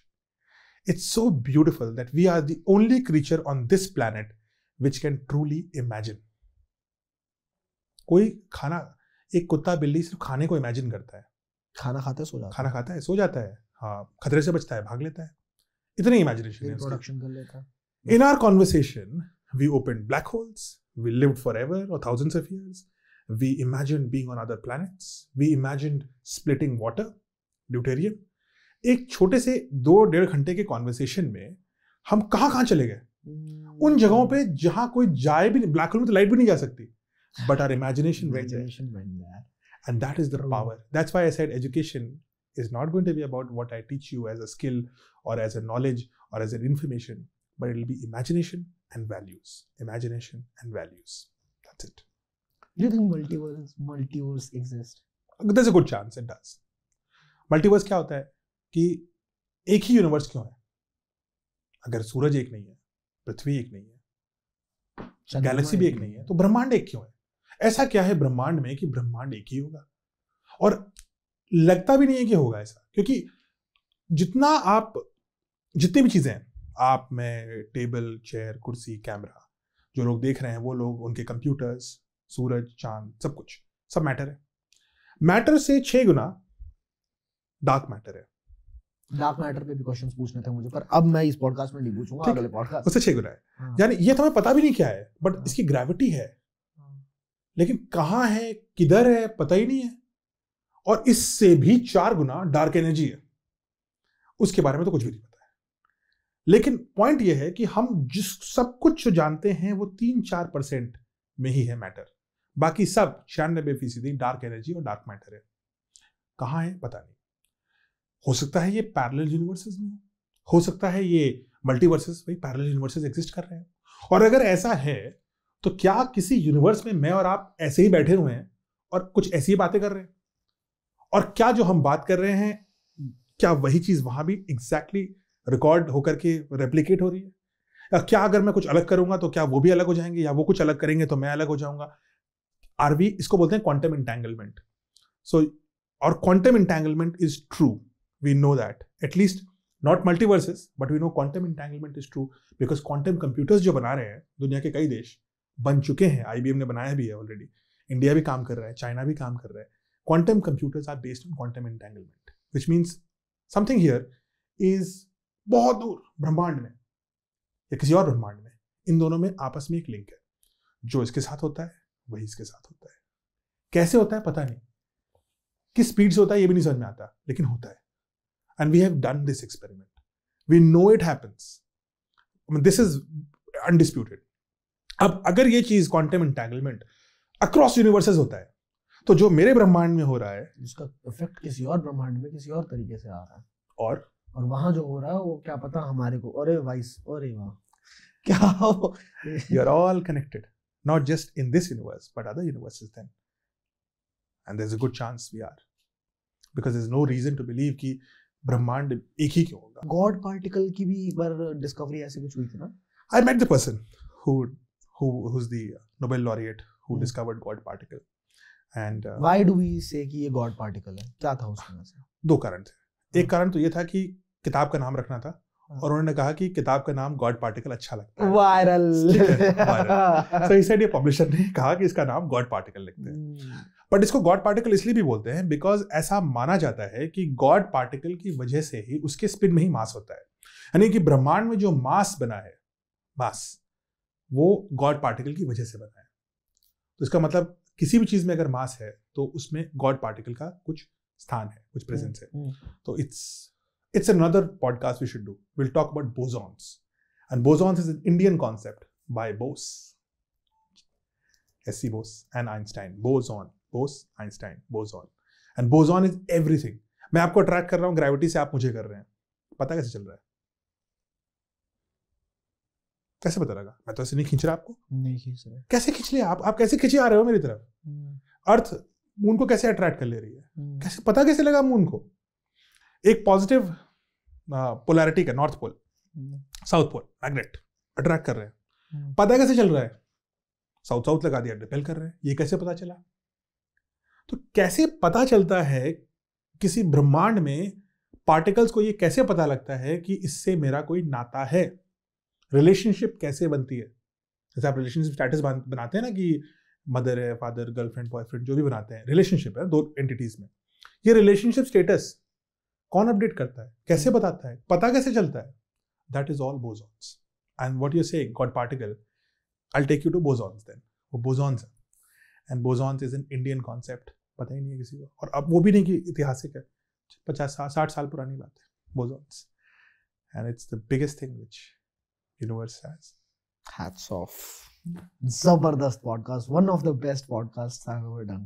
it's so beautiful that we are the only creature on this planet which can truly imagine कोई खाना एक कुत्ता बिल्ली सिर्फ खाने को इमेजिन करता है खाना खाता है सो जाता खाना खाता है सो जाता है हाँ खतरे से बचता है भाग लेता है इतनी इमेजिनेशन है प्रोडक्शन कर लेता है in our conversation we open black holes we live forever और thousands of years we imagine being on other planets we imagine splitting water deuterium एक छोटे से दो डेढ़ घंटे के कॉन्वर्सेशन में हम कहाँ कहाँ चले गए hmm। उन जगहों पे जहाँ कोई जाए भी ब्लैक होल में तो लाइट भी नहीं जा सकती but our imagination And that is the mm. power. That's why I said education is not going to be about what I teach you as a skill or as a knowledge or as an information, but it'll be imagination and values. Imagination and values. That's it. Do you think multiverse multiverse exist? There's a good chance it does. Multiverse क्या होता है कि एक ही यूनिवर्स क्यों है अगर सूरज एक नहीं है पृथ्वी एक नहीं है गैलेक्सी भी एक नहीं है तो ब्रह्मांड एक क्यों है ऐसा क्या है ब्रह्मांड में कि ब्रह्मांड एक ही होगा और लगता भी नहीं है कि होगा ऐसा क्योंकि जितना आप जितनी भी चीज़ें आप में टेबल चेयर कुर्सी कैमरा जो लोग देख रहे हैं वो लोग उनके कंप्यूटर्स सूरज चांद सब कुछ सब मैटर है मैटर से छह गुना डार्क मैटर है डार्क मैटर पे भी क्वेश्चन पूछने थे मुझे पर अब मैं इस पॉडकास्ट में नहीं पूछूंगा अगले पॉडकास्ट उससे छह गुना है हाँ। यानी ये तो हमें पता भी नहीं क्या है बट हाँ। इसकी ग्रेविटी है लेकिन कहाँ है किधर है पता ही नहीं है और इससे भी चार गुना डार्क एनर्जी है उसके बारे में तो कुछ भी नहीं पता है लेकिन पॉइंट यह है कि हम जिस सब कुछ जो जानते हैं वो तीन चार परसेंट में ही है मैटर बाकी सब छियानबे फीसदी डार्क एनर्जी और डार्क मैटर है कहाँ है पता नहीं हो सकता है ये पैरेलल यूनिवर्सेस में हो सकता है ये मल्टीवर्सेस भाई पैरेलल यूनिवर्सेस एग्जिस्ट कर रहे हैं और अगर ऐसा है तो क्या किसी यूनिवर्स में मैं और आप ऐसे ही बैठे हुए हैं और कुछ ऐसी बातें कर रहे हैं और क्या जो हम बात कर रहे हैं क्या वही चीज वहां भी एग्जैक्टली रिकॉर्ड होकर के रेप्लीकेट हो रही है या क्या अगर मैं कुछ अलग करूंगा तो क्या वो भी अलग हो जाएंगे या वो कुछ अलग करेंगे तो मैं अलग हो जाऊंगा आर वी इसको बोलते हैं क्वांटम इंटेंगलमेंट सो और quantum entanglement is true we know that at least not multiverses but we know quantum entanglement is true because quantum computers जो बना रहे हैं दुनिया के कई देश बन चुके हैं आई ने बनाया भी है ऑलरेडी इंडिया भी काम कर रहा है चाइना भी काम कर रहा है quantum computers are based on quantum entanglement which means something here is बहुत दूर ब्रह्मांड में या किसी और ब्रह्मांड में इन दोनों में आपस में एक लिंक है जो इसके साथ होता है वही इसके साथ होता है कैसे होता है पता नहीं किस स्पीड से होता है ये भी नहीं समझ में आता लेकिन होता है and we have done this experiment we know it happens this is undisputed अब अगर ये चीज क्वांटम इंटैंगलमेंट अक्रॉस यूनिवर्सेस होता है तो जो मेरे ब्रह्मांड में हो रहा है उसका इफेक्ट किसी और ब्रह्मांड में किसी और तरीके से आ रहा है और और वहां जो हो रहा है वो क्या पता हमारे को अरे वाइस अरे वाह क्या you are all connected not just in this universe but other universe is then and there is a good chance we are because there is no reason to believe कि ब्रह्मांड एक ही क्यों होगा गॉड पार्टिकल की भी एक बार डिस्कवरी ऐसे कुछ हुई थी ना I met the person who who who's the Nobel laureate who hmm. discovered God particle. And uh, why do we say कि ये God particle है? क्या था उसमें से? दो कारण थे. एक hmm. कारण तो ये था कि किताब का नाम रखना था. Hmm. और उन्होंने कहा कि किताब का नाम गॉड पार्टिकल अच्छा लगता है वायरल सो ये पब्लिशर ने कहा कि इसका नाम गॉड पार्टिकल लिखते हैं बट hmm. इसको गॉड पार्टिकल इसलिए भी बोलते हैं बिकॉज ऐसा माना जाता है कि गॉड पार्टिकल की वजह से ही उसके स्पिन में ही मास होता है यानी कि ब्रह्मांड में जो मास बना है मास वो गॉड पार्टिकल की वजह से बना है तो इसका मतलब किसी भी चीज़ में अगर मास है तो उसमें गॉड पार्टिकल का कुछ स्थान है कुछ प्रेजेंस है हम्म, हम्म। तो it's it's another podcast we should do will talk about bosons and bosons is an Indian concept by Bose S C Bose and Einstein boson Bose Einstein boson and boson is everything मैं आपको अट्रैक्ट कर रहा हूँ ग्रेविटी से आप मुझे कर रहे हैं पता कैसे चल रहा है कैसे पता लगा मैं तो ऐसे नहीं खींच रहा आपको नहीं खींच रहा कैसे खींच लिया आप आप कैसे खींचे आ रहे हो मेरी तरफ हम्म। अर्थ मून को कैसे अट्रैक्ट कर ले रही है हम्म। कैसे पता कैसे लगा मून को एक पॉजिटिव पोलैरिटी का north pole south pole magnet attract कर रहे हैं हम्म। पता कैसे चल रहा है साउथ साउथ लगा दिया डिपेल कर रहे हैं ये कैसे पता चला तो कैसे पता चलता है किसी ब्रह्मांड में पार्टिकल्स को ये कैसे पता लगता है कि इससे मेरा कोई नाता है रिलेशनशिप कैसे बनती है जैसे आप रिलेशनशिप स्टेटस बनाते हैं ना कि मदर है फादर गर्लफ्रेंड बॉयफ्रेंड जो भी बनाते हैं रिलेशनशिप है दो एंटिटीज में ये रिलेशनशिप स्टेटस कौन अपडेट करता है कैसे हम्म। बताता है पता कैसे चलता है that is all bosons and what you say God particle I take you to bosons then वो बोजॉन्स है and bosons is an Indian concept पता ही नहीं है किसी को और अब वो भी नहीं कि ऐतिहासिक है पचास साठ साल पुरानी बात है bosons and it's the biggest thing which universe has hats off जबरदस्त podcast one of the best podcast done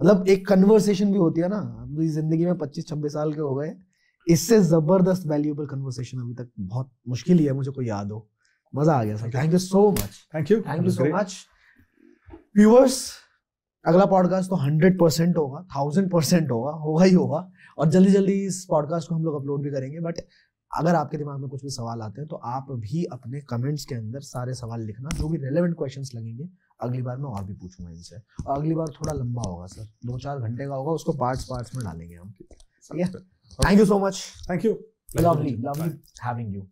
मतलब एक कन्वर्सेशन भी होती है ना अभी जिंदगी में 25-26 साल के हो गए इससे जबरदस्त वैल्यूएबल कन्वर्सेशन अभी तक बहुत मुश्किल ही है मुझे कोई याद हो मजा आ गया sir thank you so much thank you thank you so much viewers अगला पॉडकास्ट तो हंड्रेड परसेंट होगा थाउजेंड परसेंट होगा होगा ही होगा और जल्दी जल्दी इस पॉडकास्ट को हम लोग अपलोड भी करेंगे बट अगर आपके दिमाग में कुछ भी सवाल आते हैं तो आप भी अपने कमेंट्स के अंदर सारे सवाल लिखना जो भी रेलेवेंट क्वेश्चंस लगेंगे अगली बार मैं और भी पूछूंगा इनसे और अगली बार थोड़ा लंबा होगा सर दो चार घंटे का होगा उसको पार्ट्स पार्ट्स में डालेंगे हम ठीक है thank you so much thank you lovely lovely having you